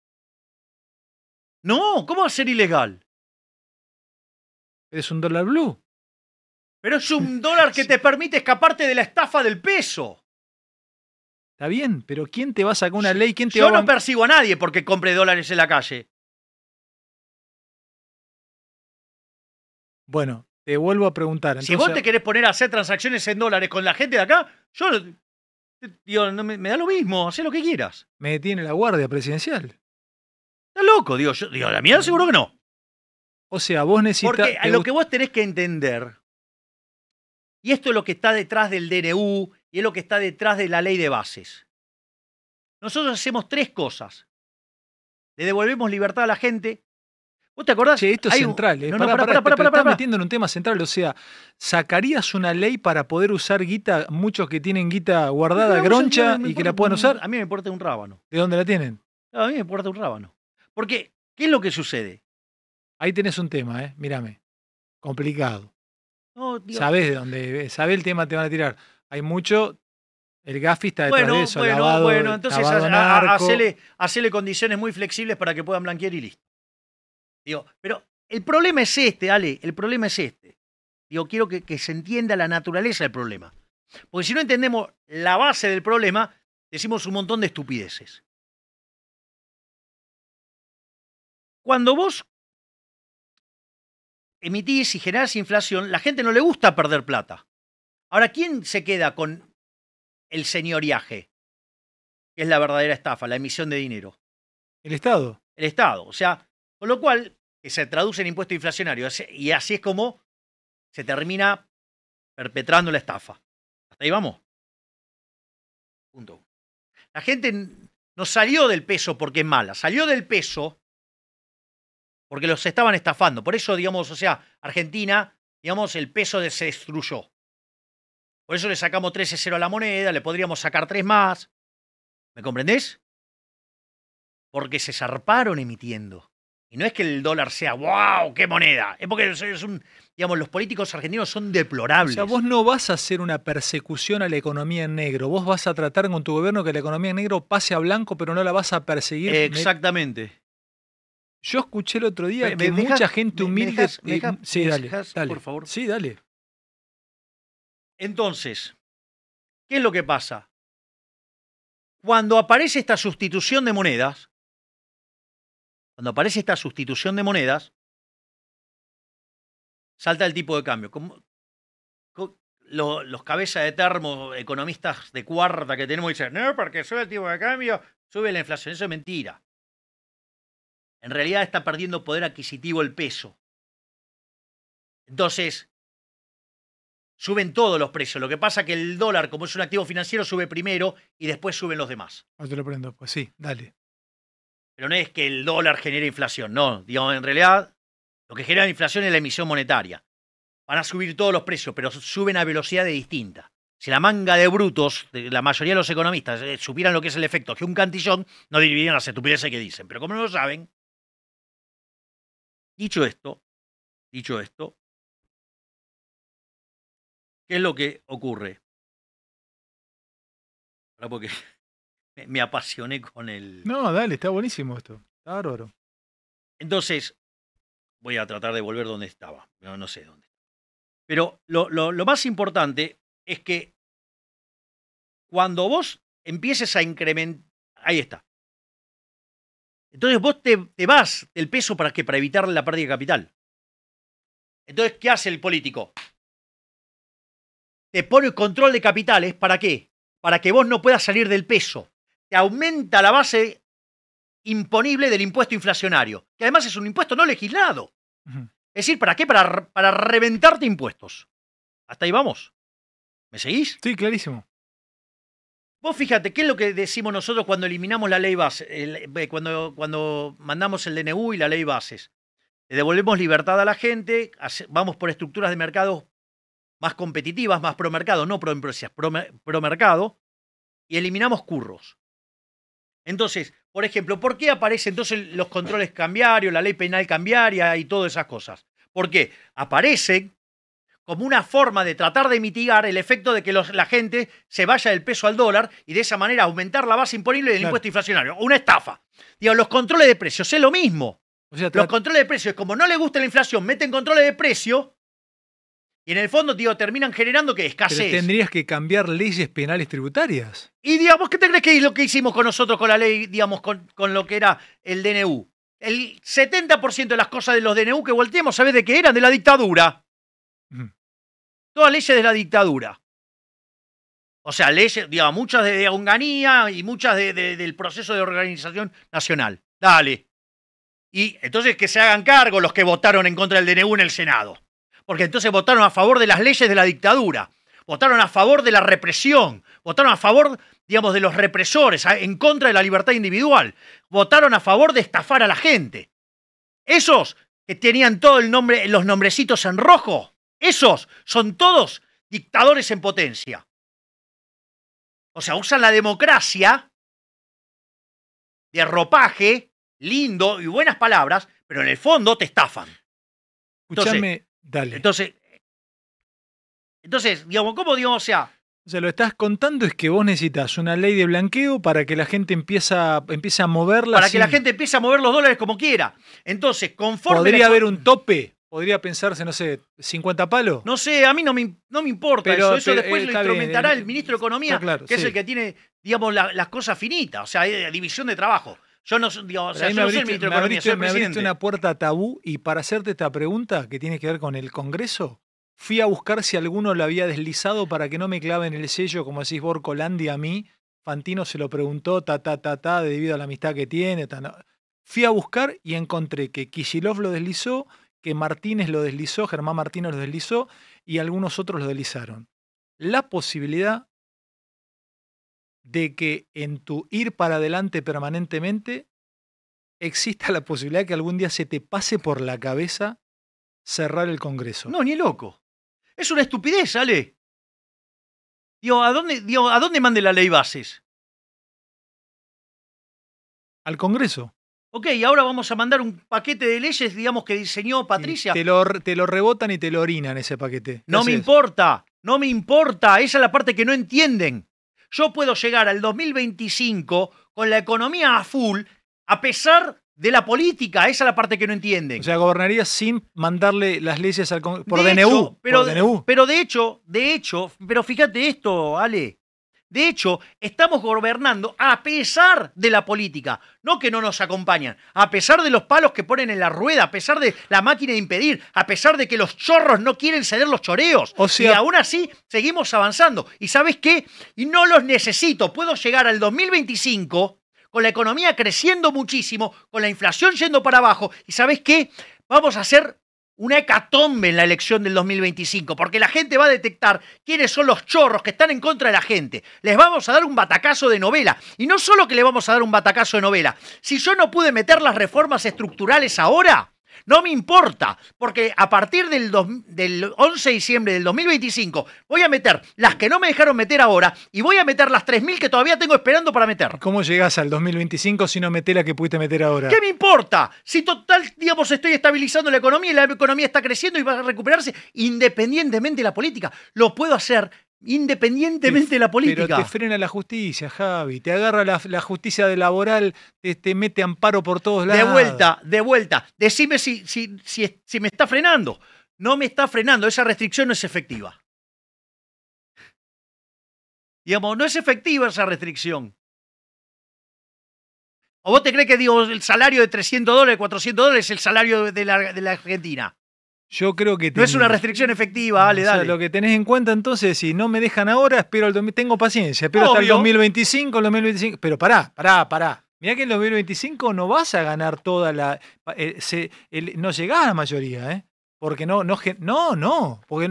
No, ¿cómo va a ser ilegal? Es un dólar blue. Pero es un dólar que te permite escaparte de la estafa del peso. Está bien, pero ¿quién te va a sacar una ley? ¿Quién te Yo no persigo a nadie porque compre dólares en la calle. Bueno, te vuelvo a preguntar. si vos te querés poner a hacer transacciones en dólares con la gente de acá, yo digo, me, da lo mismo, haz lo que quieras. Me detiene la guardia presidencial. Está loco, digo, la mierda mm. seguro que no. O sea, vos necesitas. Porque lo que vos tenés que entender, y esto es lo que está detrás del DNU y es lo que está detrás de la ley de bases. Nosotros hacemos tres cosas. Le devolvemos libertad a la gente, ¿Vos te acordás? esto es central. metiendo en un tema central. O sea, ¿sacarías una ley para poder usar guita, muchos que tienen guita guardada, groncha, y que la puedan usar? A mí me importa un rábano. ¿De dónde la tienen? A mí me importa un rábano. Porque, ¿qué es lo que sucede? Ahí tenés un tema, ¿eh? Mírame. Complicado. No, Sabés de dónde, eh, sabés el tema te van a tirar. Hay mucho. El gafi está detrás bueno, de eso. bueno, bueno, entonces hacerle condiciones muy flexibles para que puedan blanquear y listo. Digo, pero el problema es este, Ale, el problema es este. Digo, quiero que, se entienda la naturaleza del problema. Porque si no entendemos la base del problema, decimos un montón de estupideces. Cuando vos emitís y generás inflación, la gente no le gusta perder plata. Ahora, ¿quién se queda con el señoriaje? Que es la verdadera estafa, la emisión de dinero. El Estado. El Estado. O sea, con lo cual, que se traduce en impuesto inflacionario. Y así es como se termina perpetrando la estafa. Hasta ahí vamos. Punto La gente no salió del peso porque es mala, salió del peso porque los estaban estafando. Por eso, digamos, o sea, Argentina, digamos, el peso se destruyó. Por eso le sacamos 13-0 a la moneda, le podríamos sacar 3 más. ¿Me comprendés? Porque se zarparon emitiendo. Y no es que el dólar sea, wow, qué moneda. Es porque un, digamos, los políticos argentinos son deplorables. O sea, vos no vas a hacer una persecución a la economía en negro. Vos vas a tratar con tu gobierno que la economía en negro pase a blanco, pero no la vas a perseguir. Exactamente. Yo escuché el otro día que mucha gente humilde. por favor. Sí, dale. Entonces, ¿qué es lo que pasa? Cuando aparece esta sustitución de monedas, cuando aparece esta sustitución de monedas, salta el tipo de cambio. los cabezas de termo, economistas de cuarta que tenemos, dicen, no, porque sube el tipo de cambio, sube la inflación. Eso es mentira. En realidad está perdiendo poder adquisitivo el peso. Entonces, suben todos los precios. Lo que pasa es que el dólar, como es un activo financiero, sube primero y después suben los demás. Ah, te lo prendo, pues sí, dale. Pero no es que el dólar genere inflación, no. Digamos, en realidad, lo que genera inflación es la emisión monetaria. Van a subir todos los precios, pero suben a velocidades distinta. Si la manga de brutos, la mayoría de los economistas, eh, supieran lo que es el efecto que un cantillón, no dividirían las estupideces que dicen. Pero como no lo saben, dicho esto, dicho esto, ¿qué es lo que ocurre? Ahora porque me, apasioné con el. No, dale, está buenísimo esto. Está bárbaro. Entonces, voy a tratar de volver donde estaba. No, no sé dónde. Pero lo, más importante es que cuando vos empieces a incrementar. Ahí está. Entonces vos te, vas del peso para que para evitar la pérdida de capital. Entonces, ¿qué hace el político? Te pone el control de capitales para qué? Para que vos no puedas salir del peso te aumenta la base imponible del impuesto inflacionario, que además es un impuesto no legislado. Es decir, ¿para qué? Para, para reventarte impuestos. Hasta ahí vamos. ¿Me seguís? Sí, clarísimo. Vos fíjate, ¿qué es lo que decimos nosotros cuando eliminamos la ley base, eh, cuando, cuando mandamos el DNU y la ley bases? Le devolvemos libertad a la gente, vamos por estructuras de mercado más competitivas, más pro mercado no pro empresas, pro mercado y eliminamos curros. Entonces, por ejemplo, ¿por qué aparecen entonces los controles cambiarios, la ley penal cambiaria y todas esas cosas? Porque Aparecen como una forma de tratar de mitigar el efecto de que la gente se vaya del peso al dólar y de esa manera aumentar la base imponible del impuesto inflacionario. Una estafa. Digo, los controles de precios es lo mismo. los controles de precios, como no le gusta la inflación, meten controles de precios... Y en el fondo, tío, terminan generando que escasez. Pero tendrías que cambiar leyes penales tributarias. Y digamos, que te que es lo que hicimos con nosotros con la ley, digamos, con, con lo que era el DNU? El 70% de las cosas de los DNU que volteamos, ¿sabes de qué eran? De la dictadura. Todas leyes de la dictadura. O sea, leyes, digamos, muchas de, de y muchas del proceso de organización nacional. Dale. Y entonces que se hagan cargo los que votaron en contra del DNU en el Senado porque entonces votaron a favor de las leyes de la dictadura, votaron a favor de la represión, votaron a favor, digamos, de los represores, en contra de la libertad individual, votaron a favor de estafar a la gente. Esos que tenían todo el nombre, los nombrecitos en rojo, esos son todos dictadores en potencia. O sea, usan la democracia de ropaje, lindo y buenas palabras, pero en el fondo te estafan. Escúchame. Dale. Entonces, entonces, digamos, ¿cómo digo? O sea. O sea, lo estás contando es que vos necesitas una ley de blanqueo para que la gente empieza, empiece a moverla. Para que la gente empiece a mover los dólares como quiera. Entonces, conforme. Podría haber un tope. Podría pensarse, no sé, 50 palos. No sé, a mí no me, no me importa eso. Eso después eh, lo instrumentará el eh, ministro de Economía, que es el que tiene, digamos, las cosas finitas, o sea, división de trabajo. Yo no, digo, ministro de una puerta tabú y para hacerte esta pregunta que tiene que ver con el Congreso, fui a buscar si alguno lo había deslizado para que no me claven el sello, como decís Borcolandi a mí. Fantino se lo preguntó, ta, ta, ta, ta, debido a la amistad que tiene. Fui a buscar y encontré que Kishilov lo deslizó, que Martínez lo deslizó, Germán Martínez lo deslizó y algunos otros lo deslizaron. La posibilidad de que en tu ir para adelante permanentemente exista la posibilidad que algún día se te pase por la cabeza cerrar el Congreso. No, ni loco. Es una estupidez, Ale. Digo, ¿a dónde, mande la ley bases? Al Congreso. Ok, y ahora vamos a mandar un paquete de leyes, digamos, que diseñó Patricia. Te lo, rebotan y te lo orinan ese paquete. No me importa, no me importa. Esa es la parte que no entienden. Yo puedo llegar al 2025 con la economía a full a pesar de la política. Esa es la parte que no entienden. O sea, gobernaría sin mandarle las leyes al por, DNU, pero, por DNU. Pero de hecho, de hecho, pero fíjate esto, Ale. De hecho, estamos gobernando a pesar de la política, no que no nos acompañan, a pesar de los palos que ponen en la rueda, a pesar de la máquina de impedir, a pesar de que los chorros no quieren ceder los choreos. y aún así seguimos avanzando. ¿Y sabes qué? Y no los necesito. Puedo llegar al 2025 con la economía creciendo muchísimo, con la inflación yendo para abajo. ¿Y sabes qué? Vamos a ser una hecatombe en la elección del 2025, porque la gente va a detectar quiénes son los chorros que están en contra de la gente. Les vamos a dar un batacazo de novela. Y no solo que le vamos a dar un batacazo de novela, si yo no pude meter las reformas estructurales ahora, no me importa, porque a partir del, 11 de diciembre del 2025 voy a meter las que no me dejaron meter ahora y voy a meter las 3.000 que todavía tengo esperando para meter. ¿Cómo llegás al 2025 si no metes la que pudiste meter ahora? ¿Qué me importa? Si total, digamos, estoy estabilizando la economía y la economía está creciendo y va a recuperarse independientemente de la política. Lo puedo hacer independientemente de la política. Pero te frena la justicia, Javi, te agarra la, justicia de laboral, te, mete amparo por todos lados. De vuelta, de vuelta. Decime si, si, si, me está frenando. No me está frenando, esa restricción no es efectiva. Digamos, no es efectiva esa restricción. ¿O vos te crees que digo, el salario de 300 dólares, 400 dólares es el salario de la Argentina? Yo creo que... No es una restricción efectiva, vale, Lo que tenés en cuenta entonces, si no me dejan ahora, espero el tengo paciencia, espero hasta el 2025, el 2025, pero pará, pará, pará. Mirá que en el 2025 no vas a ganar toda la... Eh, no llegás a la mayoría, ¿eh? Porque no, no, no, no porque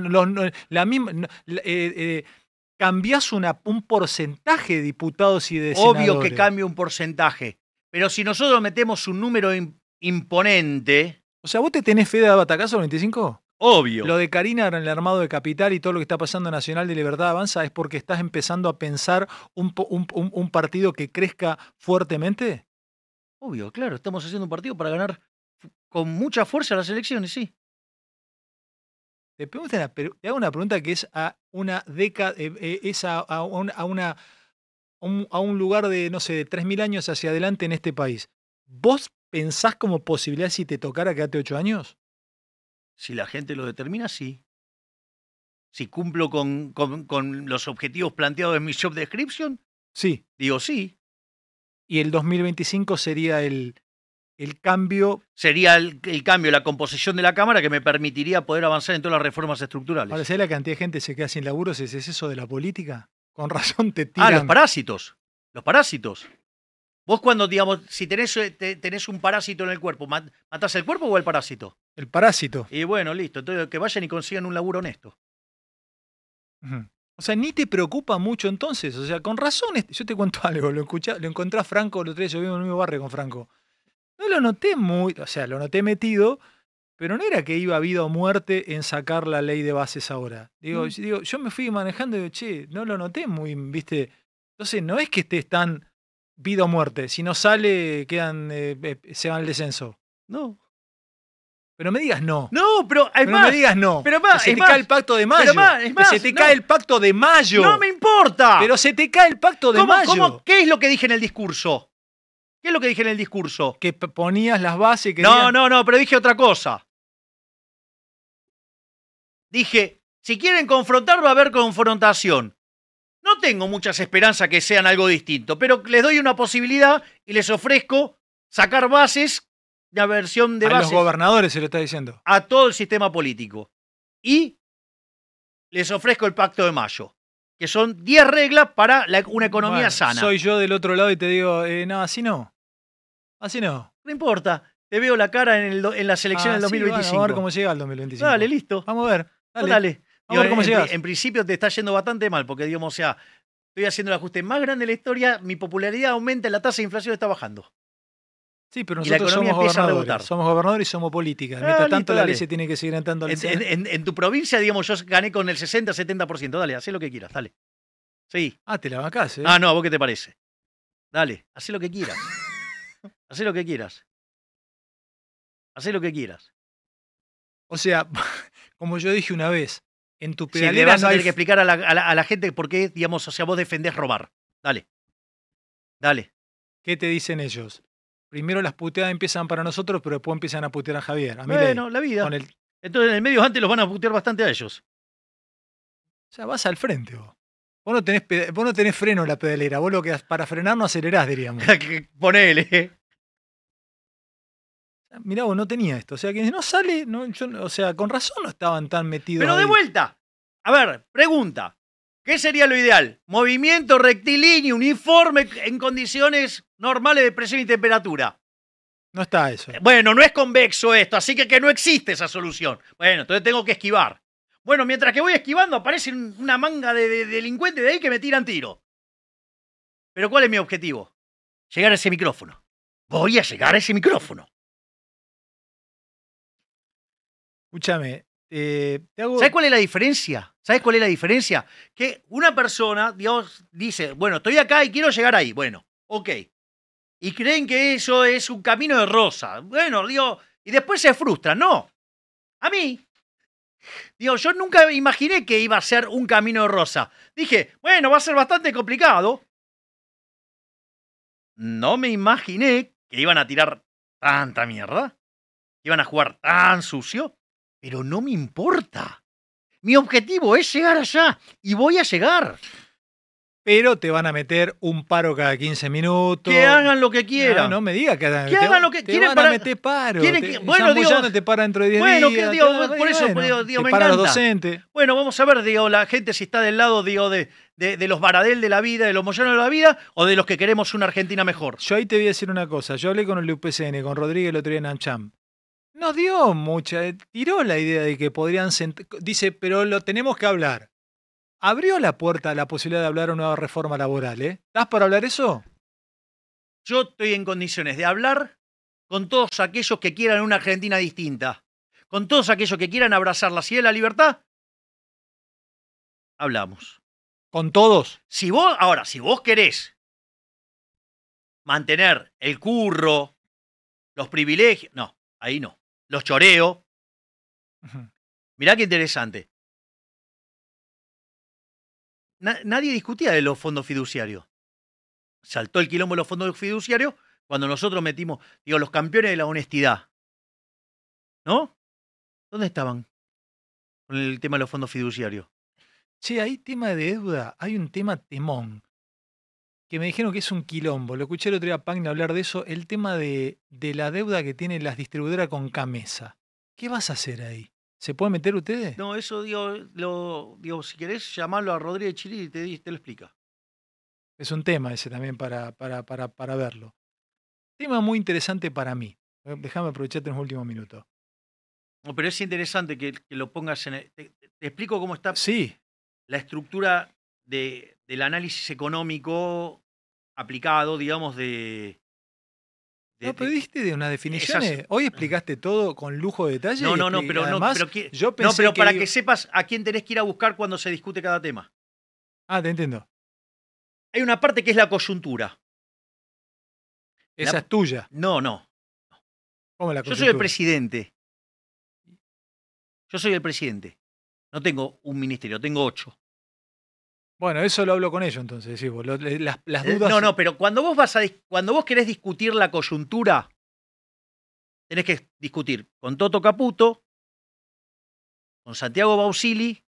la misma... Eh, eh, cambiás un porcentaje de diputados y de Obvio que cambia un porcentaje, pero si nosotros metemos un número imponente o sea, ¿vos te tenés fe de Batacazo 25? Obvio. Lo de Karina en el armado de Capital y todo lo que está pasando en Nacional de Libertad Avanza es porque estás empezando a pensar un, partido que crezca fuertemente. Obvio, claro, estamos haciendo un partido para ganar con mucha fuerza las elecciones, sí. Te, hago una pregunta que es a una década, eh, eh, es a, un, a un lugar de, no sé, de 3.000 años hacia adelante en este país. ¿Vos pensás como posibilidad si te tocara quedarte ocho años? Si la gente lo determina, sí. Si cumplo con, los objetivos planteados en mi shop description, sí. Digo sí. Y el 2025 sería el, el cambio. Sería el, cambio, la composición de la Cámara que me permitiría poder avanzar en todas las reformas estructurales. Parece la cantidad de gente se queda sin laburos? ¿Es, eso de la política? Con razón te tiran. Ah, los parásitos. Los parásitos. Vos cuando, digamos, si tenés, eh, tenés un parásito en el cuerpo, ¿matás el cuerpo o el parásito? El parásito. Y bueno, listo. Entonces, que vayan y consigan un laburo honesto. O sea, ni te preocupa mucho entonces. O sea, con razón, yo te cuento algo, lo, encontrás encontré a Franco, lo tres, yo vivo en el mismo barrio con Franco. No lo noté muy, o sea, lo noté metido, pero no era que iba vida o muerte en sacar la ley de bases ahora. Digo, mm. digo yo me fui manejando y digo, che, no lo noté muy, viste. Entonces, no es que estés tan pido muerte. Si no sale, quedan, eh, eh, se van al descenso. No. Pero me digas no. No, pero es pero me digas no. Pero más, se te cae el pacto de mayo. se te cae el pacto de mayo. No me importa. Pero se te cae el pacto de mayo. ¿Qué es lo que dije en el discurso? ¿Qué es lo que dije en el discurso? Que ponías las bases que. No, no, no, pero dije otra cosa. Dije, si quieren confrontar, va a haber confrontación. No tengo muchas esperanzas que sean algo distinto, pero les doy una posibilidad y les ofrezco sacar bases, una versión de bases. A los gobernadores se le está diciendo. A todo el sistema político. Y les ofrezco el Pacto de Mayo, que son 10 reglas para una economía sana. Soy yo del otro lado y te digo, eh, no, así no. Así no. No importa. Te veo la cara en, el, en la selección del 2025. Ah, vamos a ver cómo llega el 2025. Dale, listo. Vamos a ver. Dale. dale en, principio te está yendo bastante mal, porque digamos, o sea, estoy haciendo el ajuste más grande de la historia, mi popularidad aumenta, la tasa de inflación está bajando. Sí, pero nosotros somos gobernadores, somos gobernadores y somos políticas. Ah, tanto, la tiene que seguir en, tu provincia, digamos, yo gané con el 60-70%. Dale, haz lo que quieras, dale. Sí. Ah, te la bancás, ¿eh? Ah, no, ¿a vos qué te parece? Dale, haz lo que quieras. haz lo que quieras. Haz lo que quieras. O sea, como yo dije una vez, en tu pedalera. le vas a tener que explicar a la, gente por qué, digamos, o sea, vos defendés robar. Dale. Dale. ¿Qué te dicen ellos? Primero las puteadas empiezan para nosotros, pero después empiezan a putear a Javier. A bueno, la vida. Entonces en el medio antes los van a putear bastante a ellos. O sea, vas al frente vos. Vos no tenés, vos no tenés freno en la pedalera, vos lo que para frenar no acelerás, diríamos. Ponele. Mirá, vos no tenía esto. O sea, que no sale, o sea, con razón no estaban tan metidos. Pero de vuelta, a ver, pregunta. ¿Qué sería lo ideal? Movimiento rectilíneo, uniforme, en condiciones normales de presión y temperatura. No está eso. Eh, bueno, no es convexo esto, así que, que no existe esa solución. Bueno, entonces tengo que esquivar. Bueno, mientras que voy esquivando, aparece una manga de delincuentes de ahí que me tiran tiro. Pero ¿cuál es mi objetivo? Llegar a ese micrófono. Voy a llegar a ese micrófono. Escúchame. Eh, ¿Sabes cuál es la diferencia? ¿Sabes cuál es la diferencia? Que una persona, Dios, dice, bueno, estoy acá y quiero llegar ahí. Bueno, ok. Y creen que eso es un camino de rosa. Bueno, Dios, y después se frustran. No. A mí, Digo, yo nunca imaginé que iba a ser un camino de rosa. Dije, bueno, va a ser bastante complicado. No me imaginé que iban a tirar tanta mierda. iban a jugar tan sucio pero no me importa. Mi objetivo es llegar allá y voy a llegar. Pero te van a meter un paro cada 15 minutos. Que hagan lo que quieran. No, no me digas que hagan, que hagan lo que te quieren. Van a meter paro. Quieren que, bueno, digo, te para dentro de 10 bueno, días. digo, por eso, digo, digo, me para encanta. los docentes. Bueno, vamos a ver, digo, la gente si está del lado, digo, de, de, los Baradel de la vida, de los Moyano de la vida, o de los que queremos una Argentina mejor. Yo ahí te voy a decir una cosa. Yo hablé con el UPCN, con Rodríguez el otro día en Ancham nos dio mucha, eh, tiró la idea de que podrían dice, pero lo tenemos que hablar. Abrió la puerta a la posibilidad de hablar una nueva reforma laboral, ¿eh? ¿Estás para hablar eso? Yo estoy en condiciones de hablar con todos aquellos que quieran una Argentina distinta, con todos aquellos que quieran abrazar la ciudad la libertad. Hablamos. ¿Con todos? Si vos, ahora, si vos querés mantener el curro, los privilegios, no, ahí no los choreos. Mirá qué interesante. nadie discutía de los fondos fiduciarios. Saltó el quilombo de los fondos fiduciarios cuando nosotros metimos, digo, los campeones de la honestidad. ¿No? ¿Dónde estaban con el tema de los fondos fiduciarios? Sí, hay tema de deuda, hay un tema temón que me dijeron que es un quilombo. Lo escuché el otro día a Pagna hablar de eso, el tema de, la deuda que tienen las distribuidoras con Camesa. ¿Qué vas a hacer ahí? ¿Se puede meter ustedes? No, eso digo, lo, digo si querés llamarlo a Rodríguez Chile y te, te, lo explica. Es un tema ese también para, para, para, para verlo. Tema muy interesante para mí. Eh, déjame aprovecharte en un último minuto pero es interesante que, lo pongas en... te, explico cómo está sí. la estructura de, del análisis económico aplicado, digamos, de... no pediste de una definición. Hoy explicaste todo con lujo de detalle. No, no, no, pero, no, pero, yo pensé pero para que, sepas a quién tenés que ir a buscar cuando se discute cada tema. Ah, te entiendo. Hay una parte que es la coyuntura. Esa es tuya. No, no. ¿Cómo la coyuntura? Yo soy el presidente. Yo soy el presidente. No tengo un ministerio, tengo ocho. Bueno, eso lo hablo con ellos entonces, sí, vos, las, eh, dudas. No, no, pero cuando vos vas a cuando vos querés discutir la coyuntura, tenés que discutir con Toto Caputo, con Santiago Bausili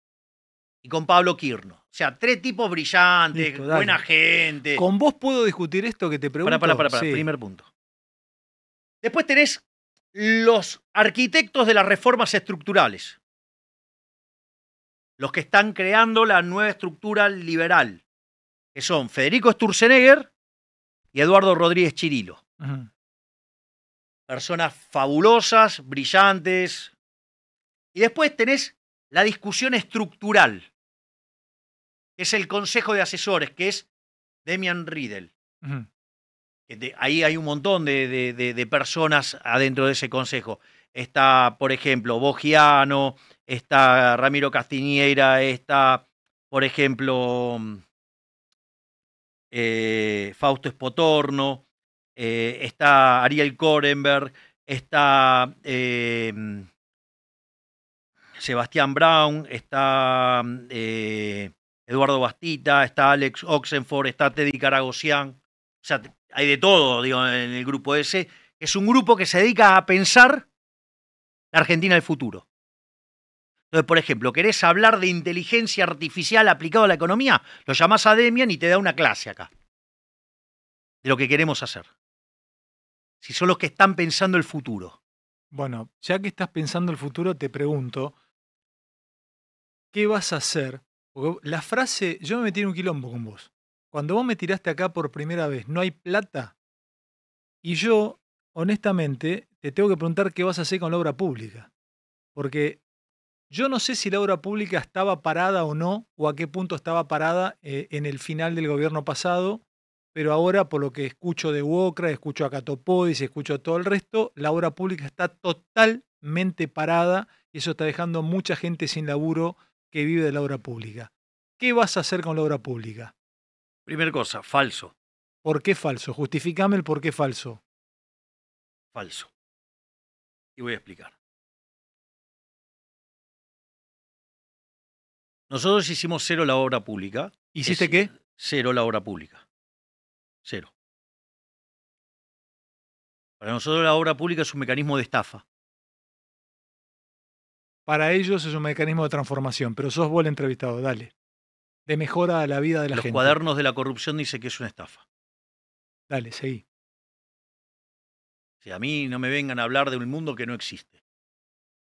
y con Pablo Quirno. O sea, tres tipos brillantes, buena gente. Con vos puedo discutir esto que te pregunto. Para, para, para, primer punto. Después tenés los arquitectos de las reformas estructurales los que están creando la nueva estructura liberal, que son Federico Sturzenegger y Eduardo Rodríguez Chirilo. Personas fabulosas, brillantes. Y después tenés la discusión estructural, que es el Consejo de Asesores, que es Demian Riedel. ahí hay un montón de, de, de, personas adentro de ese consejo. Está, por ejemplo, Bogiano, está Ramiro Castiniera, está, por ejemplo, eh, Fausto Espotorno, eh, está Ariel Korenberg, está eh, Sebastián Brown, está Eduardo Bastita, está Alex Oxenford, está Teddy Caragosian. O sea, hay de todo, digo, en el grupo ese. Es un grupo que se dedica a pensar la Argentina del futuro. Entonces, por ejemplo, querés hablar de inteligencia artificial aplicada a la economía, lo llamás a Demian y te da una clase acá de lo que queremos hacer. Si son los que están pensando el futuro. Bueno, ya que estás pensando el futuro, te pregunto, ¿qué vas a hacer? la frase, yo me metí en un quilombo con vos. Cuando vos me tiraste acá por primera vez, no hay plata. Y yo, honestamente, te tengo que preguntar qué vas a hacer con la obra pública. Porque yo no sé si la obra pública estaba parada o no, o a qué punto estaba parada eh, en el final del gobierno pasado, pero ahora, por lo que escucho de UOCRA, escucho a Catopodis, escucho a todo el resto, la obra pública está totalmente parada y eso está dejando mucha gente sin laburo que vive de la obra pública. ¿Qué vas a hacer con la obra pública? Primer cosa, falso. ¿Por qué falso? Justificame el por qué falso. Falso. Y voy a explicar. Nosotros hicimos cero la obra pública. ¿Hiciste qué? Cero la obra pública. Cero. Para nosotros la obra pública es un mecanismo de estafa. Para ellos es un mecanismo de transformación, pero sos vos el entrevistado, dale. De mejora a la vida de la gente. Los cuadernos de la corrupción dice que es una estafa. Dale, seguí. Si a mí no me vengan a hablar de un mundo que no existe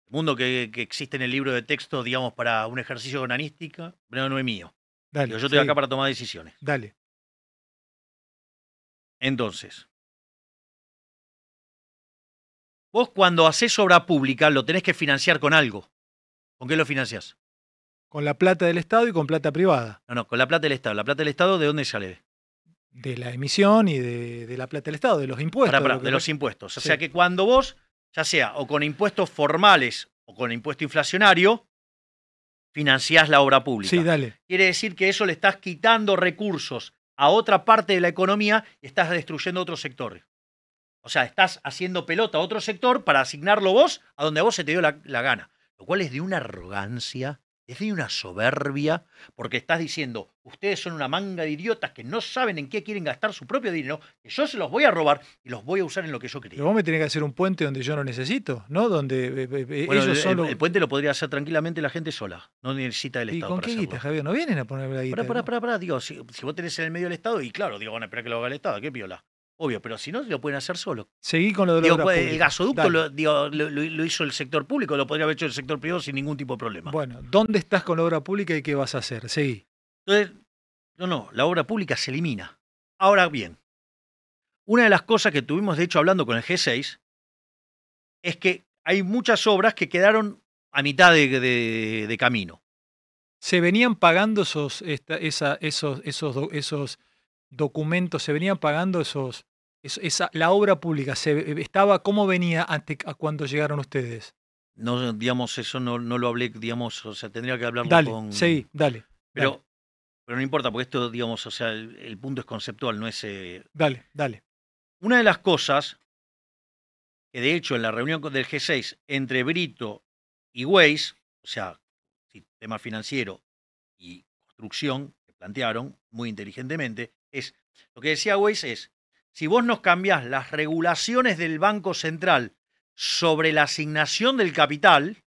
mundo que, existe en el libro de texto, digamos, para un ejercicio de bueno, no, no es mío. Dale, yo estoy acá para tomar decisiones. Dale. Entonces, vos cuando haces obra pública lo tenés que financiar con algo. ¿Con qué lo financiás? Con la plata del Estado y con plata privada. No, no, con la plata del Estado. ¿La plata del Estado de dónde sale? De la emisión y de, la plata del Estado, de los impuestos. de, los impuestos. O sea que cuando vos ya sea o con impuestos formales o con impuesto inflacionario, financiás la obra pública. Sí, dale. Quiere decir que eso le estás quitando recursos a otra parte de la economía y estás destruyendo otro sector. O sea, estás haciendo pelota a otro sector para asignarlo vos a donde a vos se te dio la, la gana. Lo cual es de una arrogancia es de una soberbia, porque estás diciendo, ustedes son una manga de idiotas que no saben en qué quieren gastar su propio dinero, que yo se los voy a robar y los voy a usar en lo que yo quería. Pero vos me tenés que hacer un puente donde yo no necesito, ¿no? Donde eh, eh, eh, el, puente lo podría hacer tranquilamente la gente sola, no necesita el Estado. ¿Y con qué Javier? ¿No vienen a poner la guita? Pará, pará, pará, digo, si, vos tenés en el medio del Estado, y claro, digo, van a esperar que lo haga el Estado, qué piola. Obvio, pero si no, lo pueden hacer solo. Seguí con lo de digo, El gasoducto lo, lo, hizo el sector público, lo podría haber hecho el sector privado sin ningún tipo de problema. Bueno, ¿dónde estás con la obra pública y qué vas a hacer? Seguí. Entonces, no, no, la obra pública se elimina. Ahora bien, una de las cosas que tuvimos, de hecho, hablando con el G6, es que hay muchas obras que quedaron a mitad de, camino. ¿Se venían pagando esos, esa, esos, esos, esos documentos, se venían pagando esos, esa, la obra pública, se, eh, estaba, ¿cómo venía a cuando llegaron ustedes? No, digamos, eso no, no lo hablé, digamos, o sea, tendría que hablarlo con... Sí, dale. Pero, pero no importa, porque esto, digamos, o sea, el, punto es conceptual, no es... Eh, dale, dale. Una de las cosas, que de hecho en la reunión del G6 entre Brito y Weiss, o sea, sistema financiero y construcción, que plantearon muy inteligentemente, lo que decía Weiss es, si vos nos cambiás las regulaciones del Banco Central sobre la asignación del capital,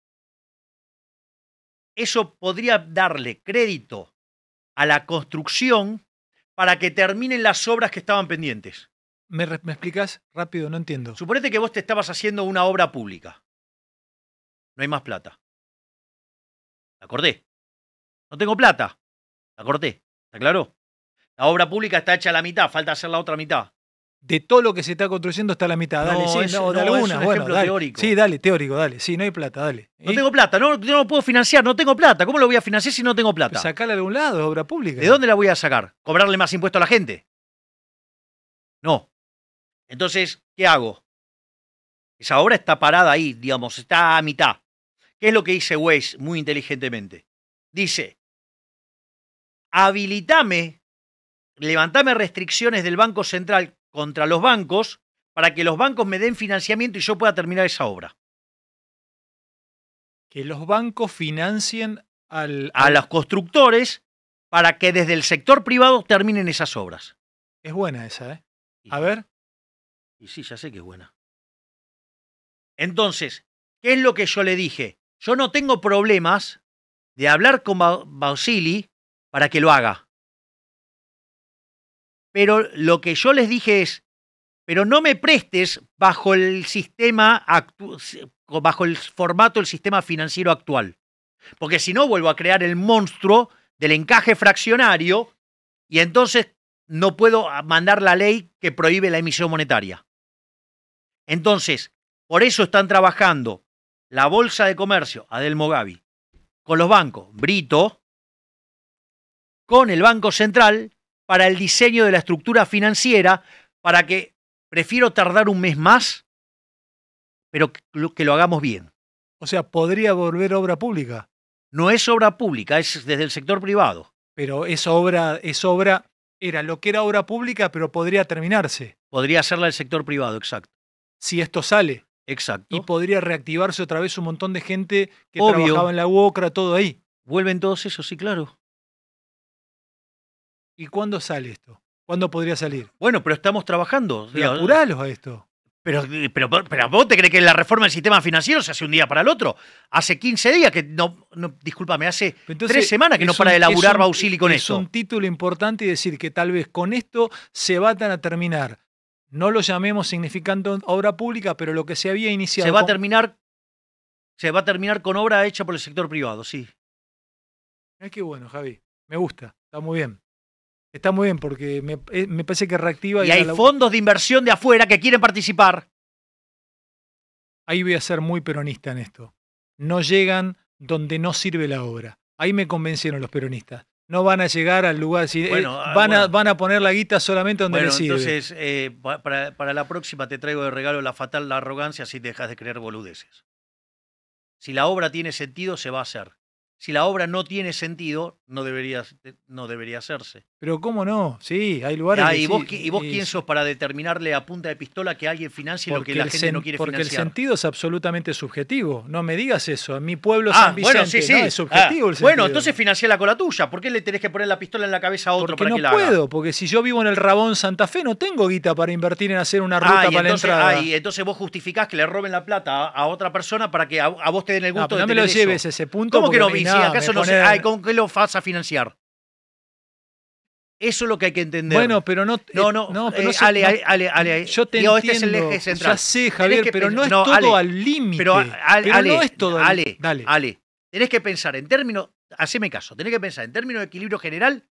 eso podría darle crédito a la construcción para que terminen las obras que estaban pendientes. ¿Me, me explicas rápido? No entiendo. Suponete que vos te estabas haciendo una obra pública. No hay más plata. Acordé. No tengo plata. Acordé. ¿Está claro? La obra pública está hecha a la mitad, falta hacer la otra mitad. De todo lo que se está construyendo está a la mitad. Dale, sí, es, un dale. teórico. Sí, dale, teórico, dale. Sí, no hay plata, dale. No tengo plata, no, no puedo financiar, no tengo plata. ¿Cómo lo voy a financiar si no tengo plata? sacarle de algún lado, obra pública. ¿De dónde la voy a sacar? ¿Cobrarle más impuesto a la gente? No. Entonces, ¿qué hago? Esa obra está parada ahí, digamos, está a mitad. ¿Qué es lo que dice Weiss muy inteligentemente? Dice, habilitame levantame restricciones del Banco Central contra los bancos para que los bancos me den financiamiento y yo pueda terminar esa obra. Que los bancos financien a los constructores para que desde el sector privado terminen esas obras. Es buena esa, ¿eh? A ver. Y sí, ya sé que es buena. Entonces, ¿qué es lo que yo le dije? Yo no tengo problemas de hablar con Basili para que lo haga. Pero lo que yo les dije es, pero no me prestes bajo el sistema bajo el formato del sistema financiero actual. Porque si no, vuelvo a crear el monstruo del encaje fraccionario y entonces no puedo mandar la ley que prohíbe la emisión monetaria. Entonces, por eso están trabajando la Bolsa de Comercio, Adelmo Gavi, con los bancos, Brito, con el Banco Central para el diseño de la estructura financiera para que prefiero tardar un mes más, pero que lo, hagamos bien. O sea, podría volver obra pública. No es obra pública, es desde el sector privado. Pero es obra, obra, era lo que era obra pública, pero podría terminarse. Podría hacerla el sector privado, exacto. Si esto sale. Exacto. Y podría reactivarse otra vez un montón de gente que trabajaba en la UOCRA, todo ahí. Vuelven todos esos, sí, claro. ¿Y cuándo sale esto? ¿Cuándo podría salir? Bueno, pero estamos trabajando. Pero a esto. Pero, pero, pero, vos te crees que la reforma del sistema financiero se hace un día para el otro. Hace 15 días que no, no discúlpame, hace tres semanas que no para de laburar Bausili con eso. esto. Es un título importante y decir que tal vez con esto se vatan a terminar. No lo llamemos significando obra pública, pero lo que se había iniciado. Se va a terminar, se va a terminar con obra hecha por el sector privado, sí. Es que bueno, Javi. Me gusta, está muy bien. Está muy bien porque me, eh, parece que reactiva. Y, hay fondos de inversión de afuera que quieren participar. Ahí voy a ser muy peronista en esto. No llegan donde no sirve la obra. Ahí me convencieron los peronistas. No van a llegar al lugar, si, eh, ah, van, a, van a poner la guita solamente donde bueno, sirve. Entonces, eh, para, la próxima te traigo de regalo la fatal arrogancia si dejas de creer boludeces. Si la obra tiene sentido, se va a hacer si la obra no tiene sentido, no debería, eh, no debería hacerse. Pero cómo no, sí, hay lugares. y, vos, ¿Y vos quién sos para determinarle a punta de pistola que alguien financie lo que la gente no quiere financiar? Porque el sentido es absolutamente subjetivo. No me digas eso. En mi pueblo ah, San Vicente bueno, sí, sí. es subjetivo ah, el sentido. Bueno, entonces financié la cola tuya. ¿Por qué le tenés que poner la pistola en la cabeza a otro porque para no que la haga? puedo, porque si yo vivo en el Rabón Santa Fe no tengo guita para invertir en hacer una ruta ah, para entonces, la entrada. y entonces vos justificás que le roben la plata a, otra persona para que a, vos te den el gusto de No me lo lleves ese punto. ¿Cómo que no, ¿acaso no ¿con qué lo vas a financiar? Eso es lo que hay que entender. Bueno, pero no. No, eh, no, no, eh, Yo te entiendo. Este es el eje central. Ya sé, Javier, pero no es todo al límite. Pero, no es todo al límite. Ale, Ale, tenés que pensar en términos. Haceme caso, tenés que pensar en términos de equilibrio general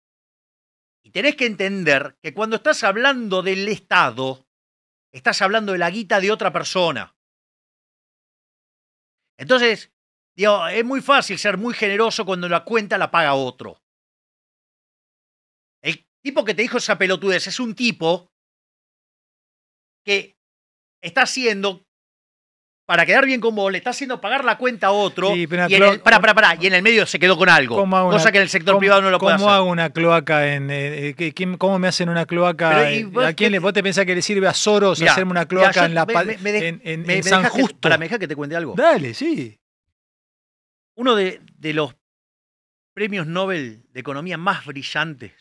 y tenés que entender que cuando estás hablando del Estado, estás hablando de la guita de otra persona. Entonces, es muy fácil ser muy generoso cuando la cuenta la paga otro. El tipo que te dijo esa pelotudez es un tipo que está haciendo para quedar bien con vos, le está haciendo pagar la cuenta a otro y, en el, para, para, para, y en el medio se quedó con algo, cosa que en el sector privado no lo puede ¿Cómo hago una cloaca? en eh, eh, ¿Cómo me hacen una cloaca? Eh, ¿A quién le, vos te pensás que le sirve a Soros hacerme una cloaca en, la, me San Justo? me que te cuente algo. Dale, sí uno de, los premios Nobel de Economía más brillantes,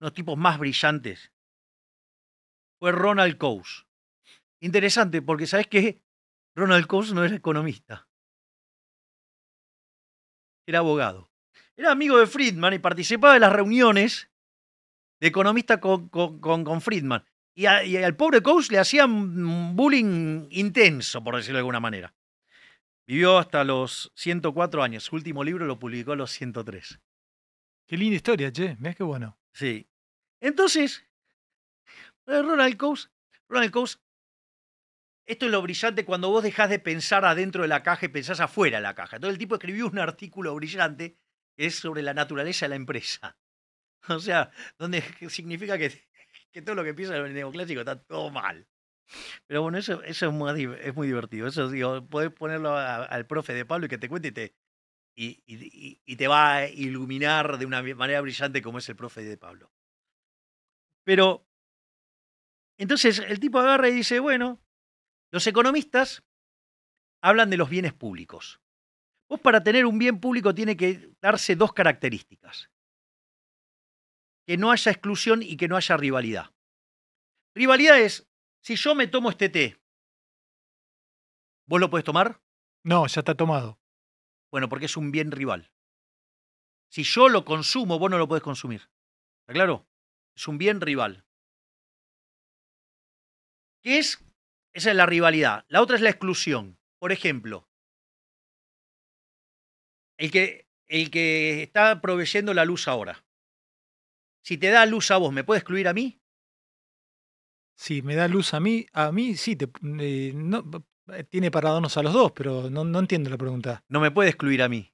los tipos más brillantes, fue Ronald Coase. Interesante, porque sabes qué? Ronald Coase no era economista, era abogado. Era amigo de Friedman y participaba de las reuniones de economista con, Friedman. Y, y, al pobre Coase le hacían bullying intenso, por decirlo de alguna manera. Vivió hasta los 104 años. Su último libro lo publicó a los 103. Qué linda historia, che. Mira qué bueno. Sí. Entonces, eh, Ronald Coase, Ronald esto es lo brillante cuando vos dejás de pensar adentro de la caja y pensás afuera de la caja. Entonces el tipo escribió un artículo brillante que es sobre la naturaleza de la empresa. O sea, donde significa que, todo lo que piensa el neoclásico está todo mal. Pero bueno, eso, es, muy, divertido. Eso, digo, podés ponerlo al profe de Pablo y que te cuente y te, y, y, te va a iluminar de una manera brillante como es el profe de Pablo. Pero, entonces el tipo agarra y dice, bueno, los economistas hablan de los bienes públicos. Vos para tener un bien público tiene que darse dos características. Que no haya exclusión y que no haya rivalidad. Rivalidad es si yo me tomo este té, ¿vos lo podés tomar? No, ya está tomado. Bueno, porque es un bien rival. Si yo lo consumo, vos no lo podés consumir. ¿Está claro? Es un bien rival. ¿Qué es? Esa es la rivalidad. La otra es la exclusión. Por ejemplo, el que, el que está proveyendo la luz ahora. Si te da luz a vos, ¿me puede excluir a mí? Si me da luz a mí, a mí sí, te, eh, no, eh, tiene paradonos a los dos, pero no, entiendo la pregunta. No me puede excluir a mí.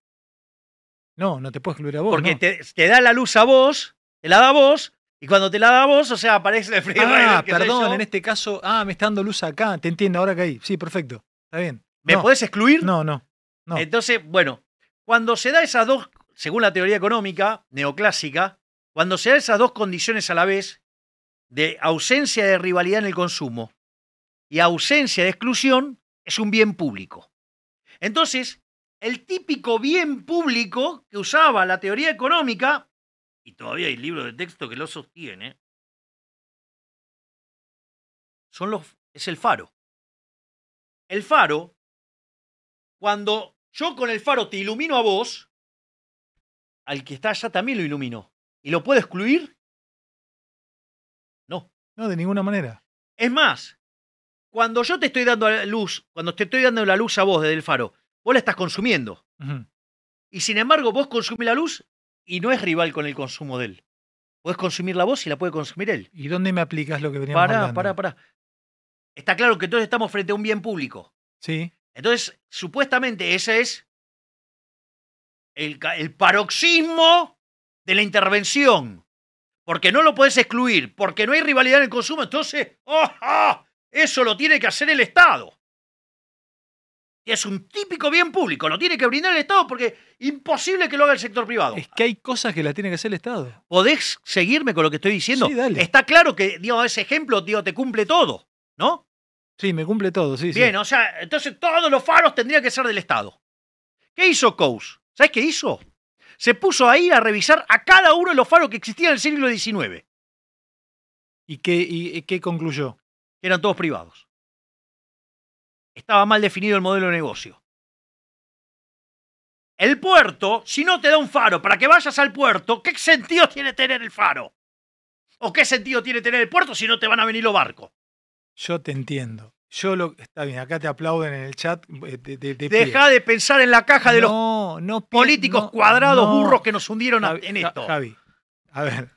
No, no te puede excluir a vos. Porque te, da la luz a vos, te la da a vos, y cuando te la da a vos, o sea, aparece el frío. Ah, perdón, en este caso, ah, me está dando luz acá, te entiendo, ahora que ahí. Sí, perfecto, está bien. ¿Me puedes excluir? No, no, no. Entonces, bueno, cuando se da esas dos, según la teoría económica neoclásica, cuando se da esas dos condiciones a la vez, de ausencia de rivalidad en el consumo y ausencia de exclusión es un bien público. Entonces, el típico bien público que usaba la teoría económica, y todavía hay libros de texto que lo sostiene, ¿eh? son los, es el faro. El faro, cuando yo con el faro te ilumino a vos, al que está allá también lo ilumino. Y lo puedo excluir no, de ninguna manera. Es más, cuando yo te estoy dando la luz, cuando te estoy dando la luz a vos desde el faro, vos la estás consumiendo. Y sin embargo, vos consumís la luz y no es rival con el consumo de él. consumir la voz y la puede consumir él. ¿Y dónde me aplicas lo que veníamos Para, hablando? Pará, pará, Está claro que todos estamos frente a un bien público. Sí. Entonces, supuestamente ese es el paroxismo de la intervención porque no lo puedes excluir, porque no hay rivalidad en el consumo, entonces, ¡oh! Ah, eso lo tiene que hacer el Estado. Y Es un típico bien público, lo tiene que brindar el Estado porque imposible que lo haga el sector privado. Es que hay cosas que la tiene que hacer el Estado. ¿Podés seguirme con lo que estoy diciendo? Sí, dale. Está claro que, digo, ese ejemplo, tío te cumple todo, ¿no? Sí, me cumple todo, sí. Bien, o sea, entonces todos los faros tendrían que ser del Estado. ¿Qué hizo Coase? ¿Sabes qué hizo? se puso ahí a revisar a cada uno de los faros que existían en el siglo XIX. ¿Y qué, y, qué concluyó? Eran todos privados. Estaba mal definido el modelo de negocio. El puerto, si no te da un faro para que vayas al puerto, ¿qué sentido tiene tener el faro? ¿O qué sentido tiene tener el puerto si no te van a venir los barcos? Yo te entiendo. Yo lo. Está bien, acá te aplauden en el chat. Eh, Deja de pensar en la caja de los políticos cuadrados burros que nos hundieron en esto. Javi, a ver.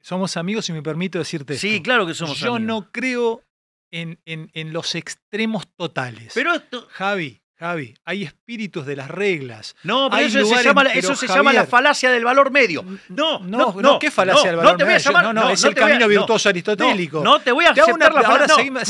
Somos amigos y me permito decirte Sí, claro que somos Yo no creo en, en, en, los extremos totales. Pero esto. Javi, Javi, hay espíritus de las reglas. No, pero eso, se, llama, eso se llama la falacia del valor medio. Mm, no, no, no, ¿qué falacia del valor no, te voy a llamar, medio? No, no, es el camino virtuoso aristotélico. No, te voy a aceptar la falacia. No,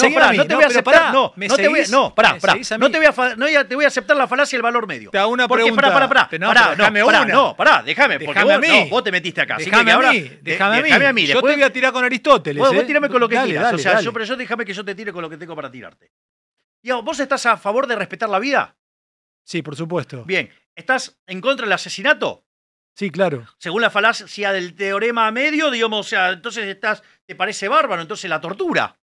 te voy a aceptar. No, no te voy a No, pará, pará. No te voy a te voy a aceptar la falacia del valor medio. Te hago una pregunta. Pará, pará, pará. No, pará, déjame No, pará, déjame, porque vos, vos te metiste acá. Déjame a mí, déjame a mí. Yo te voy a tirar con Aristóteles. Vos ¿eh? tirame con lo que quieras, o sea, pero yo déjame que yo te tire con lo que tengo para tirarte vos estás a favor de respetar la vida. Sí, por supuesto. Bien, ¿estás en contra del asesinato? Sí, claro. Según la falacia del teorema medio, digamos, o sea, entonces estás, te parece bárbaro, entonces la tortura.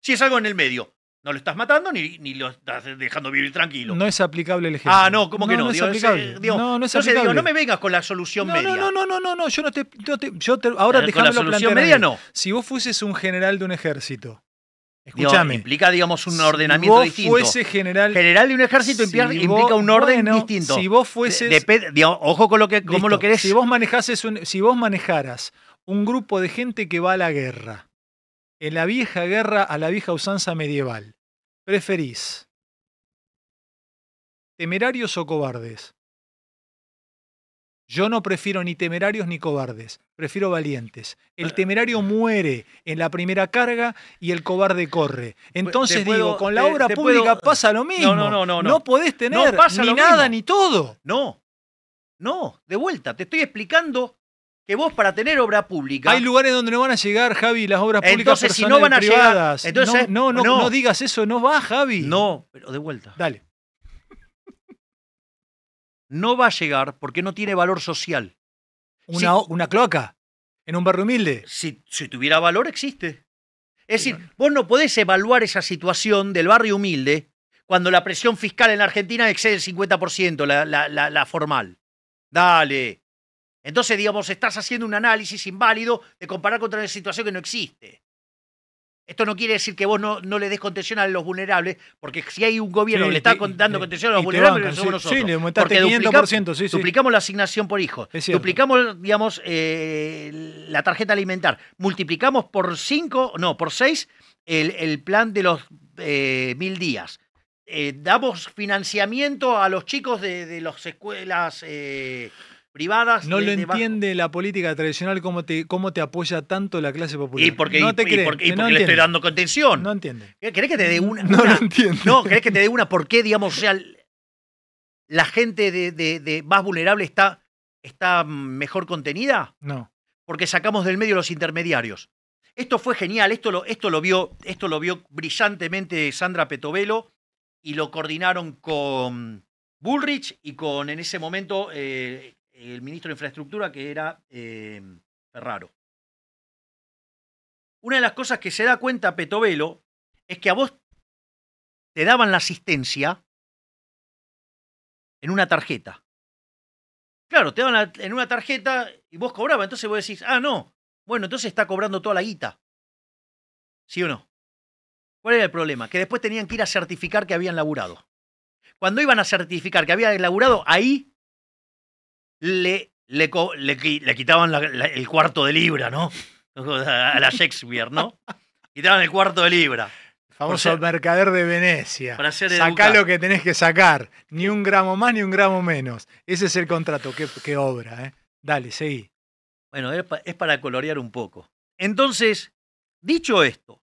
Si es algo en el medio, no lo estás matando ni, ni lo estás dejando vivir tranquilo. No es aplicable el ejemplo. Ah, no, ¿cómo que no? No, es aplicable. no, no es aplicable. Digo, no me vengas con la solución media. No, no, no, no, no, yo no te... No te yo te, ahora la solución media no. Si vos fueses un general de un ejército Escúchame. implica, digamos, un ordenamiento general. General de un ejército implica un orden distinto. Si vos fueses. ojo con lo que, cómo lo querés. Si vos, manejases si vos manejaras un grupo de gente que va a la guerra, en la vieja guerra a la vieja usanza medieval, ¿preferís temerarios o cobardes? Yo no prefiero ni temerarios ni cobardes, prefiero valientes. El ah. temerario muere en la primera carga y el cobarde corre. Pues, entonces digo, con la obra pública pasa lo mismo. No, no, no, no. No, podés tener ni nada ni todo. No, no, de vuelta, te estoy explicando que vos para tener obra pública. Hay lugares donde no van a llegar, Javi, las obras públicas. Entonces, si no van a llegar. Entonces, no, no, no digas eso, no va, Javi. No, pero de vuelta. Dale no va a llegar porque no tiene valor social. ¿Una, una cloaca? ¿En un barrio humilde? Si, si tuviera valor, existe. Es decir, vos no podés evaluar esa situación del barrio humilde cuando la presión fiscal en la Argentina excede el 50%, la, la formal. Dale. Entonces, digamos, estás haciendo un análisis inválido de comparar contra una situación que no existe. Esto no quiere decir que vos no, le des contención a los vulnerables, porque si hay un gobierno que le está dando contención a los vulnerables, nosotros. Sí, duplicamos, sí, la asignación por hijo, duplicamos, digamos, eh, la tarjeta alimentar, multiplicamos por cinco no, por seis el, plan de los eh, mil días. Eh, damos financiamiento a los chicos de las escuelas privadas. No lo entiende la política tradicional cómo te, cómo te apoya tanto la clase popular. Y porque, no te le estoy dando contención. No entiende. ¿Querés que te dé una? No lo No, ¿querés que te dé una? ¿Por qué, digamos, la gente de, más vulnerable está, está mejor contenida? No. Porque sacamos del medio los intermediarios. Esto fue genial, esto lo, esto lo, vio, esto lo vio brillantemente Sandra Petovelo y lo coordinaron con Bullrich y con en ese momento eh, el ministro de Infraestructura, que era eh, Ferraro. Una de las cosas que se da cuenta Petovelo es que a vos te daban la asistencia en una tarjeta. Claro, te daban en una tarjeta y vos cobraba. Entonces vos decís, ah, no. Bueno, entonces está cobrando toda la guita. ¿Sí o no? ¿Cuál era el problema? Que después tenían que ir a certificar que habían laburado. Cuando iban a certificar que habían laburado, ahí le, le, quitaban el cuarto de libra, ¿no? A la Shakespeare, ¿no? Quitaban el cuarto de libra. Famoso mercader de Venecia. Para Sacá lo que tenés que sacar. Ni un gramo más ni un gramo menos. Ese es el contrato. Qué, obra, ¿eh? Dale, seguí. Bueno, es, para colorear un poco. Entonces, dicho esto,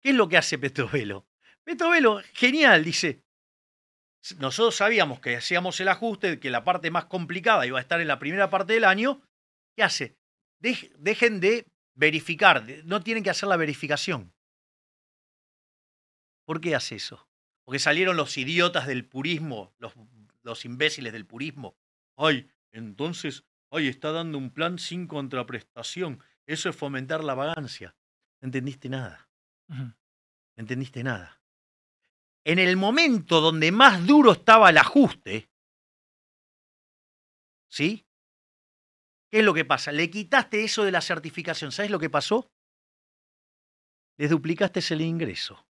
¿qué es lo que hace Petrovelo Petrovelo genial, dice, nosotros sabíamos que hacíamos el ajuste, que la parte más complicada iba a estar en la primera parte del año. ¿Qué hace? dejen de verificar, no tienen que hacer la verificación. ¿Por qué hace eso? Porque salieron los idiotas del purismo, los, los imbéciles del purismo. Ay, entonces, ay, está dando un plan sin contraprestación. Eso es fomentar la vagancia. No entendiste nada. No entendiste nada en el momento donde más duro estaba el ajuste, ¿sí? ¿Qué es lo que pasa? Le quitaste eso de la certificación. ¿Sabes lo que pasó? Le duplicaste el ingreso.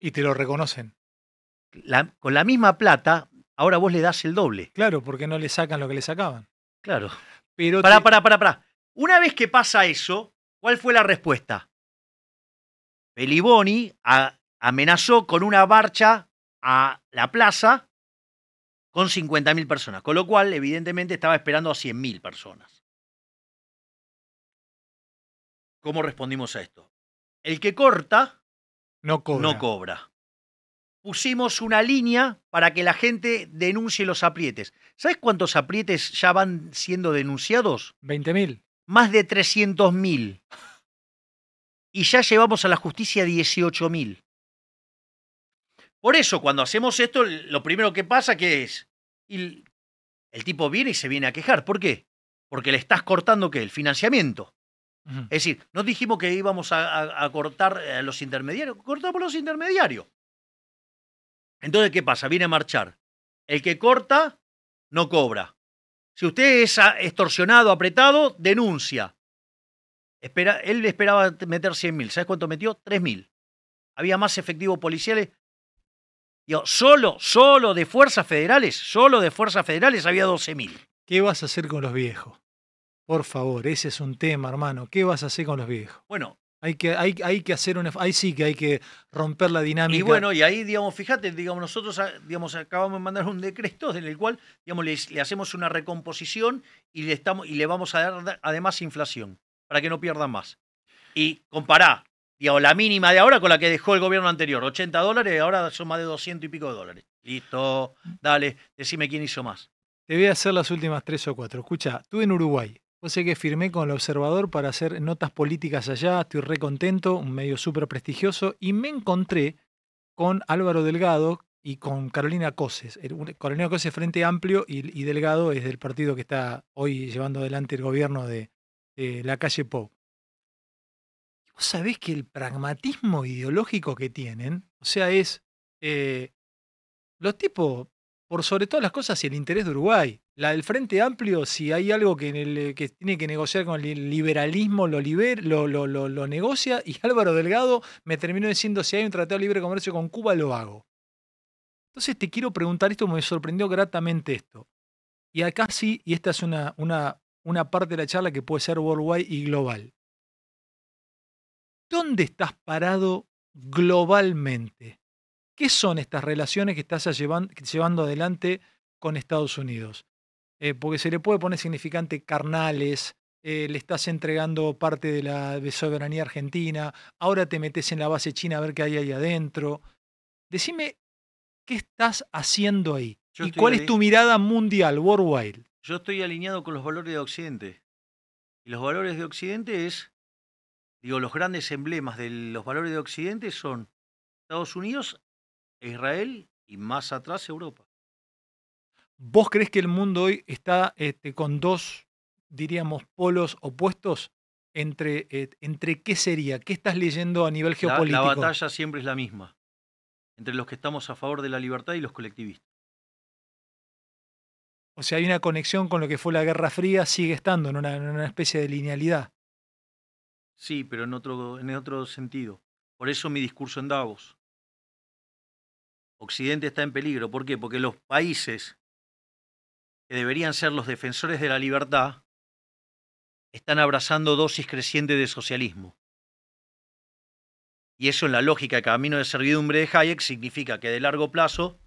Y te lo reconocen. con la misma plata, ahora vos le das el doble. Claro, porque no le sacan lo que le sacaban. Claro. Pero para para pará, pará, Una vez que pasa eso, ¿cuál fue la respuesta? Peliboni a, amenazó con una marcha a la plaza con 50.000 personas, con lo cual evidentemente estaba esperando a 100.000 personas. ¿Cómo respondimos a esto? El que corta no cobra. Pusimos una línea para que la gente denuncie los aprietes. ¿Sabes cuántos aprietes ya van siendo denunciados? 20.000. Más de 300.000. Y ya llevamos a la justicia 18.000. Por eso, cuando hacemos esto, lo primero que pasa que es. el tipo viene y se viene a quejar. ¿Por qué? Porque le estás cortando que el financiamiento. Es decir, no dijimos que íbamos a, cortar eh, a los intermediarios, cortamos los intermediarios. Entonces, ¿qué pasa? Viene a marchar. El que corta, no cobra. Si usted es extorsionado, apretado, denuncia. Espera, él esperaba meter 100.000. mil. ¿Sabes cuánto metió? 3.000. mil. Había más efectivos policiales solo, solo de fuerzas federales, solo de fuerzas federales había 12.000. ¿Qué vas a hacer con los viejos? Por favor, ese es un tema, hermano. ¿Qué vas a hacer con los viejos? Bueno, hay que, hay, hay que hacer una. Ahí sí que hay que romper la dinámica. Y bueno, y ahí, digamos, fíjate, digamos, nosotros ah, digamos, acabamos de mandar un decreto en el cual, digamos, le, hacemos una recomposición y le, estamos, y le vamos a dar además inflación, para que no pierdan más. Y compará la mínima de ahora con la que dejó el gobierno anterior, 80 dólares, ahora son más de 200 y pico de dólares. Listo, dale, decime quién hizo más. Te voy a hacer las últimas tres o cuatro. Escucha, estuve en Uruguay, Fue sé que firmé con el Observador para hacer notas políticas allá, estoy re contento, un medio súper prestigioso, y me encontré con Álvaro Delgado y con Carolina Coses. Eh, Carolina Coses Frente Amplio y, Delgado es del partido que está hoy llevando adelante el gobierno de, la calle pop Vos sabés que el pragmatismo ideológico que tienen, o sea, es eh, los tipos, por sobre todas las cosas, y el interés de Uruguay. La del Frente Amplio, si hay algo que, tiene que negociar con el liberalismo, lo, negocia. Y Álvaro Delgado me terminó diciendo, si hay un tratado de libre comercio con Cuba, lo hago. Entonces te quiero preguntar esto, me sorprendió gratamente esto. Y acá sí, y esta es una, una parte de la charla que puede ser worldwide y global. ¿Dónde estás parado globalmente? ¿Qué son estas relaciones que estás llevando, adelante con Estados Unidos? Eh, porque se le puede poner significante carnales, eh, le estás entregando parte de la soberanía argentina, ahora te metes en la base china a ver qué hay ahí adentro. Decime, ¿qué estás haciendo ahí? ¿Y cuál es tu mirada mundial, worldwide? Yo estoy alineado con los valores de Occidente. Y los valores de Occidente es Digo, los grandes emblemas de los valores de Occidente son Estados Unidos, e Israel y más atrás Europa. ¿Vos crees que el mundo hoy está este, con dos, diríamos, polos opuestos? Entre, eh, ¿Entre qué sería? ¿Qué estás leyendo a nivel geopolítico? La, batalla siempre es la misma, entre los que estamos a favor de la libertad y los colectivistas. O sea, hay una conexión con lo que fue la Guerra Fría, sigue estando en una especie de linealidad. Sí, pero en otro, en otro sentido. Por eso mi discurso en Davos. Occidente está en peligro. ¿Por qué? Porque los países que deberían ser los defensores de la libertad están abrazando dosis crecientes de socialismo. Y eso en la lógica de camino de servidumbre de Hayek significa que de largo plazo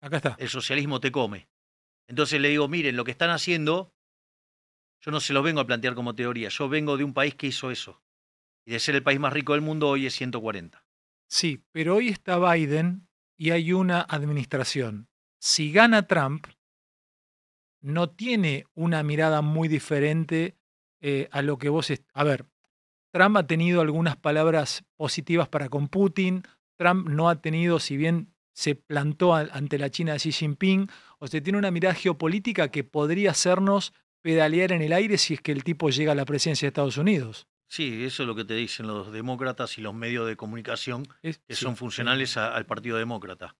Acá está. el socialismo te come. Entonces le digo, miren, lo que están haciendo yo no se lo vengo a plantear como teoría, yo vengo de un país que hizo eso. Y de ser el país más rico del mundo, hoy es 140. Sí, pero hoy está Biden y hay una administración. Si gana Trump, no tiene una mirada muy diferente eh, a lo que vos... A ver, Trump ha tenido algunas palabras positivas para con Putin, Trump no ha tenido, si bien se plantó ante la China de Xi Jinping, o se tiene una mirada geopolítica que podría hacernos pedalear en el aire si es que el tipo llega a la presidencia de Estados Unidos. Sí, eso es lo que te dicen los demócratas y los medios de comunicación que son funcionales al Partido Demócrata.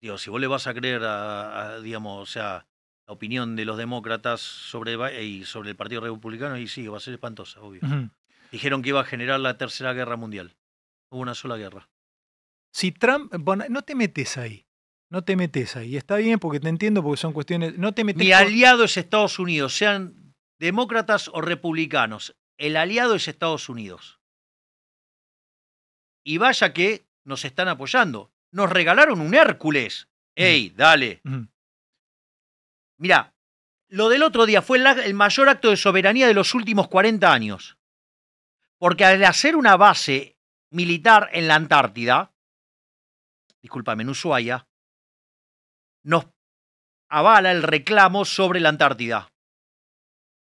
Digo, si vos le vas a creer a, digamos, la opinión de los demócratas sobre, y sobre el Partido Republicano, y sí, va a ser espantosa, obvio. Dijeron que iba a generar la Tercera Guerra Mundial. Hubo una sola guerra. Si Trump, no te metes ahí. No te metes ahí. Está bien porque te entiendo porque son cuestiones. No te metes. Mi aliado es Estados Unidos, sean demócratas o republicanos. El aliado es Estados Unidos. Y vaya que nos están apoyando. Nos regalaron un Hércules. ¡Ey, dale! Mira, lo del otro día fue el mayor acto de soberanía de los últimos 40 años. Porque al hacer una base militar en la Antártida, discúlpame, en Ushuaia, nos avala el reclamo sobre la Antártida.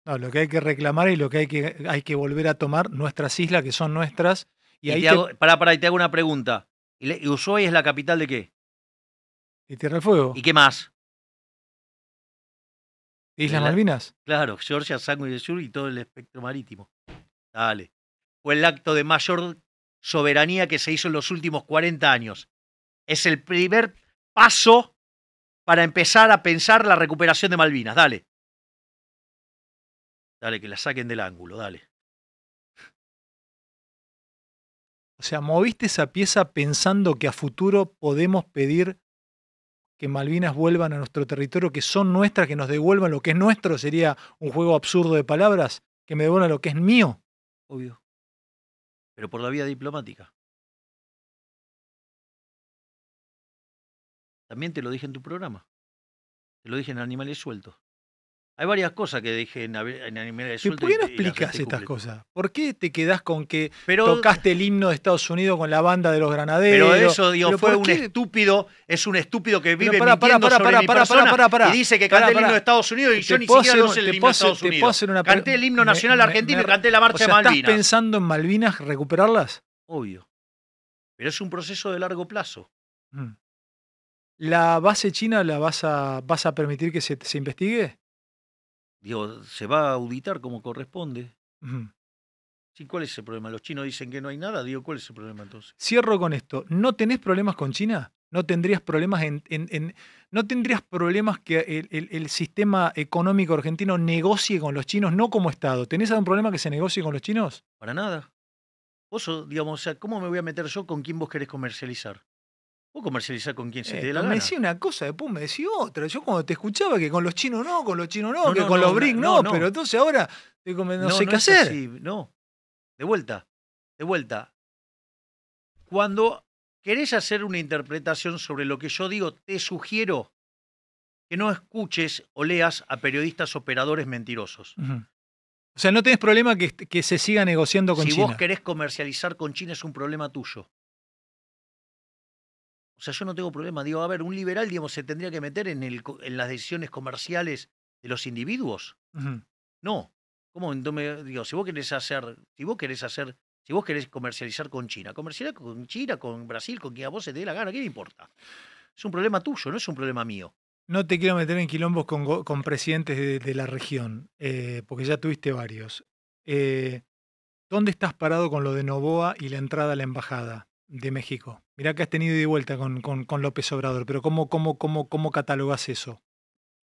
lo que hay que reclamar y lo que hay que, hay que volver a tomar nuestras islas que son nuestras. Y, ahí te, te hago una pregunta. ¿Y Ushuaia es la capital de qué? De Tierra del Fuego. ¿Y qué más? Islas Malvinas. Claro, Georgia, y del Sur y todo el espectro marítimo. Dale. Fue el acto de mayor soberanía que se hizo en los últimos 40 años. Es el primer paso para empezar a pensar la recuperación de Malvinas. Dale. Dale, que la saquen del ángulo, dale. O sea, moviste esa pieza pensando que a futuro podemos pedir que Malvinas vuelvan a nuestro territorio, que son nuestras, que nos devuelvan lo que es nuestro. Sería un juego absurdo de palabras, que me devuelvan lo que es mío. Obvio. Pero por la vía diplomática. También te lo dije en tu programa. Te lo dije en Animales Sueltos. Hay varias cosas que dije en, en Animales Sueltos. ¿Por qué no explicas estas cosas? ¿Por qué te quedás con que tocaste el himno de Estados Unidos con la banda de los granaderos? Pero eso, digo, fue un estúpido, es un estúpido que vive en para, para, sobre mi persona y dice que canté el himno de Estados Unidos y yo ni siquiera lo sé el himno de Estados Unidos. canté el himno nacional argentino y canté la marcha de Malvinas. ¿Estás pensando en Malvinas recuperarlas? Obvio. Pero es un proceso de largo plazo. Mm. ¿La base china la vas a, vas a permitir que se, se investigue? Digo, se va a auditar como corresponde. Sí, ¿cuál es el problema? Los chinos dicen que no hay nada, digo, ¿cuál es el problema entonces? Cierro con esto. ¿No tenés problemas con China? ¿No tendrías problemas en, en, no tendrías problemas que el, sistema económico argentino negocie con los chinos, no como Estado? ¿Tenés algún problema que se negocie con los chinos? Para nada. digamos, o sea, ¿cómo me voy a meter yo con quién vos querés comercializar? Vos comercializar con quién se te dé la me gana. Me decía una cosa, después me decía otra. Yo cuando te escuchaba que con los chinos no, con los chinos no, que con los BRIC no, pero entonces ahora no, sé qué hacer. no, de vuelta, de vuelta. Cuando querés hacer una interpretación sobre lo que yo digo, te sugiero que no escuches o leas a periodistas operadores mentirosos. O sea, no tenés problema que, que se siga negociando con China. Si vos querés comercializar con China es un problema tuyo. O sea, yo no tengo problema. Digo, a ver, un liberal, digamos, se tendría que meter en, las decisiones comerciales de los individuos. No. ¿Cómo? digo, si vos querés hacer, si vos querés hacer, si vos querés comercializar con China, comercializar con China, con Brasil, con quien a vos se te dé la gana, ¿qué le importa? Es un problema tuyo, no es un problema mío. No te quiero meter en quilombos con, presidentes de, la región, eh, porque ya tuviste varios. Eh, ¿Dónde estás parado con lo de Novoa y la entrada a la embajada? de México? Mirá que has tenido de vuelta con, con, López Obrador, pero ¿cómo, cómo, cómo, cómo catalogas eso?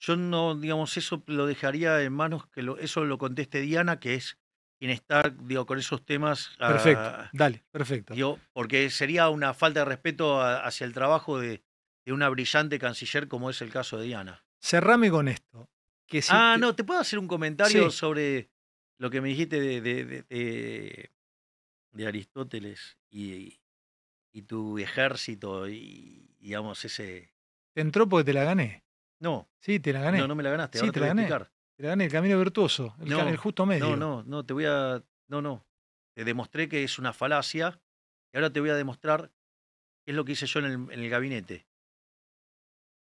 Yo no, digamos, eso lo dejaría en manos que lo, eso lo conteste Diana, que es quien está, digo, con esos temas. Ah, perfecto, dale, perfecto. Yo porque sería una falta de respeto hacia el trabajo de, una brillante canciller como es el caso de Diana. Cerrame con esto. Que ah, no, te puedo hacer un comentario sobre lo que me dijiste de, de, de Aristóteles y, y tu ejército y, digamos, ese... Te entró porque te la gané. No. Sí, te la gané. No, no me la ganaste. Sí, te, la gané. Te la gané, el camino virtuoso, el, el justo medio. No, no, no, te voy a... No, no. Te demostré que es una falacia y ahora te voy a demostrar qué es lo que hice yo en el, gabinete.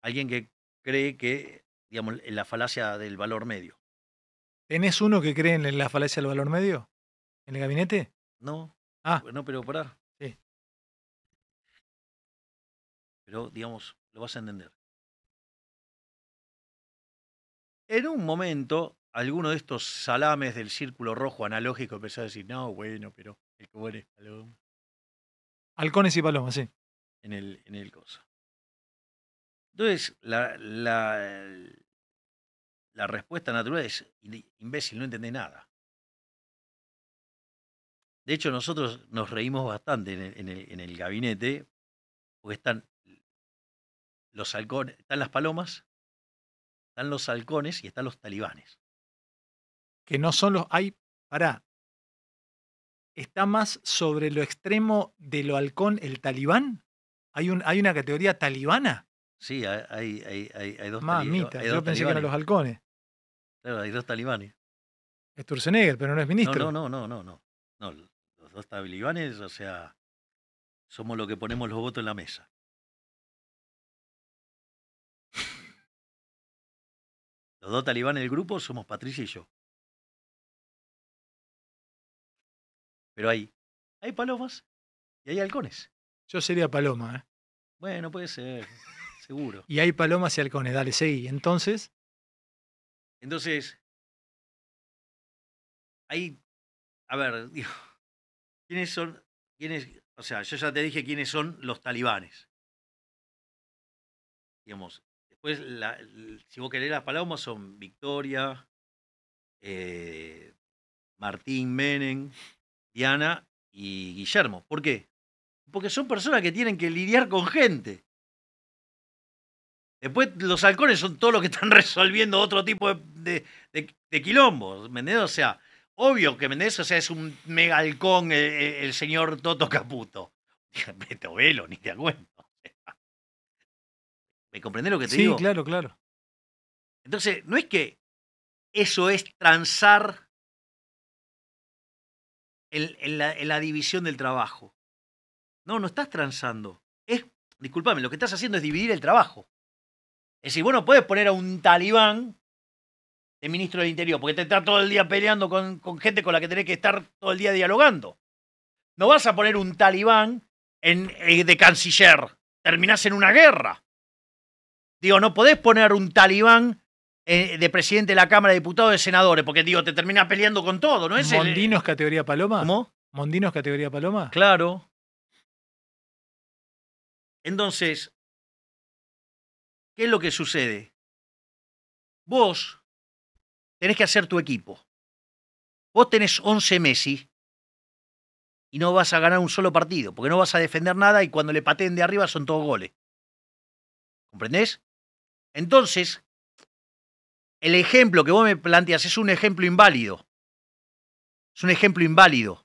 Alguien que cree que, digamos, en la falacia del valor medio. ¿Tenés uno que cree en la falacia del valor medio? ¿En el gabinete? No. Ah. No, pero pará. pero digamos, lo vas a entender. En un momento, alguno de estos salames del círculo rojo analógico empezó a decir, no, bueno, pero el que bueno es paloma. Halcones y palomas, sí. En el, en el cosa. Entonces, la, la, la respuesta natural es, imbécil, no entendés nada. De hecho, nosotros nos reímos bastante en el, en el gabinete, porque están los halcones, están las palomas, están los halcones y están los talibanes. Que no son los. Hay. Pará. ¿Está más sobre lo extremo de lo halcón el talibán? ¿Hay, un, hay una categoría talibana? Sí, hay, hay, hay, hay dos Mamita, hay yo pensé que eran los halcones. Claro, hay dos talibanes. Es pero no es ministro. No, no, no, no, no. no los dos talibanes, o sea, somos los que ponemos los votos en la mesa. Los dos talibanes del grupo somos Patricia y yo. Pero hay, hay palomas y hay halcones. Yo sería paloma, ¿eh? Bueno, puede ser, seguro. y hay palomas y halcones, dale, seguí. Entonces. Entonces. Hay. A ver, digo. ¿Quiénes son? ¿Quiénes? O sea, yo ya te dije quiénes son los talibanes. Digamos, pues si vos querés, las palomas son Victoria, eh, Martín Menen Diana y Guillermo. ¿Por qué? Porque son personas que tienen que lidiar con gente. Después los halcones son todos los que están resolviendo otro tipo de, de, quilombos, O sea, obvio que Mendes, o sea, es un mega halcón eh, eh, el, señor Toto Caputo. Te ni te acuerdas. ¿Me comprendés lo que te digo? Sí, claro, claro. Entonces, no es que eso es transar en, la, división del trabajo. No, no estás transando. Es, discúlpame lo que estás haciendo es dividir el trabajo. Es decir, bueno, puedes poner a un talibán de ministro del Interior, porque te está todo el día peleando con, gente con la que tenés que estar todo el día dialogando. No vas a poner un talibán en, eh, de canciller. Terminás en una guerra. Digo, no podés poner un talibán eh, de presidente de la Cámara de Diputados de senadores, porque digo, te termina peleando con todo, ¿no es? ¿Mondino es categoría paloma? ¿Cómo? ¿Mondinos categoría paloma? Claro. Entonces, ¿qué es lo que sucede? Vos tenés que hacer tu equipo. Vos tenés 11 Messi y no vas a ganar un solo partido, porque no vas a defender nada y cuando le paten de arriba son todos goles. ¿Comprendés? Entonces, el ejemplo que vos me planteas es un ejemplo inválido. Es un ejemplo inválido.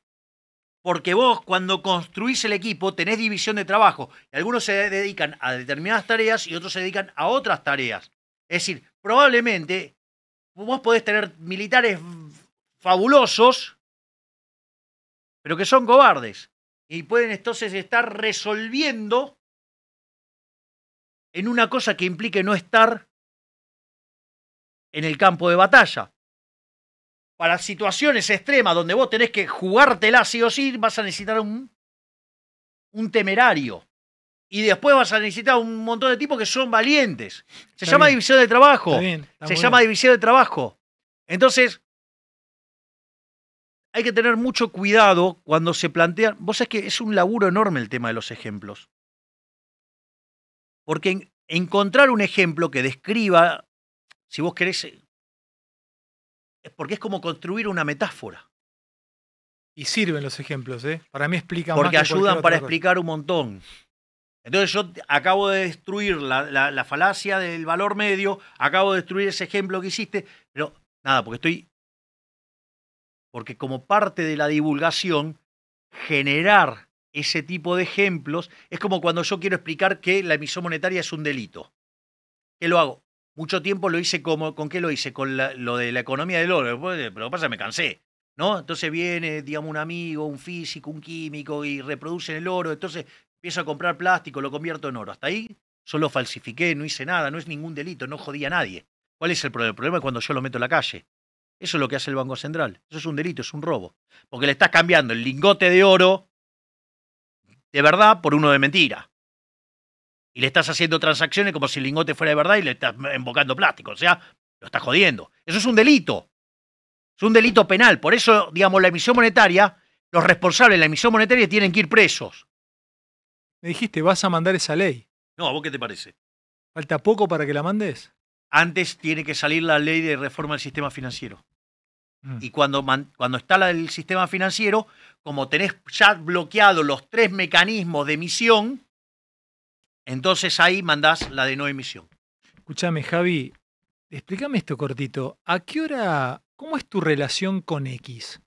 Porque vos cuando construís el equipo tenés división de trabajo. Y algunos se dedican a determinadas tareas y otros se dedican a otras tareas. Es decir, probablemente vos podés tener militares fabulosos, pero que son cobardes. Y pueden entonces estar resolviendo en una cosa que implique no estar en el campo de batalla. Para situaciones extremas donde vos tenés que jugártela sí o sí, vas a necesitar un, un temerario. Y después vas a necesitar un montón de tipos que son valientes. Se llama división de trabajo. Se llama división de trabajo. Entonces, hay que tener mucho cuidado cuando se plantean. Vos sabés que es un laburo enorme el tema de los ejemplos. Porque encontrar un ejemplo que describa, si vos querés, eh, es porque es como construir una metáfora. Y sirven los ejemplos, ¿eh? Para mí explican Porque más Porque ayudan para explicar un montón. Entonces yo acabo de destruir la, falacia del valor medio, acabo de destruir ese ejemplo que hiciste, pero nada, porque estoy... Porque como parte de la divulgación, generar ese tipo de ejemplos. Es como cuando yo quiero explicar que la emisión monetaria es un delito. ¿Qué lo hago? Mucho tiempo lo hice como, ¿con qué lo hice? Con lo de la economía del oro. Pues, pero pasa, me cansé. ¿No? Entonces viene, digamos, un amigo, un físico, un químico y reproducen el oro. Entonces empiezo a comprar plástico, lo convierto en oro. Hasta ahí solo falsifiqué, no hice nada, no es ningún delito, no jodí a nadie. ¿Cuál es el problema? El problema es cuando yo lo meto en la calle. Eso es lo que hace el Banco Central. Eso es un delito, es un robo. Porque le estás cambiando el lingote de oro de verdad por uno de mentira. Y le estás haciendo transacciones como si el lingote fuera de verdad y le estás embocando plástico. O sea, lo estás jodiendo. Eso es un delito. Es un delito penal. Por eso, digamos, la emisión monetaria, los responsables de la emisión monetaria tienen que ir presos. Me dijiste, vas a mandar esa ley. No, ¿a vos qué te parece? ¿Falta poco para que la mandes? Antes tiene que salir la ley de reforma del sistema financiero. Mm. Y cuando, cuando está el sistema financiero, como tenés ya bloqueados los tres mecanismos de emisión, entonces ahí mandás la de no emisión. Escúchame, Javi, explícame esto cortito. ¿A qué hora, cómo es tu relación con X?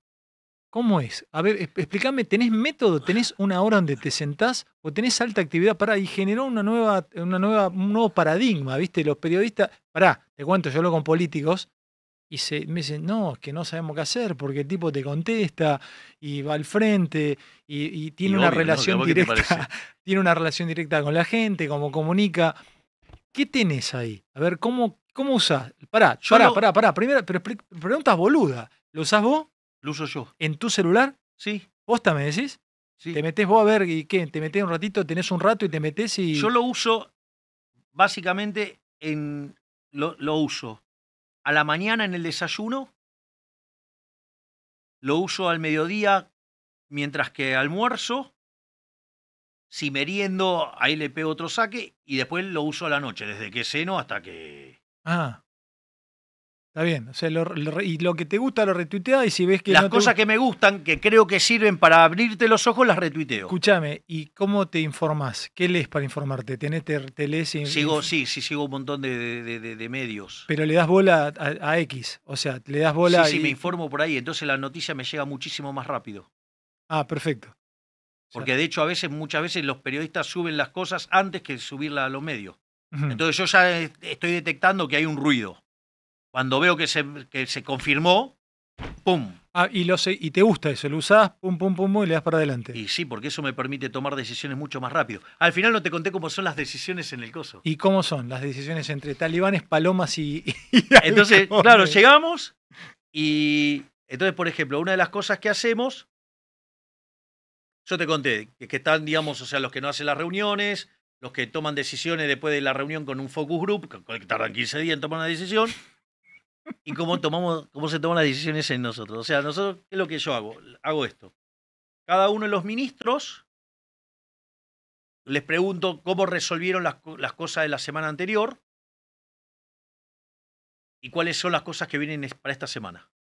¿Cómo es? A ver, explícame, ¿tenés método? ¿Tenés una hora donde te sentás o tenés alta actividad? para y generó una nueva, una nueva, un nuevo paradigma, ¿viste? Los periodistas, pará, te cuento, yo hablo con políticos y se, me dicen, no, es que no sabemos qué hacer porque el tipo te contesta y va al frente y, tiene una relación directa, tiene una relación directa con la gente, como comunica. ¿Qué tenés ahí? A ver, ¿cómo, cómo usás? Pará, pará, pará, pará. Primero, pero preguntas boluda. ¿Lo usás vos? Lo uso yo. ¿En tu celular? Sí. ¿Vos también decís? Sí. Te metés vos a ver y qué, te metés un ratito, tenés un rato y te metes y. Yo lo uso básicamente en. lo uso a la mañana en el desayuno, lo uso al mediodía mientras que almuerzo, si meriendo, ahí le pego otro saque y después lo uso a la noche, desde que ceno hasta que... Ah. Está bien, o sea, y lo que te gusta lo retuiteas y si ves que... Las cosas que me gustan, que creo que sirven para abrirte los ojos, las retuiteo. Escúchame, ¿y cómo te informás? ¿Qué lees para informarte? ¿Tenés, te, Sigo, sí, sí, sigo un montón de, medios. Pero le das bola a, X, o sea, le das bola... Sí, y... sí, me informo por ahí, entonces la noticia me llega muchísimo más rápido. Ah, perfecto. Porque de hecho a veces, muchas veces los periodistas suben las cosas antes que subirla a los medios. Entonces yo ya eh, estoy detectando que hay un ruido. Cuando veo que se, que se confirmó, ¡pum! Ah, y, lo y te gusta eso, lo usás, pum, pum, pum, pum, y le das para adelante. Y sí, porque eso me permite tomar decisiones mucho más rápido. Al final no te conté cómo son las decisiones en el coso. ¿Y cómo son las decisiones entre talibanes, palomas y... entonces, claro, llegamos y... Entonces, por ejemplo, una de las cosas que hacemos, yo te conté, que están, digamos, o sea, los que no hacen las reuniones, los que toman decisiones después de la reunión con un focus group, que tardan 15 días en tomar una decisión, y cómo, tomamos, cómo se toman las decisiones en nosotros. O sea, nosotros, ¿qué es lo que yo hago? Hago esto. Cada uno de los ministros les pregunto cómo resolvieron las, las cosas de la semana anterior y cuáles son las cosas que vienen para esta semana.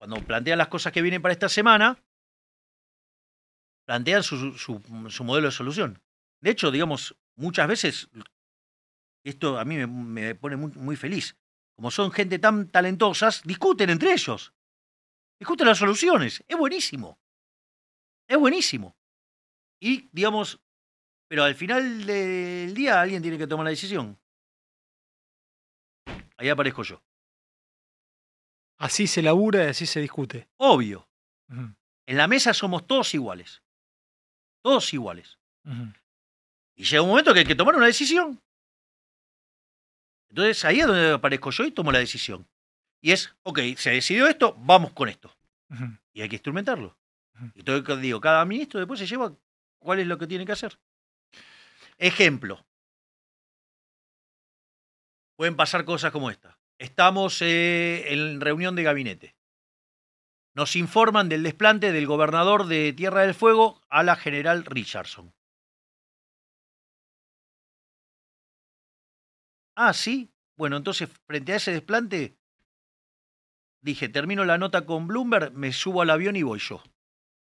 Cuando plantean las cosas que vienen para esta semana, plantean su, su, modelo de solución. De hecho, digamos, muchas veces, esto a mí me, me pone muy feliz, como son gente tan talentosas, discuten entre ellos. Discuten las soluciones. Es buenísimo. Es buenísimo. Y, digamos, pero al final del día alguien tiene que tomar la decisión. Ahí aparezco yo. Así se labura y así se discute. Obvio. En la mesa somos todos iguales. Todos iguales. Y llega un momento que hay que tomar una decisión. Entonces ahí es donde aparezco yo y tomo la decisión. Y es, ok, se decidió esto, vamos con esto. Y hay que instrumentarlo. Y Y todo digo, cada ministro después se lleva cuál es lo que tiene que hacer. Ejemplo. Pueden pasar cosas como esta. Estamos eh, en reunión de gabinete. Nos informan del desplante del gobernador de Tierra del Fuego a la general Richardson. Ah, sí. Bueno, entonces, frente a ese desplante, dije, termino la nota con Bloomberg, me subo al avión y voy yo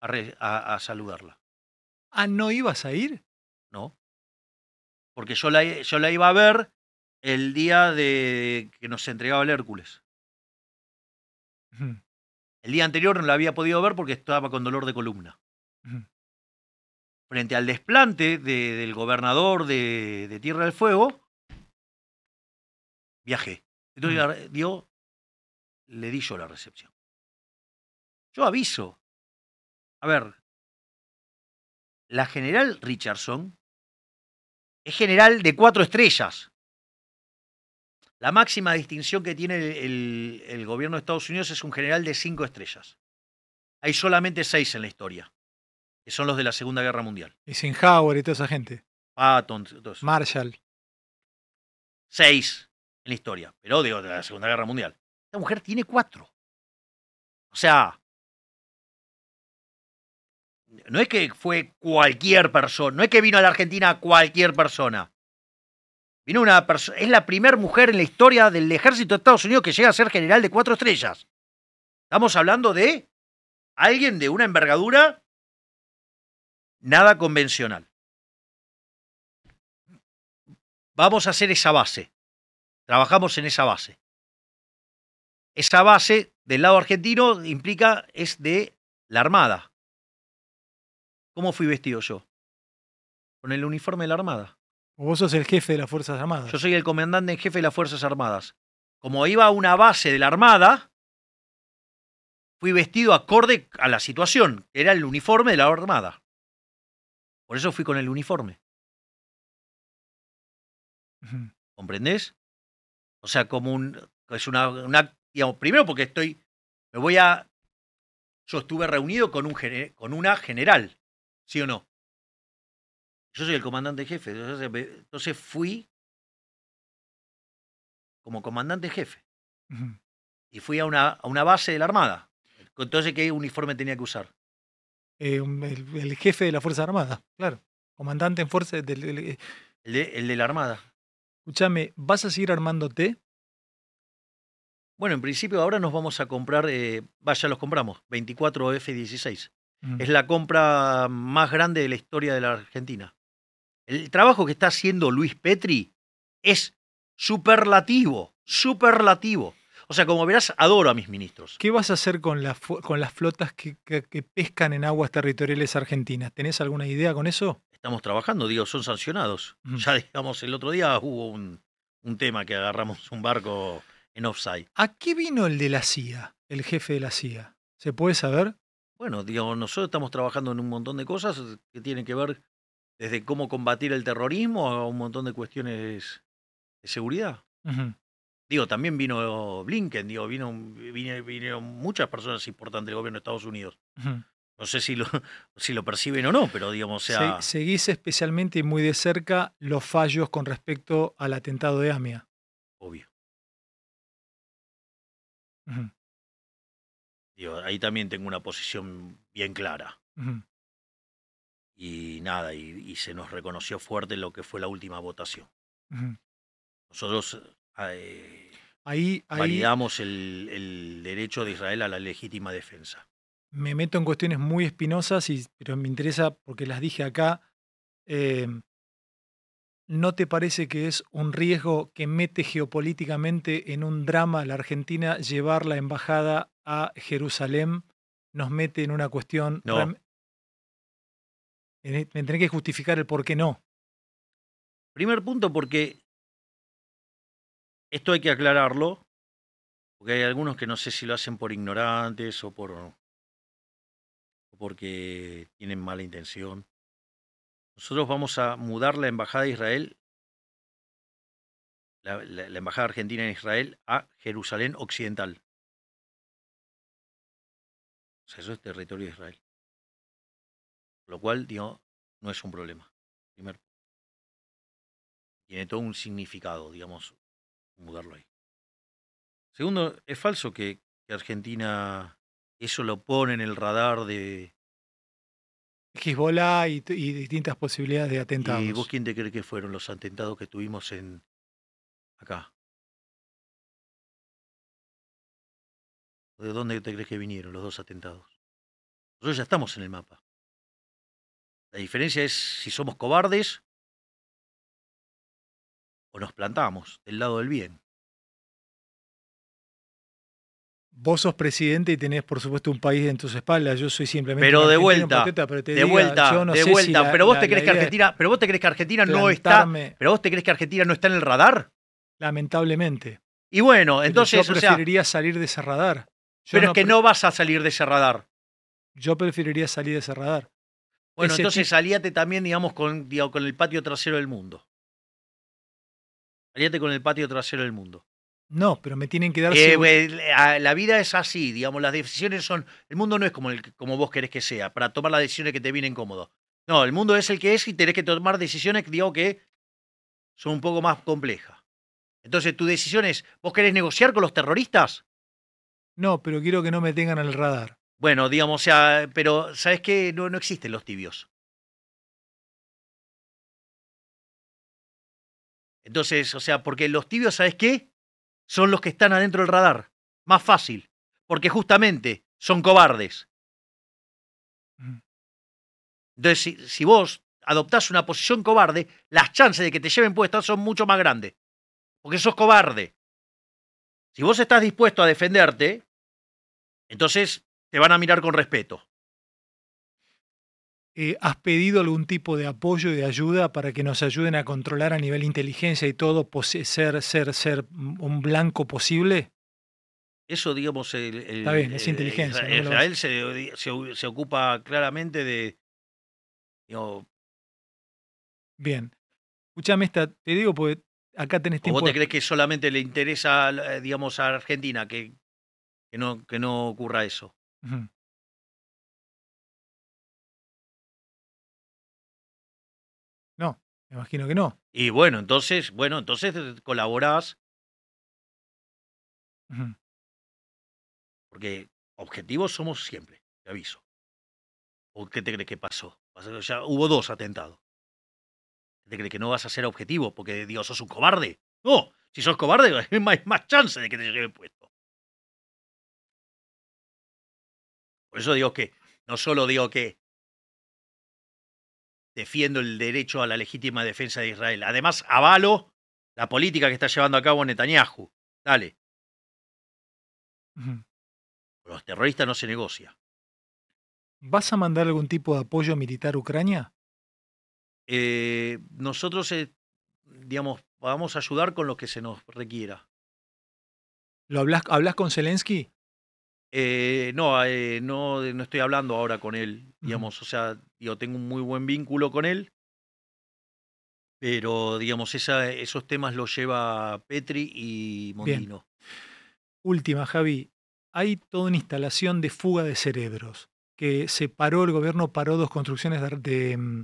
a, saludarla. Ah, ¿no ibas a ir? No. Porque yo la, iba a ver el día de que nos entregaba el Hércules. El día anterior no la había podido ver porque estaba con dolor de columna. Frente al desplante del gobernador de Tierra del Fuego, viajé. Entonces mm. le di yo la recepción. Yo aviso. A ver, la general Richardson es general de cuatro estrellas. La máxima distinción que tiene el, gobierno de Estados Unidos es un general de cinco estrellas. Hay solamente seis en la historia, que son los de la Segunda Guerra Mundial. Eisenhower y toda esa gente. Patton, Marshall. Seis en la historia, pero digo, de la Segunda Guerra Mundial. Esta mujer tiene cuatro. O sea, no es que fue cualquier persona, no es que vino a la Argentina cualquier persona. Vino una persona, es la primera mujer en la historia del ejército de Estados Unidos que llega a ser general de cuatro estrellas. Estamos hablando de alguien de una envergadura nada convencional. Vamos a hacer esa base. Trabajamos en esa base. Esa base del lado argentino implica es de la Armada. ¿Cómo fui vestido yo? Con el uniforme de la Armada. Vos sos el jefe de las Fuerzas Armadas. Yo soy el comandante en jefe de las Fuerzas Armadas. Como iba a una base de la Armada, fui vestido acorde a la situación. Era el uniforme de la Armada. Por eso fui con el uniforme. ¿Comprendés? O sea, como un. Es una, primero porque estoy. Me voy a. Yo estuve reunido con, un, con una general, ¿sí o no? Yo soy el comandante jefe. Eh, entonces fui como comandante jefe. Y fui a una, a una base de la Armada. Entonces, ¿qué uniforme tenía que usar? Eh, el, jefe de la Fuerza Armada, claro. Comandante en fuerza del... Eh, el de la Armada. Escúchame, ¿vas a seguir armándote? Bueno, en principio ahora nos vamos a comprar, eh, vaya, los compramos, 24 F-16. Mm. Es la compra más grande de la historia de la Argentina. El trabajo que está haciendo Luis Petri es superlativo, superlativo. O sea, como verás, adoro a mis ministros. ¿Qué vas a hacer con, con las flotas que, pescan en aguas territoriales argentinas? ¿Tenés alguna idea con eso? estamos trabajando, digo, son sancionados. Ya digamos, el otro día hubo un, tema que agarramos un barco en offside. ¿A qué vino el de la CIA, el jefe de la CIA? ¿Se puede saber? Bueno, digo, nosotros estamos trabajando en un montón de cosas que tienen que ver desde cómo combatir el terrorismo a un montón de cuestiones de seguridad. Digo, también vino Blinken, digo, vino, vinieron muchas personas importantes del gobierno de Estados Unidos. No sé si lo, si lo perciben o no, pero digamos, sea... seguís especialmente y muy de cerca los fallos con respecto al atentado de AMIA. Obvio. ahí también tengo una posición bien clara. Y nada, y, se nos reconoció fuerte lo que fue la última votación. Nosotros eh, ahí... validamos el, el derecho de Israel a la legítima defensa me meto en cuestiones muy espinosas, y, pero me interesa porque las dije acá. Eh, ¿No te parece que es un riesgo que mete geopolíticamente en un drama a la Argentina llevar la embajada a Jerusalén? Nos mete en una cuestión. No. Me tenés que justificar el por qué no. Primer punto, porque esto hay que aclararlo, porque hay algunos que no sé si lo hacen por ignorantes o por porque tienen mala intención. Nosotros vamos a mudar la embajada de Israel, la, embajada argentina en Israel, a Jerusalén Occidental. O sea, eso es territorio de Israel. Lo cual, digo, no es un problema. Primero. Tiene todo un significado, digamos, mudarlo ahí. Segundo, es falso que Argentina eso lo pone en el radar de... Hezbollah y, distintas posibilidades de atentados. ¿Y vos quién te crees que fueron los atentados que tuvimos en acá? ¿De dónde te crees que vinieron los dos atentados? Nosotros ya estamos en el mapa. La diferencia es si somos cobardes o nos plantamos del lado del bien. Vos sos presidente y tenés, por supuesto, un país en tus espaldas. Yo soy simplemente. Pero de vuelta. de vuelta, de pero vos te crees que Argentina. Pero vos te crees que Argentina no está. Pero vos te crees que Argentina no está en el radar. Lamentablemente. Y bueno, entonces. yo preferiría salir de ese radar. pero es que no vas a salir de ese radar. Yo preferiría salir de ese radar. Bueno, entonces salíate también, digamos, con, con el patio trasero del mundo. Salíate con el patio trasero del mundo. No, pero me tienen que dar... Eh, la, vida es así, digamos, las decisiones son... El mundo no es como, el, como vos querés que sea, para tomar las decisiones que te vienen cómodos. No, el mundo es el que es y tenés que tomar decisiones, digo, que son un poco más complejas. Entonces, tu decisión es, ¿vos querés negociar con los terroristas? No, pero quiero que no me tengan al radar. Bueno, digamos, o sea, pero ¿sabes qué? No, no existen los tibios. Entonces, o sea, porque los tibios, ¿sabes qué? son los que están adentro del radar. Más fácil, porque justamente son cobardes. Mm. Entonces, si, vos adoptás una posición cobarde, las chances de que te lleven puesta son mucho más grandes. Porque sos cobarde. Si vos estás dispuesto a defenderte, entonces te van a mirar con respeto. Eh, ¿has pedido algún tipo de apoyo y de ayuda para que nos ayuden a controlar a nivel inteligencia y todo, ser, ser, ser un blanco posible? Eso, digamos, Está bien, es inteligencia. Israel, se, se, ocupa claramente de... bien. escúchame esta, te digo porque acá tenés tiempo... ¿O vos te crees que solamente le interesa, eh, digamos, a Argentina que, que, no, que no ocurra eso? Uh Me imagino que no. Y bueno, entonces, bueno, entonces colaborás. Porque objetivos somos siempre, te aviso. ¿O qué te crees que pasó? Ya hubo dos atentados. ¿Te crees que no vas a ser objetivo porque, Dios, sos un cobarde? No, si sos cobarde, hay más, más chance de que te lleve puesto. Por eso digo que, no solo digo que defiendo el derecho a la legítima defensa de Israel. Además, avalo la política que está llevando a cabo Netanyahu. Dale. Los terroristas no se negocia. ¿Vas a mandar algún tipo de apoyo militar a Ucrania? Eh, nosotros, eh, digamos, vamos a ayudar con lo que se nos requiera. ¿Lo hablas, hablas con Zelensky? Eh, no, no, no estoy hablando ahora con él, digamos, o sea, yo tengo un muy buen vínculo con él. Pero, digamos, esos temas los lleva Petri y Mondino. Última, Javi. Hay toda una instalación de fuga de cerebros que se paró, el gobierno paró dos construcciones mm,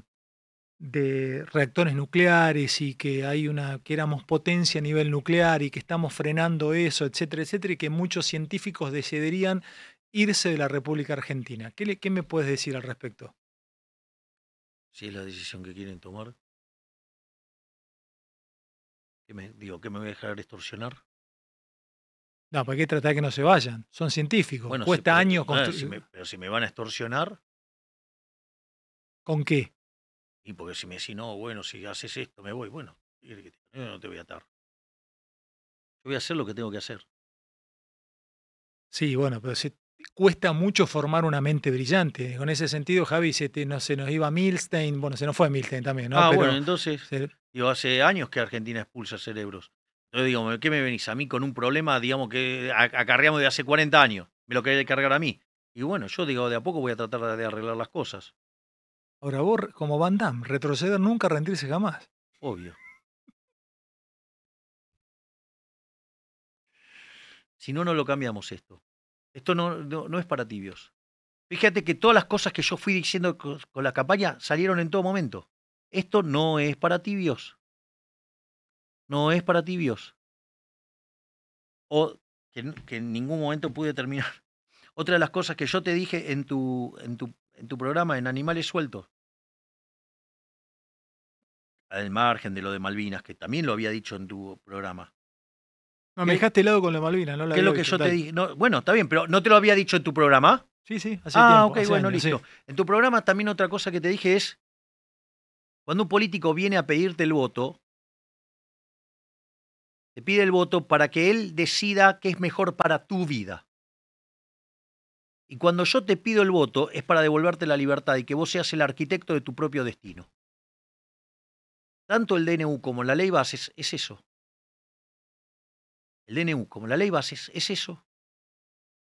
de, reactores nucleares y que hay una que éramos potencia a nivel nuclear y que estamos frenando eso, etcétera, etcétera, y que muchos científicos decidirían irse de la República Argentina. qué me puedes decir al respecto? si es la decisión que quieren tomar. ¿Qué me, digo, ¿qué me voy a dejar extorsionar? No, ¿para qué tratar que no se vayan? Son científicos. Cuesta años construir. pero si me van a extorsionar. ¿Con qué? Y porque si me decís, no, bueno, si haces esto, me voy. Bueno, yo no te voy a atar. Yo voy a hacer lo que tengo que hacer. Sí, bueno, pero si cuesta mucho formar una mente brillante. Con ese sentido, Javi, se no se nos iba Milstein, bueno, se nos fue Milstein también, ¿no? Ah, bueno, entonces, hace años que Argentina expulsa cerebros. Entonces digo, ¿qué me venís a mí con un problema, digamos, que acarreamos de hace 40 años? Me lo querés cargar a mí. Y bueno, yo digo, de a poco voy a tratar de arreglar las cosas. Ahora vos, como Van Damme, retroceder nunca, rendirse jamás. Obvio. Si no, no lo cambiamos esto. Esto no, es para tibios. Fíjate que todas las cosas que yo fui diciendo con, la campaña salieron en todo momento. Esto no es para tibios. No es para tibios. O que, en ningún momento pude terminar. Otra de las cosas que yo te dije en tu, en tu, en tu programa, en Animales Sueltos, al margen de lo de Malvinas, que también lo había dicho en tu programa, no, me dejaste con la Malvina ¿no? La ¿Qué es lo que yo te dije? bueno, está bien, pero ¿no te lo había dicho en tu programa? Sí, sí, hace ah, tiempo. Ah, ok, bueno, listo. En tu programa también otra cosa que te dije es, cuando un político viene a pedirte el voto, te pide el voto para que él decida qué es mejor para tu vida. Y cuando yo te pido el voto es para devolverte la libertad y que vos seas el arquitecto de tu propio destino. Tanto el DNU como la ley base es eso el DNU como la ley bases es, eso.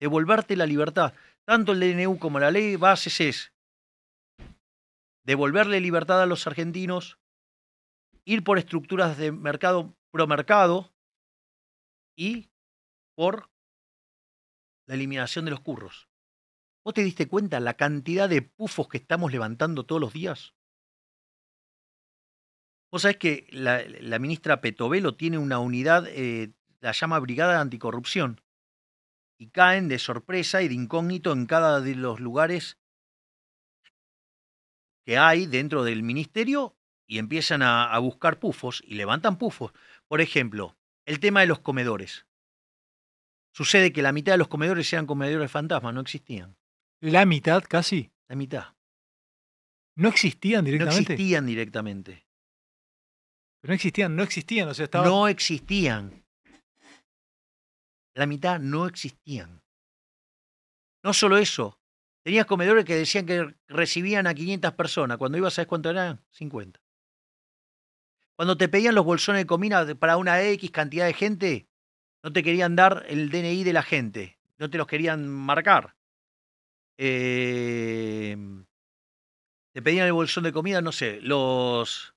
Devolverte la libertad. Tanto el DNU como la ley bases es devolverle libertad a los argentinos, ir por estructuras de mercado promercado y por la eliminación de los curros. ¿Vos te diste cuenta la cantidad de pufos que estamos levantando todos los días? Vos sabés que la, ministra Petovelo tiene una unidad eh, la llama Brigada de Anticorrupción y caen de sorpresa y de incógnito en cada de los lugares que hay dentro del ministerio y empiezan a, buscar pufos y levantan pufos. Por ejemplo, el tema de los comedores. Sucede que la mitad de los comedores eran comedores fantasmas, no existían. La mitad casi. La mitad. ¿No existían directamente? No existían directamente. no existían, no existían, No existían la mitad no existían. No solo eso, tenías comedores que decían que recibían a 500 personas, cuando ibas a ver cuánto eran, 50. Cuando te pedían los bolsones de comida para una X cantidad de gente, no te querían dar el DNI de la gente, no te los querían marcar. Eh, te pedían el bolsón de comida, no sé, los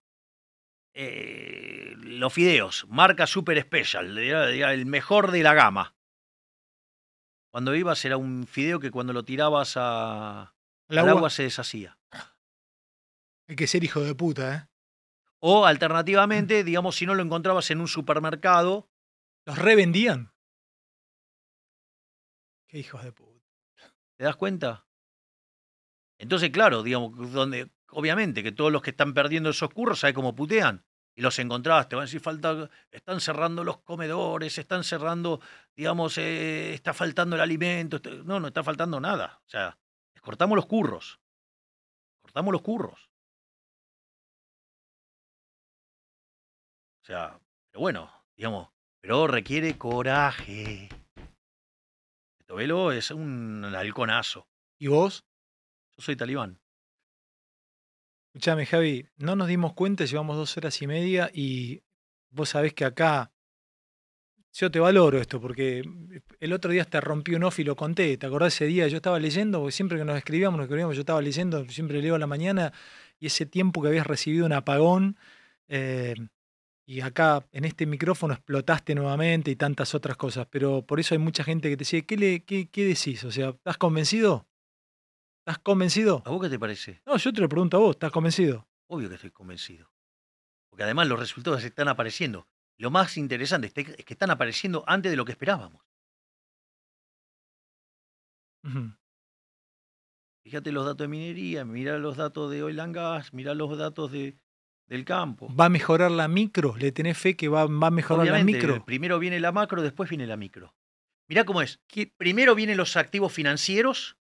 eh, los fideos, marca Super Special, el mejor de la gama. Cuando ibas era un fideo que cuando lo tirabas a, al, agua. se deshacía. Hay que ser hijo de puta, ¿eh? O alternativamente, digamos, si no lo encontrabas en un supermercado. ¿Los revendían? Qué hijos de puta. ¿Te das cuenta? Entonces, claro, digamos, donde obviamente que todos los que están perdiendo esos curros, ¿sabes cómo putean? Y los encontrabas, te van a decir, falta, están cerrando los comedores, están cerrando, digamos, eh, está faltando el alimento. Este, no, no está faltando nada. O sea, les cortamos los curros. Cortamos los curros. O sea, pero bueno, digamos, pero requiere coraje. Tobelo es un halconazo. ¿Y vos? Yo soy talibán. Escuchame, Javi, no nos dimos cuenta, llevamos dos horas y media y vos sabés que acá yo te valoro esto, porque el otro día te rompí un off y lo conté. ¿Te acordás ese día? Yo estaba leyendo, porque siempre que nos escribíamos, nos escribíamos, yo estaba leyendo, siempre leo a la mañana, y ese tiempo que habías recibido un apagón, eh, y acá en este micrófono explotaste nuevamente y tantas otras cosas, pero por eso hay mucha gente que te sigue, ¿qué, le, qué decís? O sea, ¿estás convencido? ¿Estás convencido? ¿A vos qué te parece? No, yo te lo pregunto a vos, ¿estás convencido? Obvio que estoy convencido. Porque además los resultados están apareciendo. Lo más interesante es que están apareciendo antes de lo que esperábamos. Fíjate los datos de minería, mira los datos de oil and gas, mira los datos de, del campo. ¿Va a mejorar la micro? ¿Le tenés fe que va, va a mejorar la micro? Primero viene la macro, después viene la micro. Mirá cómo es. Primero vienen los activos financieros,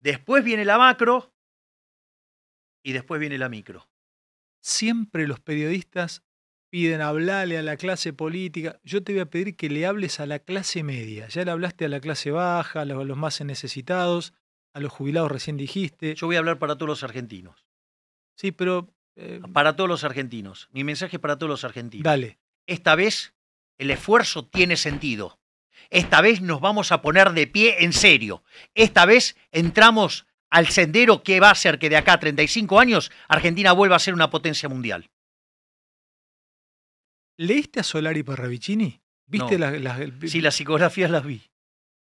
Después viene la macro y después viene la micro. Siempre los periodistas piden hablarle a la clase política. Yo te voy a pedir que le hables a la clase media. Ya le hablaste a la clase baja, a los más necesitados, a los jubilados recién dijiste. Yo voy a hablar para todos los argentinos. Sí, pero... Eh, para todos los argentinos. Mi mensaje es para todos los argentinos. Dale. Esta vez el esfuerzo tiene sentido. Esta vez nos vamos a poner de pie en serio. Esta vez entramos al sendero que va a hacer que de acá a 35 años Argentina vuelva a ser una potencia mundial. ¿Leíste a Solari Parravicini? ¿Viste no. las, las, Sí, las psicografías las vi.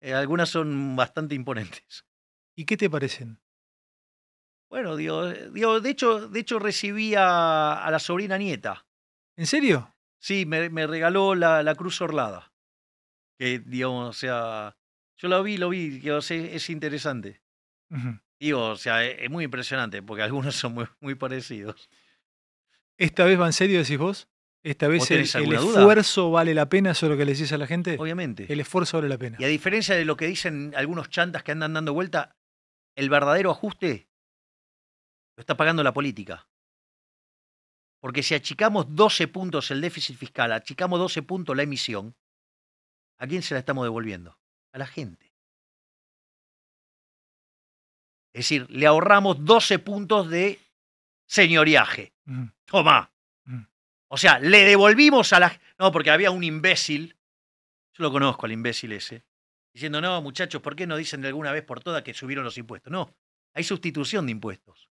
Eh, algunas son bastante imponentes. ¿Y qué te parecen? Bueno, de, hecho, de hecho recibí a, la sobrina nieta. ¿En serio? Sí, me, me regaló la, la Cruz Orlada que, digamos, o sea, yo lo vi, lo vi, que, o es interesante. Digo, o sea, e, es, muy impresionante porque algunos son muy, muy parecidos. ¿Esta vez va en serio, decís vos? Esta vez el, esfuerzo vale la pena, eso es lo que le decís a la gente. Obviamente. El esfuerzo vale la pena. Y a diferencia de lo que dicen algunos chantas que andan dando vuelta, el verdadero ajuste lo está pagando la política. Porque si achicamos 12 puntos el déficit fiscal, achicamos 12 puntos la emisión, ¿A quién se la estamos devolviendo? A la gente. Es decir, le ahorramos 12 puntos de señoriaje. Mm. Toma. Mm. O sea, le devolvimos a la... No, porque había un imbécil, yo lo conozco al imbécil ese, diciendo, no, muchachos, ¿por qué no dicen de alguna vez por todas que subieron los impuestos? No, hay sustitución de impuestos.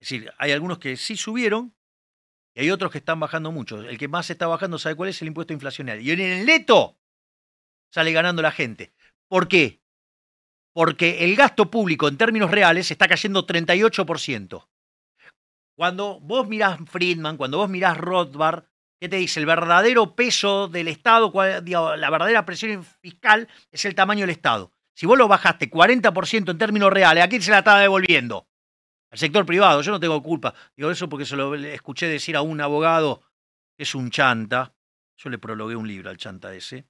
Es decir, hay algunos que sí subieron, y hay otros que están bajando mucho. El que más está bajando, ¿sabe cuál es? El impuesto inflacionario. Y en el neto sale ganando la gente. ¿Por qué? Porque el gasto público en términos reales está cayendo 38%. Cuando vos mirás Friedman, cuando vos mirás Rothbard, ¿qué te dice? El verdadero peso del Estado, la verdadera presión fiscal es el tamaño del Estado. Si vos lo bajaste 40% en términos reales, ¿a quién se la estaba devolviendo? al sector privado. Yo no tengo culpa. Digo eso porque se lo escuché decir a un abogado que es un chanta. Yo le prologué un libro al chanta ese.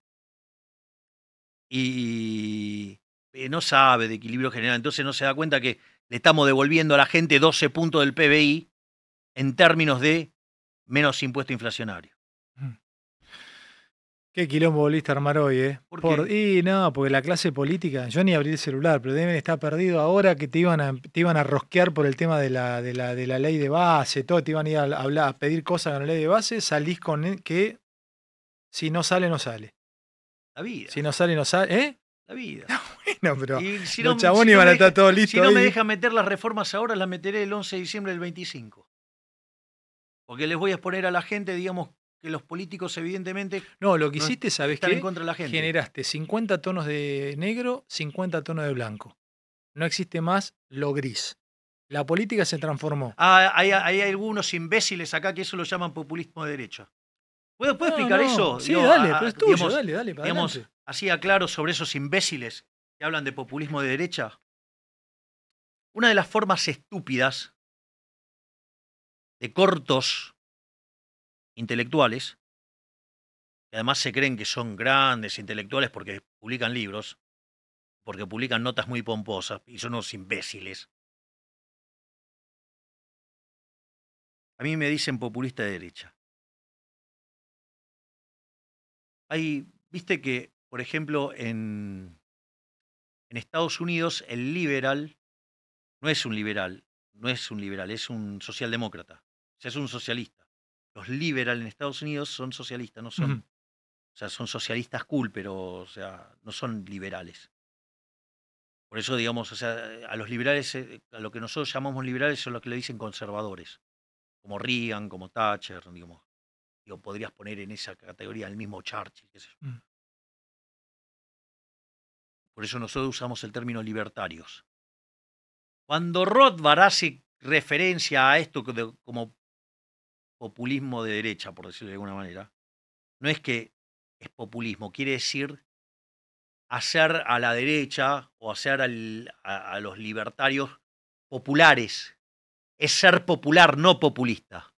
Y eh, no sabe de equilibrio general. Entonces no se da cuenta que le estamos devolviendo a la gente 12 puntos del PBI en términos de menos impuesto inflacionario. Qué quilombo volviste a armar hoy, ¿eh? y no, porque la clase política, yo ni abrí el celular, pero deben estar perdido ahora que te iban a, te iban a rosquear por el tema de la, de la, de la ley de base, todo, te iban a ir a, hablar, pedir cosas con la ley de base, salís con e, que si no sale, no sale. La vida. Si no sale, no sale. ¿Eh? La vida. bueno, pero chabón no, iban a estar deja, Si no me dejan meter las reformas ahora, las meteré el 11 de diciembre del 25. Porque les voy a exponer a la gente, digamos, que los políticos evidentemente... No, lo que hiciste, ¿sabes qué? Generaste 50 tonos de negro, 50 tonos de blanco. No existe más lo gris. La política se transformó. Ah, hay, algunos imbéciles acá que eso lo llaman populismo de derecha. ¿Puedo, ¿puedo explicar eso? Sí, dale, ah, pero pues, es tuyo, dale, dale. Para digamos, claro sobre esos imbéciles que hablan de populismo de derecha. Una de las formas estúpidas de cortos intelectuales, que además se creen que son grandes intelectuales porque publican libros, porque publican notas muy pomposas y son unos imbéciles. A mí me dicen populista de derecha. Hay, viste que, por ejemplo, en, en Estados Unidos el liberal no es un liberal, no es un liberal, es un socialdemócrata, es un socialista los liberal en Estados Unidos son socialistas, no son. O sea, son socialistas cool, pero o sea, no son liberales. Por eso, digamos, o sea, a los liberales, eh, a lo que nosotros llamamos liberales son los que le dicen conservadores, como Reagan, como Thatcher, digamos. Digo, podrías poner en esa categoría al mismo Churchill, qué sé yo. Mm. Por eso nosotros usamos el término libertarios. Cuando Rothbard hace referencia a esto como populismo de derecha, por decirlo de alguna manera, no es que es populismo, quiere decir hacer a la derecha o hacer a, los libertarios populares. Es ser popular, no populista.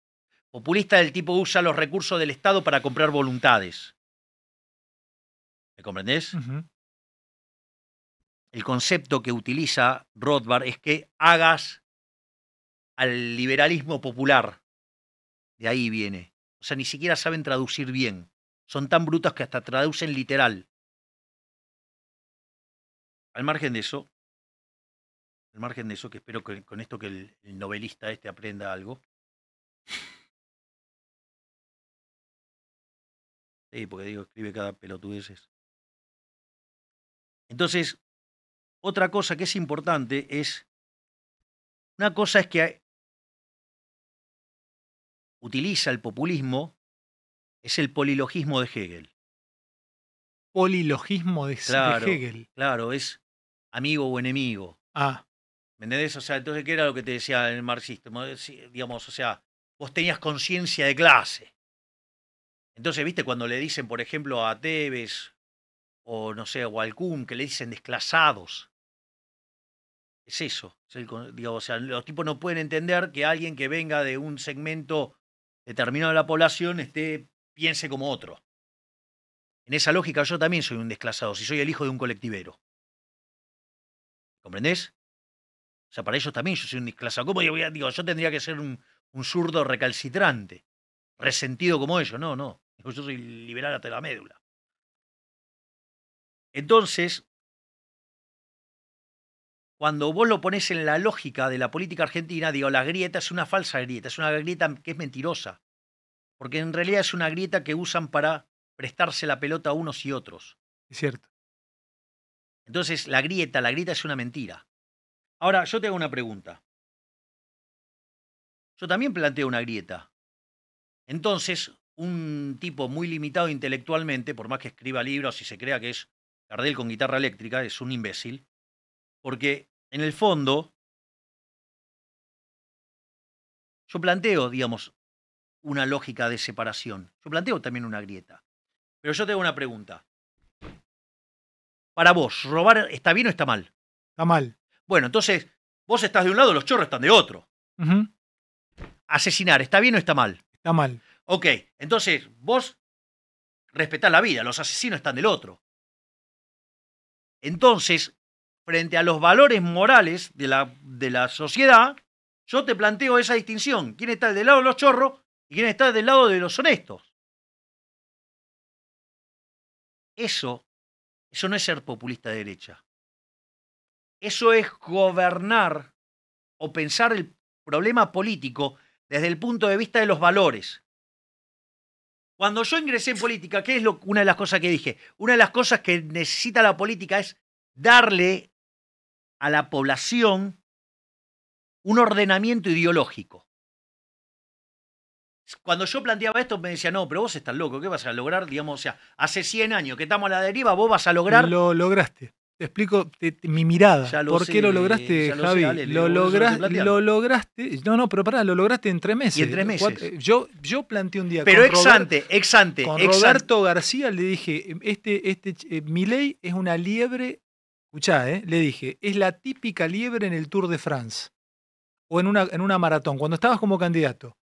Populista del tipo usa los recursos del Estado para comprar voluntades. ¿Me comprendés? El concepto que utiliza Rothbard es que hagas al liberalismo popular. De ahí viene. O sea, ni siquiera saben traducir bien. Son tan brutos que hasta traducen literal. Al margen de eso, al margen de eso, que espero que con esto que el, novelista este aprenda algo. Sí, porque digo, escribe cada pelotudeces. Entonces, otra cosa que es importante es, una cosa es que utiliza el populismo es el polilogismo de Hegel. Polilogismo de, Hegel. Claro, es amigo o enemigo. Ah. ¿Me entendés? O sea, entonces, ¿qué era lo que te decía el marxista? Digamos, o sea, vos tenías conciencia de clase. Entonces, viste, cuando le dicen, por ejemplo, a Tevez o no sé, a al que le dicen desclasados. Es eso. o sea, los tipos no pueden entender que alguien que venga de un segmento determinado de la población esté, piense como otro. En esa lógica yo también soy un desclasado, si soy el hijo de un colectivero. ¿Comprendés? O sea, para ellos también yo soy un desclasado. ¿Cómo a digo yo tendría que ser un, un, zurdo recalcitrante, resentido como ellos. No, no. Yo soy liberal hasta la médula. Entonces, cuando vos lo pones en la lógica de la política argentina, digo, la grieta es una falsa grieta, es una grieta que es mentirosa, porque en realidad es una grieta que usan para prestarse la pelota a unos y otros. Es cierto. Entonces, la grieta, la grieta es una mentira. Ahora, yo te hago una pregunta. Yo también planteo una grieta. Entonces, un tipo muy limitado intelectualmente, por más que escriba libros y se crea que es Gardel con guitarra eléctrica, es un imbécil, porque en el fondo, yo planteo, digamos, una lógica de separación. Yo planteo también una grieta. Pero yo tengo una pregunta. Para vos, ¿robar está bien o está mal? Está mal. Bueno, entonces, vos estás de un lado, los chorros están de otro. Asesinar, ¿está bien o está mal? Está mal. Ok, entonces, vos respetás la vida, los asesinos están del otro. Entonces, frente a los valores morales de la, de la sociedad, yo te planteo esa distinción. ¿Quién está del lado de los chorros y quién está del lado de los honestos? Eso, no es ser populista de derecha. Eso es gobernar o pensar el problema político desde el punto de vista de los valores. Cuando yo ingresé en política, ¿qué es lo, una de las cosas que dije? Una de las cosas que necesita la política es darle a la población un ordenamiento ideológico. Cuando yo planteaba esto, me decía, no, pero vos estás loco, ¿qué vas a lograr? Digamos, o sea, hace 100 años que estamos a la deriva, vos vas a lograr. Lo lograste. Te explico mi mirada. ¿Por qué lo lograste, Javi? lo, lo, lograste. No, no, pero pará, lo lograste en tres meses. en tres meses. Eh, yo, yo planteé un día. Pero exante, exante. Roberto García le dije: este, este eh, mi ley es una liebre Escuchá, ¿eh? le dije, es la típica liebre en el Tour de France o en una, en una maratón, cuando estabas como candidato.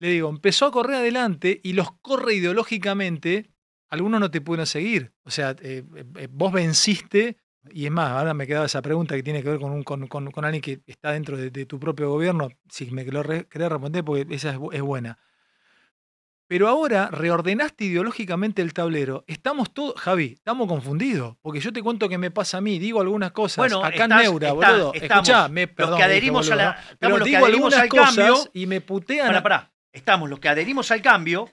Le digo, empezó a correr adelante y los corre ideológicamente, algunos no te pueden seguir. O sea, eh, eh, vos venciste, y es más, ahora me quedaba esa pregunta que tiene que ver con, un, con, alguien que está dentro de, tu propio gobierno, si me lo querés responder, porque esa es buena. Pero ahora reordenaste ideológicamente el tablero. Estamos todos, Javi, estamos confundidos. Porque yo te cuento que me pasa a mí, digo algunas cosas. Bueno, acá en Neura, boludo. los que adherimos a los que algunas al cambio, y me putean. Pará, pará. Estamos los que adherimos al cambio.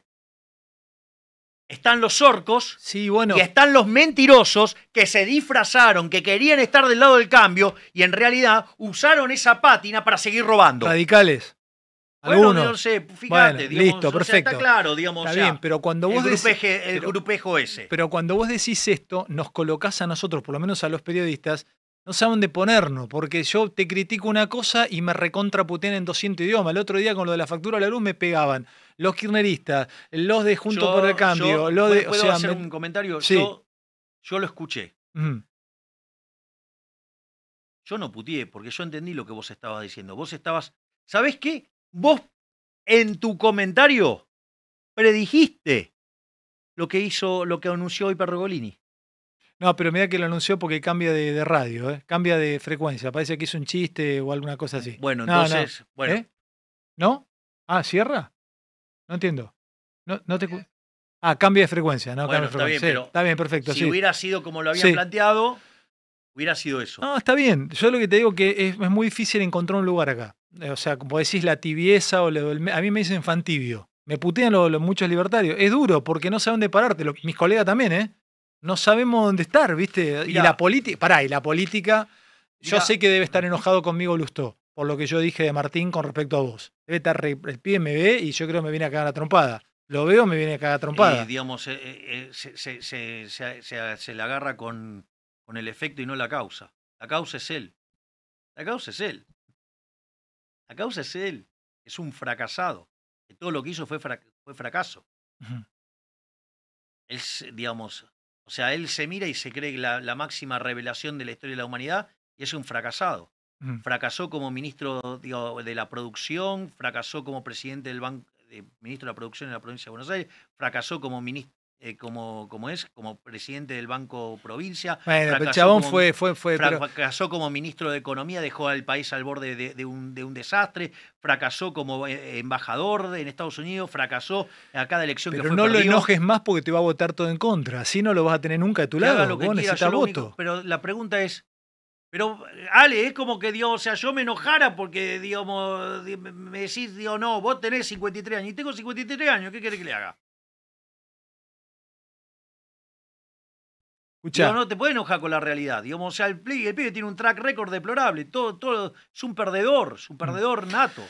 Están los orcos sí, bueno. y están los mentirosos que se disfrazaron, que querían estar del lado del cambio y en realidad usaron esa pátina para seguir robando. Radicales. Algunos. no sé, fíjate, digamos, listo, perfecto. está claro, digamos. Está bien, pero cuando vos el, el grupejo ese. Pero cuando vos decís esto, nos colocás a nosotros, por lo menos a los periodistas, no saben de ponernos, porque yo te critico una cosa y me recontraputean en 200 idiomas. El otro día con lo de la factura de la luz me pegaban. Los kirneristas, los de Junto por el Cambio, yo, los de. ¿Puedo o sea, hacer un comentario? Sí. Yo, lo escuché. Yo no putié, porque yo entendí lo que vos estabas diciendo. Vos estabas. ¿Sabés qué? Vos en tu comentario predijiste lo que hizo, lo que anunció hoy Pergolini. No, pero mira que lo anunció porque cambia de, radio, ¿eh? cambia de frecuencia. Parece que hizo un chiste o alguna cosa así. Bueno, entonces, no. bueno. ¿Eh? ¿No? Ah, ¿cierra? No entiendo. No, no te... Ah, cambia de frecuencia, ¿no? cambia de Está, bien, perfecto. Si hubiera sido como lo había planteado, Hubiera sido eso. No, está bien. Yo lo que te digo que es, muy difícil encontrar un lugar acá. O sea, como decís, la tibieza o lo, a mí me dicen tibio. Me putean los, muchos libertarios. Es duro porque no saben dónde pararte. mis colegas también, ¿eh? No sabemos dónde estar, ¿viste? y la política. Pará, y la política. Yo sé que debe estar enojado conmigo Lustó por lo que yo dije de Martín con respecto a vos. Debe estar el pie, me ve y yo creo que me viene a cagar la trompada. Lo veo, me viene a cagar la trompada. digamos, eh, eh, eh, se, se, se, le agarra con, con el efecto y no la causa. La causa es él. La causa es él. La causa es él. Es un fracasado. todo lo que hizo fue, fracaso. Él, digamos, o sea, él se mira y se cree la, la máxima revelación de la historia de la humanidad y es un fracasado. Fracasó como ministro de la producción, fracasó como presidente del banco, de, ministro de la producción en la provincia de Buenos Aires, fracasó como ministro, eh, como, como es, como presidente del Banco Provincia. fracasó el chabón como, fue, fue, fue. Fracasó como ministro de Economía, dejó al país al borde de, un, de un, desastre, fracasó como eh, embajador en Estados Unidos, fracasó a cada elección pero que fue no lo enojes más porque te va a votar todo en contra, así no lo vas a tener nunca de tu lado, lo que vos voto. pero la pregunta es, pero, Ale, es como que, Dios o sea, yo me enojara porque, digamos, me decís, digo, no, vos tenés 53 años y tengo 53 años, ¿qué querés que le haga? no te puedes enojar con la realidad. Digamos, o sea, el, pibe tiene un track record deplorable. Todo, todo, es un perdedor, es un mm. perdedor nato.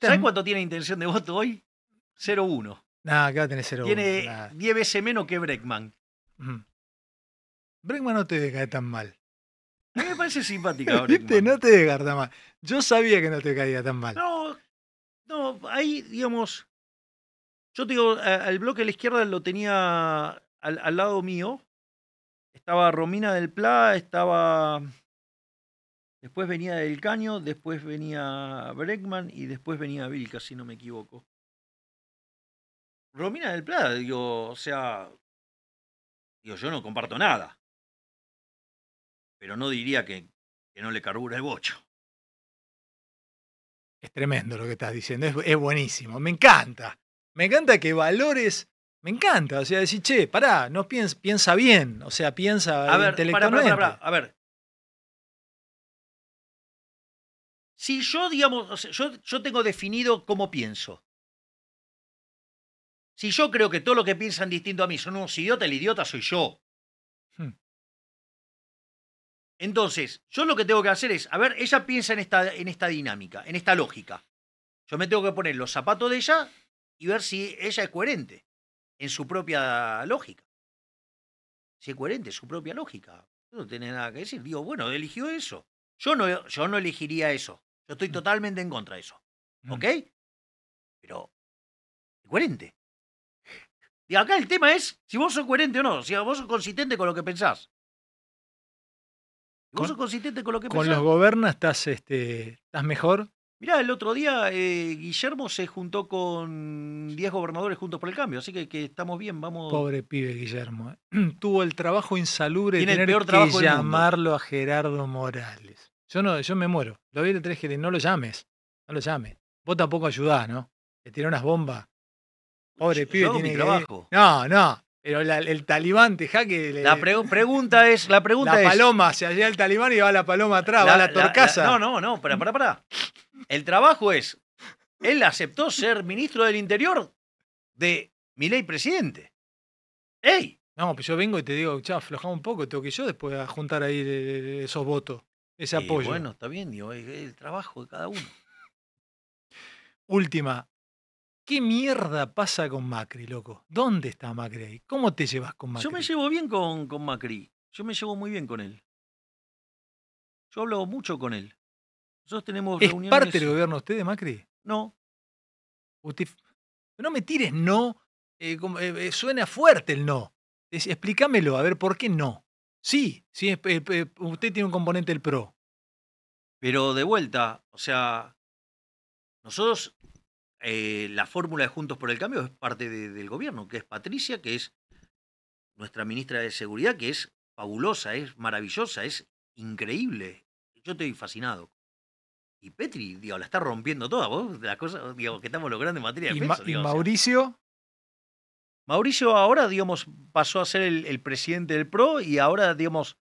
¿Sabes cuánto tiene intención de voto hoy? 0-1. Nah, 0 Tiene 10 veces menos que Breckman. Mm. Breckman no te debe caer tan mal. A mí me parece simpática No te debe más mal. Yo sabía que no te caía tan mal. No, no, ahí, digamos. Yo te digo, al bloque de la izquierda lo tenía al, lado mío estaba Romina del Pla, estaba. Mm, después venía Del Caño, después venía Breckman y después venía Vilca, si no me equivoco. Romina del Pla, digo, o sea. Digo, yo no comparto nada. Pero no diría que, que no le carbura el bocho. Es tremendo lo que estás diciendo, es buenísimo, me encanta. Me encanta que valores me encanta, o sea, decir, che, pará, no piensa, piensa bien, o sea, piensa a ver, intelectualmente. a ver. Si yo, digamos, yo, yo tengo definido cómo pienso. Si yo creo que todo lo que piensan distinto a mí son unos idiotas, el idiota soy yo. Hmm. Entonces, yo lo que tengo que hacer es, a ver, ella piensa en esta, en esta dinámica, en esta lógica. Yo me tengo que poner los zapatos de ella y ver si ella es coherente en su propia lógica. es coherente, su propia lógica. No tiene nada que decir. Digo, bueno, eligió eso. Yo no, yo no elegiría eso. Yo estoy mm. totalmente en contra de eso. Mm. ¿Ok? Pero, coherente. Y acá el tema es si vos sos coherente o no, si vos sos consistente con lo que pensás. Si vos sos consistente con lo que pensás. Con los gobernas estás, este, estás mejor Mirá, el otro día eh, Guillermo se juntó con 10 gobernadores juntos por el cambio, así que, estamos bien, vamos. Pobre pibe Guillermo. Eh. Tuvo el trabajo insalubre de tener que llamarlo a Gerardo Morales. Yo no, yo me muero. Lo vi de tres no lo llames, no lo llames. Vos tampoco ayudás, ¿no? Le tiró unas bombas. Pobre pibe, tiene trabajo. No, no. Pero el talibán, te que... La pregunta es, la pregunta la paloma, se allá el talibán y va la paloma atrás, la, va la torcaza. no, no, no, pará, pará, pará. El trabajo es, él aceptó ser ministro del Interior de mi ley presidente. ¡Ey! No, pues yo vengo y te digo, chao, aflojamos un poco, tengo que yo después a juntar ahí esos votos, ese apoyo. Bueno, está bien, digo, es el trabajo de cada uno. Última. ¿Qué mierda pasa con Macri, loco? ¿Dónde está Macri ¿Cómo te llevas con Macri? Yo me llevo bien con, con Macri. Yo me llevo muy bien con él. Yo hablo mucho con él. Nosotros tenemos ¿Es parte del gobierno usted de Macri? No. No me tires no. Eh, eh, eh, suena fuerte el no. explícamelo, a ver, ¿por qué no? Sí, sí usted tiene un componente del PRO. Pero de vuelta, o sea, nosotros, la fórmula de Juntos por el Cambio es parte del gobierno, que es Patricia, que es nuestra ministra de Seguridad, que es fabulosa, es maravillosa, es increíble. Yo estoy fascinado. Y Petri, digo, la está rompiendo toda, vos, las cosas, digo, que estamos logrando en materia de ¿Y, Mauricio? Mauricio ahora, digamos, pasó a ser el, presidente del PRO y ahora, digamos,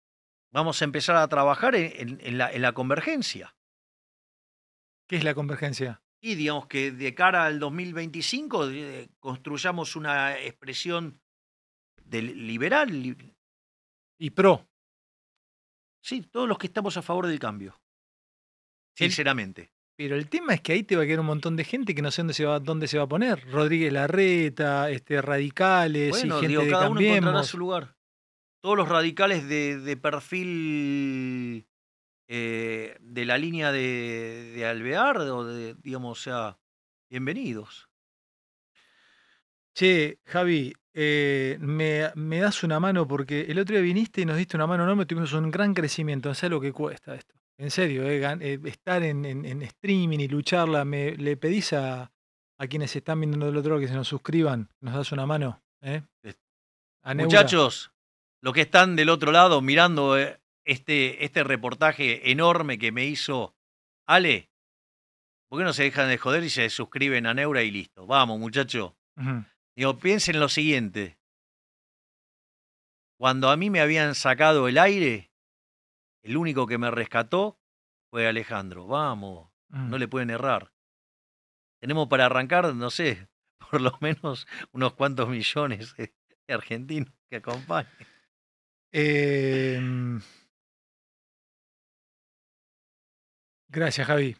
vamos a empezar a trabajar en, la, convergencia. ¿Qué es la convergencia? Y digamos que de cara al 2025 eh, construyamos una expresión del liberal. y pro. Sí, todos los que estamos a favor del cambio sinceramente. pero el tema es que ahí te va a quedar un montón de gente que no sé dónde se va, a poner. Rodríguez Larreta, este, radicales gente cada uno encontrará su lugar. Todos los radicales de, perfil eh, de la línea de, Alvear, o de, digamos, o sea, bienvenidos. Che, Javi, eh, me, das una mano porque el otro día viniste y nos diste una mano enorme, tuvimos un gran crecimiento, no sé lo que cuesta esto. En serio, eh, eh, estar en, en, streaming y lucharla, me, le pedís a, a quienes están viendo del otro lado que se nos suscriban, nos das una mano. ¿eh? Muchachos, los que están del otro lado mirando eh, este, este reportaje enorme que me hizo Ale, ¿por qué no se dejan de joder y se suscriben a Neura y listo? Vamos, muchachos. Digo, piensen lo siguiente. Cuando a mí me habían sacado el aire, el único que me rescató fue Alejandro. Vamos, no mm. le pueden errar. Tenemos para arrancar, no sé, por lo menos unos cuantos millones de argentinos que acompañen. Em. gracias, Javi.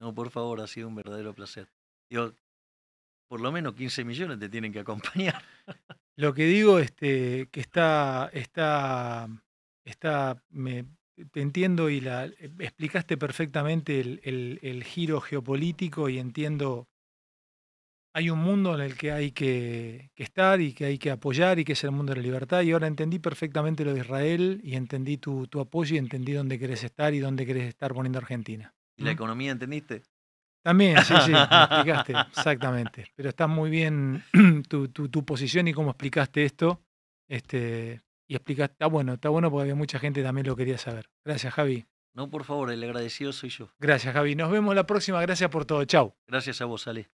No, por favor, ha sido un verdadero placer. yo por lo menos 15 millones te tienen que acompañar. Lo que digo, este, que está, está, está, me te entiendo y la, eh, explicaste perfectamente el, el, giro geopolítico y entiendo, hay un mundo en el que hay que, estar y que hay que apoyar y que es el mundo de la libertad y ahora entendí perfectamente lo de Israel y entendí tu, tu apoyo y entendí dónde querés estar y dónde querés estar poniendo Argentina. ¿Y la economía entendiste? También, sí, sí, explicaste, exactamente. Pero está muy bien tu, tu, tu posición y cómo explicaste esto. Este, y explicaste. Está bueno, está bueno porque había mucha gente también lo quería saber. Gracias, Javi. No, por favor, el agradecido soy yo. Gracias, Javi. Nos vemos la próxima. Gracias por todo. chao Gracias a vos, Ale.